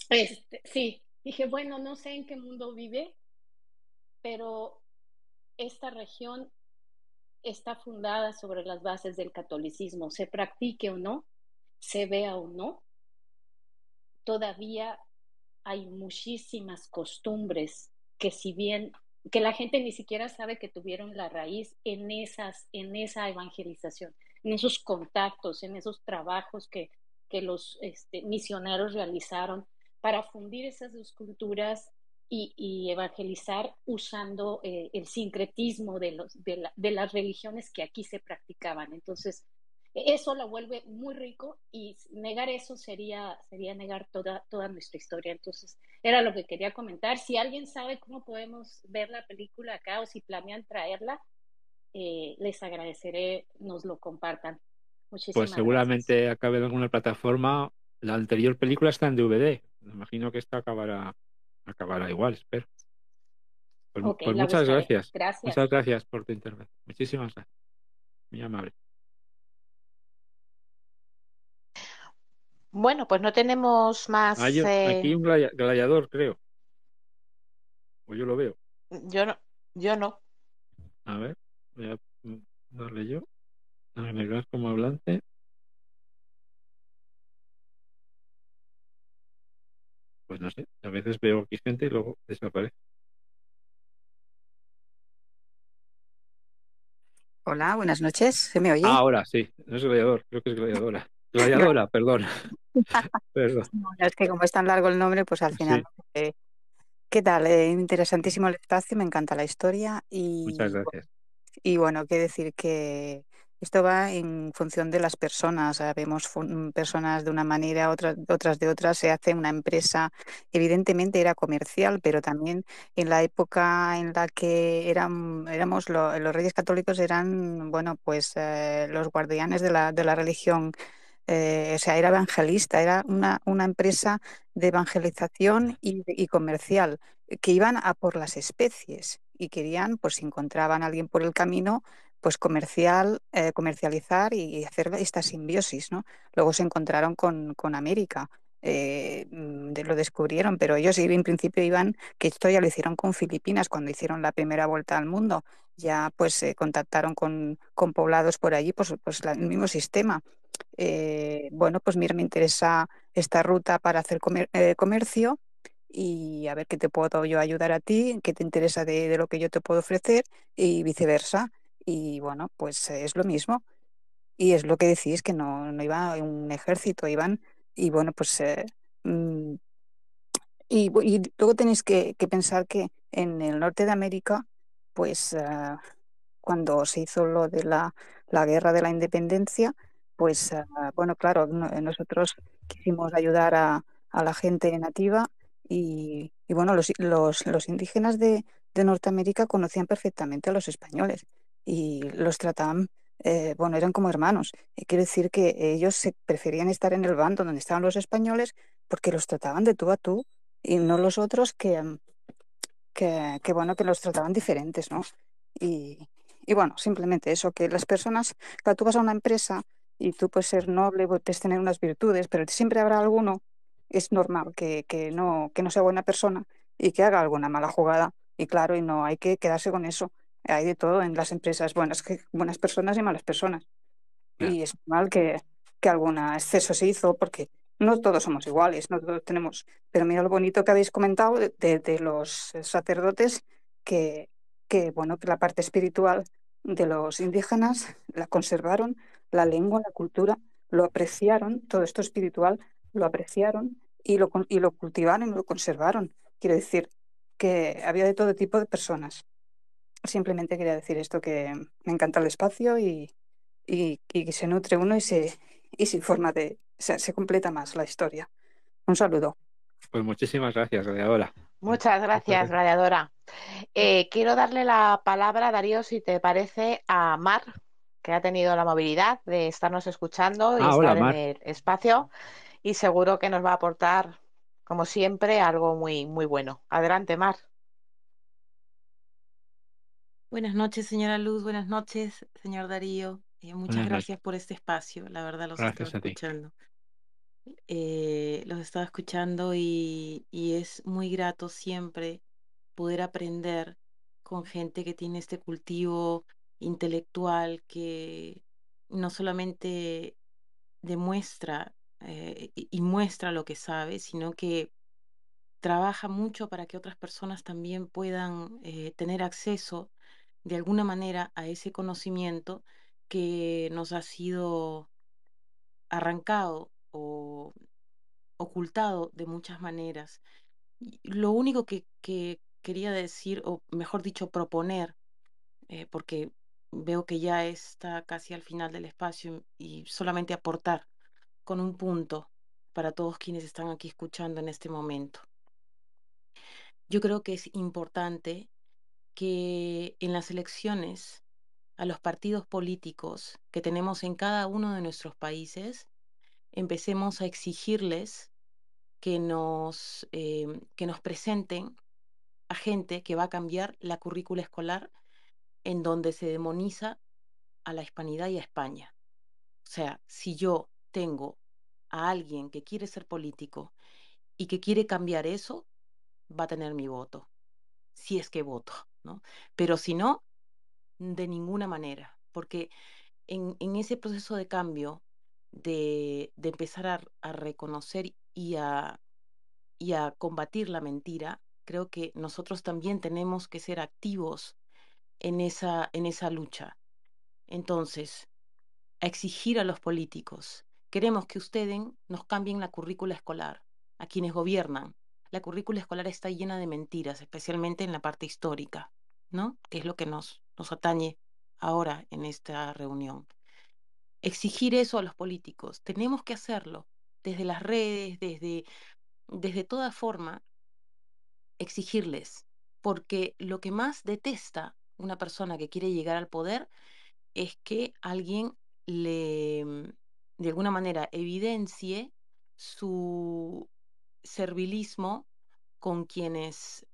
Este, sí, dije, bueno, no sé en qué mundo vive, pero esta región está fundada sobre las bases del catolicismo, se practique o no, se vea o no, todavía hay muchísimas costumbres que si bien que la gente ni siquiera sabe que tuvieron la raíz en esas, en esa evangelización, en esos contactos, en esos trabajos que, que los este, misioneros realizaron para fundir esas dos culturas y, evangelizar usando eh, el sincretismo de, los, de las religiones que aquí se practicaban. Entonces, eso lo vuelve muy rico y negar eso sería, sería negar toda, toda nuestra historia. Entonces, era lo que quería comentar. Si alguien sabe cómo podemos ver la película acá o si planean traerla, eh, les agradeceré, nos lo compartan. pues seguramente acabe en alguna plataforma. La anterior película está en DVD. Me imagino que esta acabará, acabará igual, espero. Pues, pues muchas gracias. Muchas gracias por tu intervención. Muchísimas gracias. Muy amable. Bueno, pues no tenemos más. Aquí eh, un gladiador, creo. O yo lo veo. Yo no. Yo no. A ver, voy a darle yo. A Agregar como hablante. Pues no sé, a veces veo aquí gente y luego desaparece. Hola, buenas noches. ¿Se me oye? Ah, ahora sí, no es gladiador, creo que es gladiadora. Gladiadora, perdón. es que como es tan largo el nombre, pues al final. ¿Qué tal? Eh, interesantísimo el espacio, me encanta la historia y. Muchas gracias. Y bueno, qué decir que esto va en función de las personas. Vemos personas de una manera, otras, otras de otra. Se hace una empresa, evidentemente era comercial, pero también en la época en la que eran, éramos los reyes católicos eran, bueno, pues eh, los guardianes de la, de la religión eh, o sea, era evangelista, era una, empresa de evangelización y, comercial, eh, que iban a por las especies y querían, pues si encontraban a alguien por el camino, pues comercial, eh, comercializar y hacer esta simbiosis, ¿no? Luego se encontraron con, con América eh, mm, de, lo descubrieron, pero ellos en principio iban, que esto ya lo hicieron con Filipinas cuando hicieron la primera vuelta al mundo, ya pues se contactaron con, con, poblados por allí, pues, pues el mismo sistema. Eh, bueno, pues mira, me interesa esta ruta para hacer eh, comercio y a ver qué te puedo yo ayudar a ti, qué te interesa de, de lo que yo te puedo ofrecer y viceversa. Y bueno, pues es lo mismo. Y es lo que decís, que no, no iba un ejército, iban y bueno, pues... Eh, mm, y, luego tenéis que, pensar que en el norte de América, pues ah, cuando se hizo lo de la, guerra de la independencia, pues ah, bueno, claro, eh, nosotros quisimos ayudar a, la gente nativa y, bueno, los, los, los indígenas de, de, Norteamérica conocían perfectamente a los españoles y los trataban eh, bueno, eran como hermanos. Eh, quiero decir que ellos se preferían estar en el bando donde estaban los españoles porque los trataban de tú a tú y no los otros que, mm, que, bueno, que los trataban diferentes, ¿no? Y, bueno, simplemente eso, que las personas, cuando tú vas a una empresa y tú puedes ser noble, pues, puedes tener unas virtudes, pero siempre habrá alguno, es normal que, que no, que no sea buena persona y que haga alguna mala jugada. Y claro, y no hay que quedarse con eso hay de todo en las empresas, buenas, personas y malas personas. Y es mal que, que algún exceso se hizo porque no todos somos iguales, no todos tenemos. Pero mira lo bonito que habéis comentado de, los sacerdotes, que, que, bueno, que la parte espiritual de los indígenas la conservaron, la lengua, la cultura, lo apreciaron, todo esto espiritual lo apreciaron y lo, y lo cultivaron y lo conservaron. Quiero decir que había de todo tipo de personas. Simplemente quería decir esto, que me encanta el espacio y, que se nutre uno y se, y se informa se, completa más la historia. Un saludo. Pues muchísimas gracias, Radiadora. Muchas gracias, Radiadora. Eh, quiero darle la palabra, Darío, si te parece, a Mar, que ha tenido la movilidad de estarnos escuchando y ah, estar en el espacio. Y seguro que nos va a aportar, como siempre, algo muy, muy bueno. Adelante, Mar. Buenas noches, señora Luz. Buenas noches, señor Darío. Eh, muchas gracias por este espacio. La verdad, los gracias estaba escuchando. Eh, los estaba escuchando y, es muy grato siempre poder aprender con gente que tiene este cultivo intelectual que no solamente demuestra eh, y muestra lo que sabe, sino que trabaja mucho para que otras personas también puedan eh, tener acceso de alguna manera a ese conocimiento que nos ha sido arrancado o ocultado de muchas maneras. Lo único que, quería decir, o mejor dicho, proponer, eh, porque veo que ya está casi al final del espacio y solamente aportar con un punto para todos quienes están aquí escuchando en este momento. Yo creo que es importante que en las elecciones a los partidos políticos que tenemos en cada uno de nuestros países, empecemos a exigirles que nos, em, que nos presenten a gente que va a cambiar la currícula escolar en donde se demoniza a la hispanidad y a España. O sea, si yo tengo a alguien que quiere ser político y que quiere cambiar eso, va a tener mi voto, si es que voto. Pero si no, de ninguna manera, porque en, ese proceso de cambio, de, empezar a, reconocer y a, y a combatir la mentira, creo que nosotros también tenemos que ser activos en esa, en esa lucha. Entonces, a exigir a los políticos, queremos que ustedes nos cambien la currícula escolar, a quienes gobiernan, la currícula escolar está llena de mentiras, especialmente en la parte histórica, ¿no? Que es lo que nos, nos atañe ahora en esta reunión. Exigir eso a los políticos, tenemos que hacerlo desde las redes, desde, desde toda forma, exigirles, porque lo que más detesta una persona que quiere llegar al poder es que alguien le, de alguna manera, evidencie su, servilismo con quienes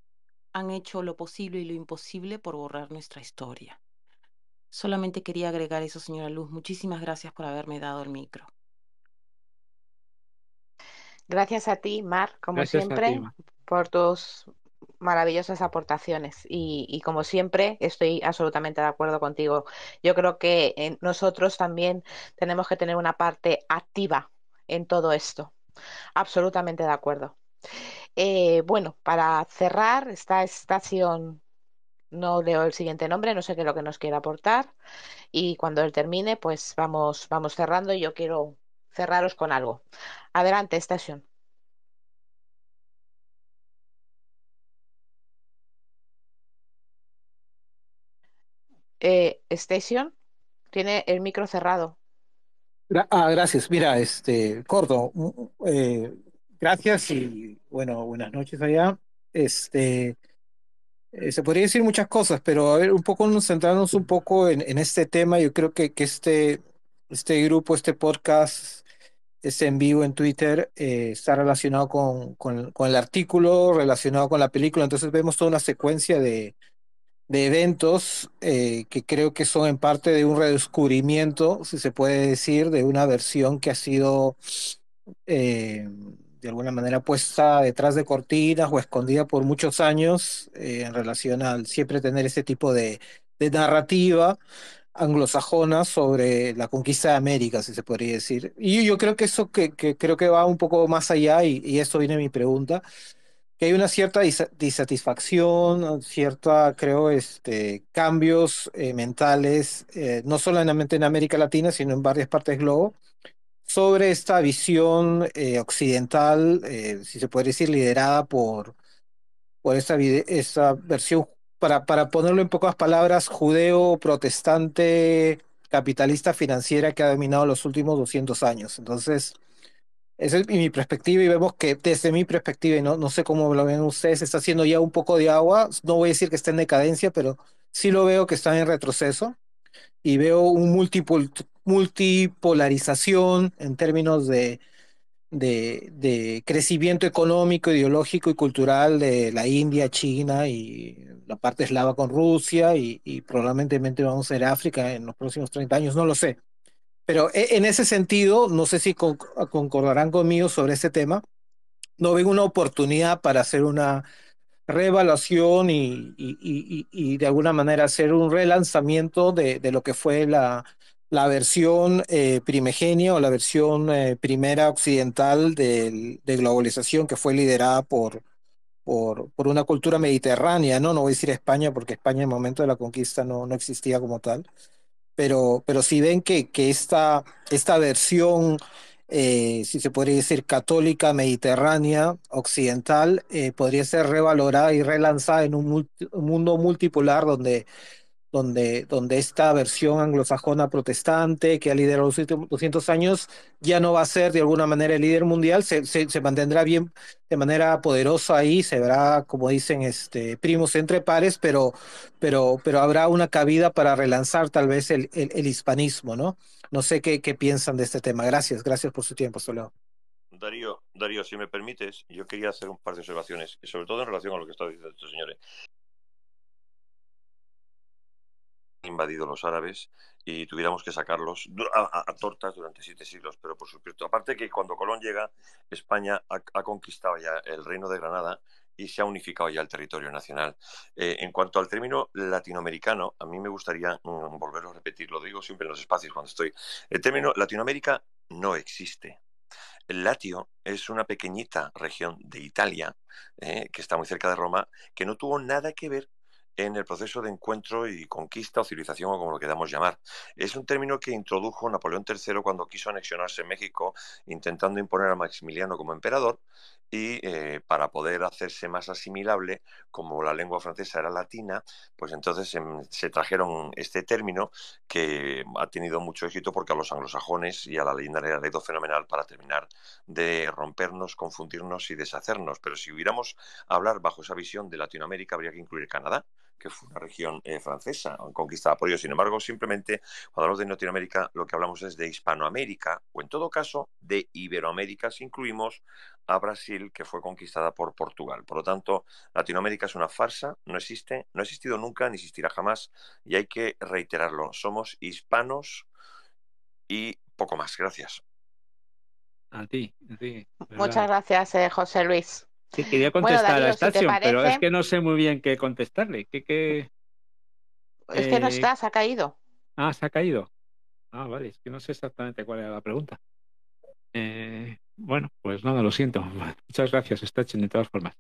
han hecho lo posible y lo imposible por borrar nuestra historia. Solamente quería agregar eso, señora Luz. Muchísimas gracias por haberme dado el micro. Gracias a ti, Mar, como siempre, por tus maravillosas aportaciones y, como siempre estoy absolutamente de acuerdo contigo. Yo creo que eh, nosotros también tenemos que tener una parte activa en todo esto Absolutamente de acuerdo. Eh, bueno, para cerrar esta estación, no leo el siguiente nombre, no sé qué es lo que nos quiere aportar. Y cuando él termine, pues vamos, vamos cerrando y yo quiero cerraros con algo. Adelante, estación. Eh, Station tiene el micro cerrado. Ah, gracias. Mira, este, corto. Eh, gracias y bueno, buenas noches allá. Este, eh, se podría decir muchas cosas, pero a ver, un poco nos centrarnos un poco en, este tema. Yo creo que, que este, este grupo, este podcast, este en vivo en Twitter, eh, está relacionado con, con el artículo, relacionado con la película. Entonces vemos toda una secuencia de, de eventos eh, que creo que son en parte de un redescubrimiento, si se puede decir, de una versión que ha sido eh, de alguna manera puesta detrás de cortinas o escondida por muchos años eh, en relación al siempre tener ese tipo de, narrativa anglosajona sobre la conquista de América, si se podría decir. Y yo creo que eso que, creo que va un poco más allá y, y eso viene mi pregunta que hay una cierta disatisfacción, cierta, creo, este, cambios eh, mentales, eh, no solamente en América Latina, sino en varias partes del globo, sobre esta visión eh, occidental, si se puede decir, liderada por, por esta, esta versión, para, para ponerlo en pocas palabras, judeo-protestante capitalista financiera que ha dominado los últimos 200 años. Entonces, esa es mi perspectiva y vemos que desde mi perspectiva, y no, no sé cómo lo ven ustedes, está haciendo ya un poco de agua. No voy a decir que está en decadencia, pero sí lo veo que está en retroceso y veo un multipolarización en términos de, de, de, crecimiento económico, ideológico y cultural de la India, China y la parte eslava con Rusia y, y probablemente vamos a ver África en los próximos 30 años, no lo sé. Pero e, en ese sentido, no sé si concordarán conmigo sobre este tema, no veo una oportunidad para hacer una reevaluación y, y, y, y de alguna manera hacer un relanzamiento de, de lo que fue la, la versión eh, primigenia o la versión eh, primera occidental de, de, globalización que fue liderada por, por, por, una cultura mediterránea, ¿no? No voy a decir España porque España en el momento de la conquista no, no existía como tal pero, pero si ven que, esta, esta versión, eh, si se puede decir católica, mediterránea, occidental, eh, podría ser revalorada y relanzada en un mundo multipolar donde donde, donde esta versión anglosajona protestante que ha liderado los últimos 200 años ya no va a ser de alguna manera el líder mundial, se, se, se mantendrá bien de manera poderosa ahí, se verá, como dicen, este, primos entre pares, pero, pero, pero habrá una cabida para relanzar tal vez el, el, el hispanismo, ¿no? No sé qué, qué, piensan de este tema. Gracias, gracias por su tiempo, solo Darío, Darío, si me permites, yo quería hacer un par de observaciones, sobre todo en relación a lo que está diciendo estos señores invadido los árabes y tuviéramos que sacarlos a, tortas durante siete siglos, pero por supuesto. Aparte que cuando Colón llega, España ha, conquistado ya el reino de Granada y se ha unificado ya el territorio nacional. Eh, en cuanto al término latinoamericano, a mí me gustaría mm, volverlo a repetir, lo digo siempre en los espacios cuando estoy. El término Latinoamérica no existe. El Latio es una pequeñita región de Italia, eh, que está muy cerca de Roma, que no tuvo nada que ver en el proceso de encuentro y conquista o civilización o como lo queramos llamar. Es un término que introdujo Napoleón III cuando quiso anexionarse México intentando imponer a Maximiliano como emperador y eh, para poder hacerse más asimilable, como la lengua francesa era latina, pues entonces em, se, trajeron este término que ha tenido mucho éxito porque a los anglosajones y a la leyenda le ha dado fenomenal para terminar de rompernos, confundirnos y deshacernos. Pero si hubiéramos hablar bajo esa visión de Latinoamérica, habría que incluir Canadá, que fue una región eh, francesa conquistada por ellos. Sin embargo, simplemente cuando hablamos de Latinoamérica, lo que hablamos es de Hispanoamérica, o en todo caso de Iberoamérica, si incluimos a Brasil, que fue conquistada por Portugal. Por lo tanto, Latinoamérica es una farsa, no existe, no ha existido nunca, ni existirá jamás, y hay que reiterarlo. Somos hispanos y poco más. Gracias. A ti, Muchas gracias, eh, José Luis. Sí, quería contestar a la pero es que no sé muy bien qué contestarle. ¿Qué, qué... Es que no eh, está, se ha caído. Ah, se ha caído. Ah, vale, es que no sé exactamente cuál era la pregunta. Eh, bueno, pues nada, lo siento. Muchas gracias, Stachin, de todas formas.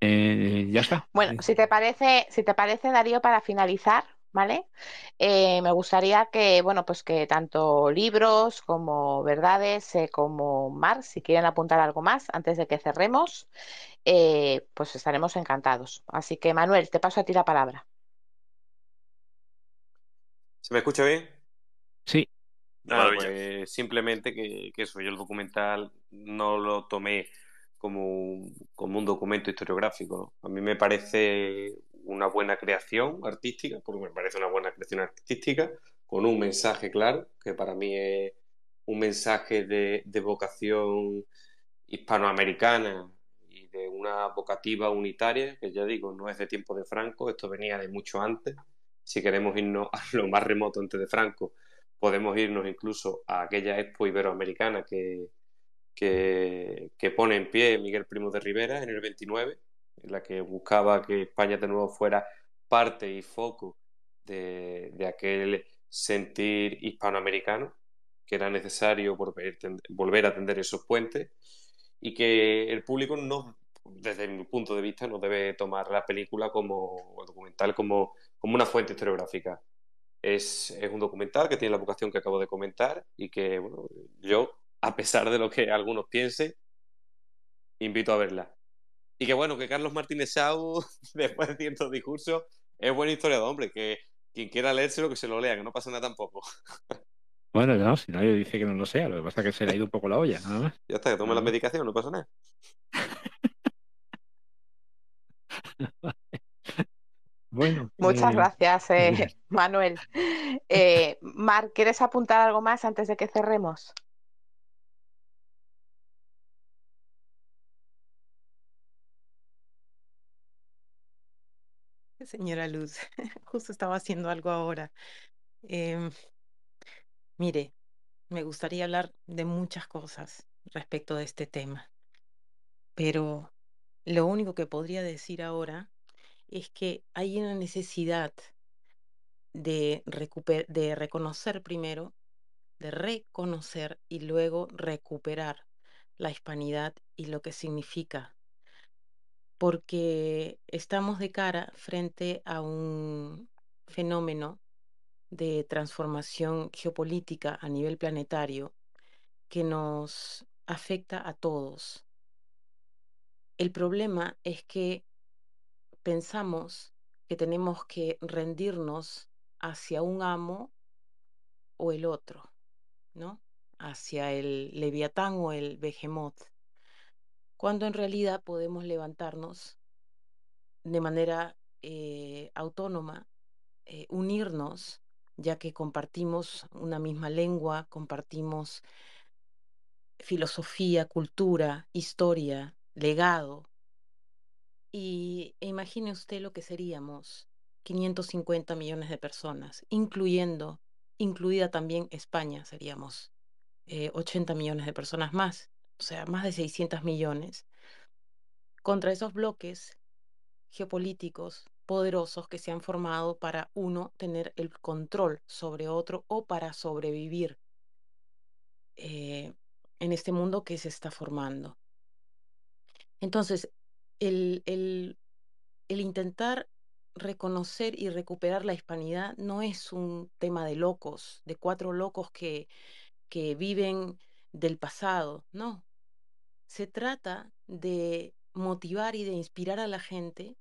Eh, ya está. Bueno, si te parece, si te parece, Darío, para finalizar, ¿vale? Eh, me gustaría que, bueno, pues que tanto libros como verdades, eh, como mar, si quieren apuntar algo más antes de que cerremos, eh, pues estaremos encantados. Así que, Manuel, te paso a ti la palabra. ¿Se me escucha bien? Sí. Pues simplemente que, que, eso, yo el documental no lo tomé como, un documento historiográfico. A mí me parece una buena creación artística, porque me parece una buena creación artística, con un mensaje claro, que para mí es un mensaje de, vocación hispanoamericana y de una vocativa unitaria, que ya digo, no es de tiempo de Franco, esto venía de mucho antes. Si queremos irnos a lo más remoto antes de Franco, podemos irnos incluso a aquella expo iberoamericana que, que, que pone en pie Miguel Primo de Rivera en el 29 la que buscaba que España de nuevo fuera parte y foco de, aquel sentir hispanoamericano, que era necesario volver, a tender esos puentes y que el público no, desde mi punto de vista, no debe tomar la película como documental como, como una fuente historiográfica. Es, un documental que tiene la vocación que acabo de comentar y que yo, a pesar de lo que algunos piensen, invito a verla. Y que bueno, que Carlos Martínez Sau, después de ciertos discursos, es buena historia de hombre, que quien quiera leérselo, que se lo lea, que no pasa nada tampoco. Bueno, no, si nadie dice que no lo sea, lo que pasa es que se le ha ido un poco la olla, nada Ya está, que tome la medicación, no pasa nada. bueno. Muchas eh, gracias, eh, Manuel. Eh, Mar, ¿quieres apuntar algo más antes de que cerremos? señora Luz. Justo estaba haciendo algo ahora. Em, mire, me gustaría hablar de muchas cosas respecto de este tema, pero lo único que podría decir ahora es que hay una necesidad de, de reconocer primero, de reconocer y luego recuperar la hispanidad y lo que significa porque estamos de cara frente a un fenómeno de transformación geopolítica a nivel planetario que nos afecta a todos. El problema es que pensamos que tenemos que rendirnos hacia un amo o el otro, ¿no? Hacia el leviatán o el behemoth cuando en realidad podemos levantarnos de manera eh, autónoma, eh, unirnos, ya que compartimos una misma lengua, compartimos filosofía, cultura, historia, legado. Y e imagine usted lo que seríamos 550 millones de personas, incluyendo, incluida también España, seríamos 80 eh, millones de personas más o sea, más de 600 millones, contra esos bloques geopolíticos poderosos que se han formado para uno tener el control sobre otro o para sobrevivir eh, en este mundo que se está formando. Entonces, el, intentar reconocer y recuperar la hispanidad no es un tema de locos, de cuatro locos que viven del pasado, no. Se trata de motivar y de inspirar a la gente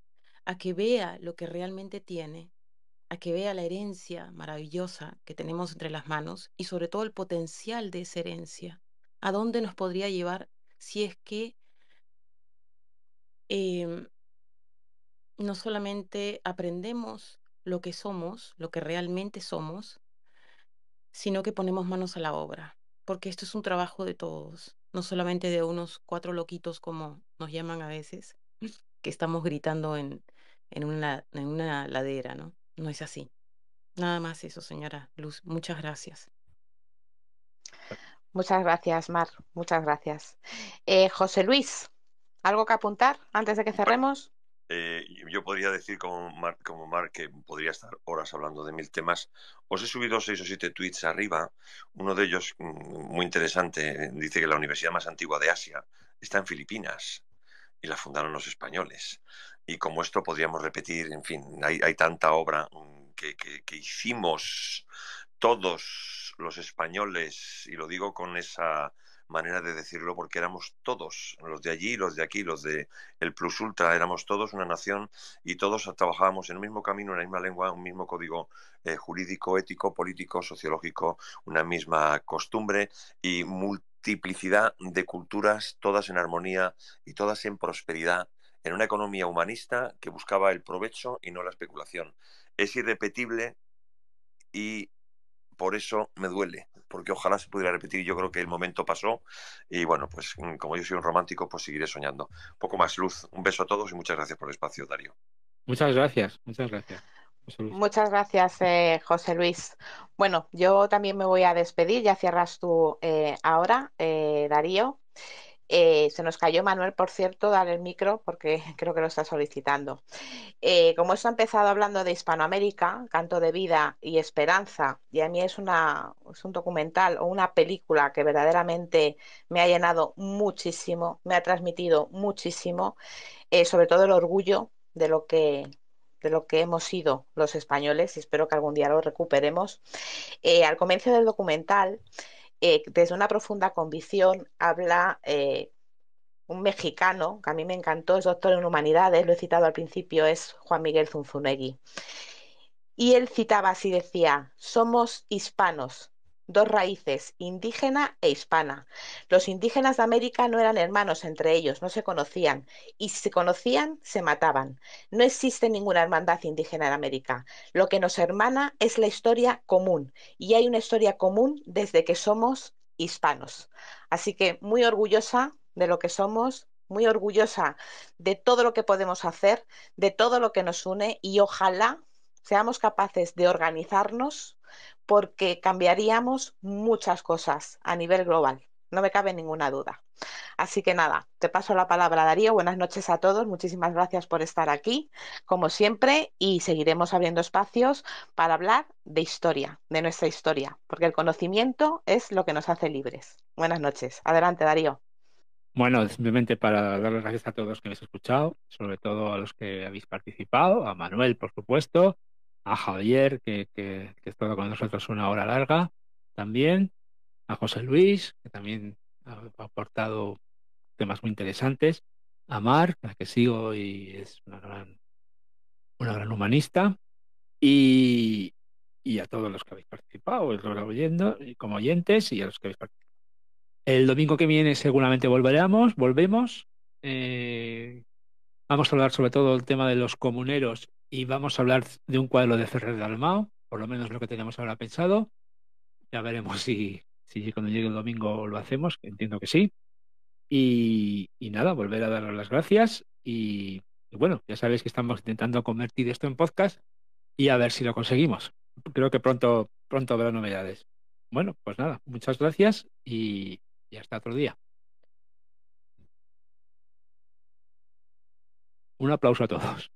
a que vea lo que realmente tiene, a que vea la herencia maravillosa que tenemos entre las manos y sobre todo el potencial de esa herencia, a dónde nos podría llevar si es que em, no solamente aprendemos lo que somos, lo que realmente somos, sino que ponemos manos a la obra porque esto es un trabajo de todos, no solamente de unos cuatro loquitos como nos llaman a veces, que estamos gritando en, en, una, en una ladera, ¿no? No es así. Nada más eso, señora Luz. Muchas gracias. Muchas gracias, Mar. Muchas gracias. Eh, José Luis, ¿algo que apuntar antes de que cerremos? Eh, yo podría decir como Mar, que podría estar horas hablando de mil temas. Os he subido seis o siete tweets arriba. Uno de ellos, mm, muy interesante, dice que la universidad más antigua de Asia está en Filipinas y la fundaron los españoles. Y como esto podríamos repetir, en fin, hay, tanta obra mm, que hicimos todos los españoles, y lo digo con esa manera de decirlo, porque éramos todos, los de allí, los de aquí, los de el Plus Ultra, éramos todos una nación y todos trabajábamos en el mismo camino, en la misma lengua, un mismo código eh, jurídico, ético, político, sociológico, una misma costumbre y multiplicidad de culturas, todas en armonía y todas en prosperidad en una economía humanista que buscaba el provecho y no la especulación. Es irrepetible y por eso me duele, porque ojalá se pudiera repetir. Yo creo que el momento pasó y bueno, pues mm, como yo soy un romántico, pues seguiré soñando. Un poco más luz. Un beso a todos y muchas gracias por el espacio, Darío. Muchas gracias, muchas gracias. Muchas gracias, eh, José Luis. Bueno, yo también me voy a despedir, ya cierras tú eh, ahora, eh, Darío. Eh, se nos cayó Manuel, por cierto, dar el micro porque creo que lo está solicitando. Eh, como esto ha empezado hablando de Hispanoamérica, Canto de Vida y Esperanza, y a mí es, una, un documental o una película que verdaderamente me ha llenado muchísimo, me ha transmitido muchísimo, eh, sobre todo el orgullo de lo que de lo que hemos sido los españoles y espero que algún día lo recuperemos. al comienzo del documental eh, desde una profunda convicción habla eh, un mexicano, que a mí me encantó, es doctor en humanidades, lo he citado al principio, es Juan Miguel Zunzunegui. Y él citaba así, decía, somos hispanos, dos raíces, indígena e hispana. Los indígenas de América no eran hermanos entre ellos, no se conocían, y si se conocían, se mataban. No existe ninguna hermandad indígena en América. Lo que nos hermana es la historia común, y hay una historia común desde que somos hispanos. Así que muy orgullosa de lo que somos, muy orgullosa de todo lo que podemos hacer, de todo lo que nos une, y ojalá seamos capaces de organizarnos porque cambiaríamos muchas cosas a nivel global, no me cabe ninguna duda. Así que nada, te paso la palabra, Darío. Buenas noches a todos. Muchísimas gracias por estar aquí, como siempre, y seguiremos abriendo espacios para hablar de historia, de nuestra historia, porque el conocimiento es lo que nos hace libres. Buenas noches. Adelante, Darío. Bueno, simplemente para dar las gracias a todos los que habéis escuchado, sobre todo a los que habéis participado, a Manuel, por supuesto, a Javier, que, que, estado estaba con nosotros una hora larga también, a José Luis, que también ha aportado temas muy interesantes, a Mar, la que sigo y es una gran, una gran humanista, y, a todos los que habéis participado, oyendo, como oyentes y a los que habéis participado. El domingo que viene seguramente volveremos, volvemos eh, Vamos a hablar sobre todo el tema de los comuneros y vamos a hablar de un cuadro de Ferrer de Almao, por lo menos lo que tenemos ahora pensado. Ya veremos si, si cuando llegue el domingo lo hacemos, que entiendo que sí. Y, nada, volver a daros las gracias. Y, bueno, ya sabéis que estamos intentando convertir esto en podcast y a ver si lo conseguimos. Creo que pronto, pronto habrá novedades. Bueno, pues nada, muchas gracias y, y hasta otro día. Un aplauso a todos.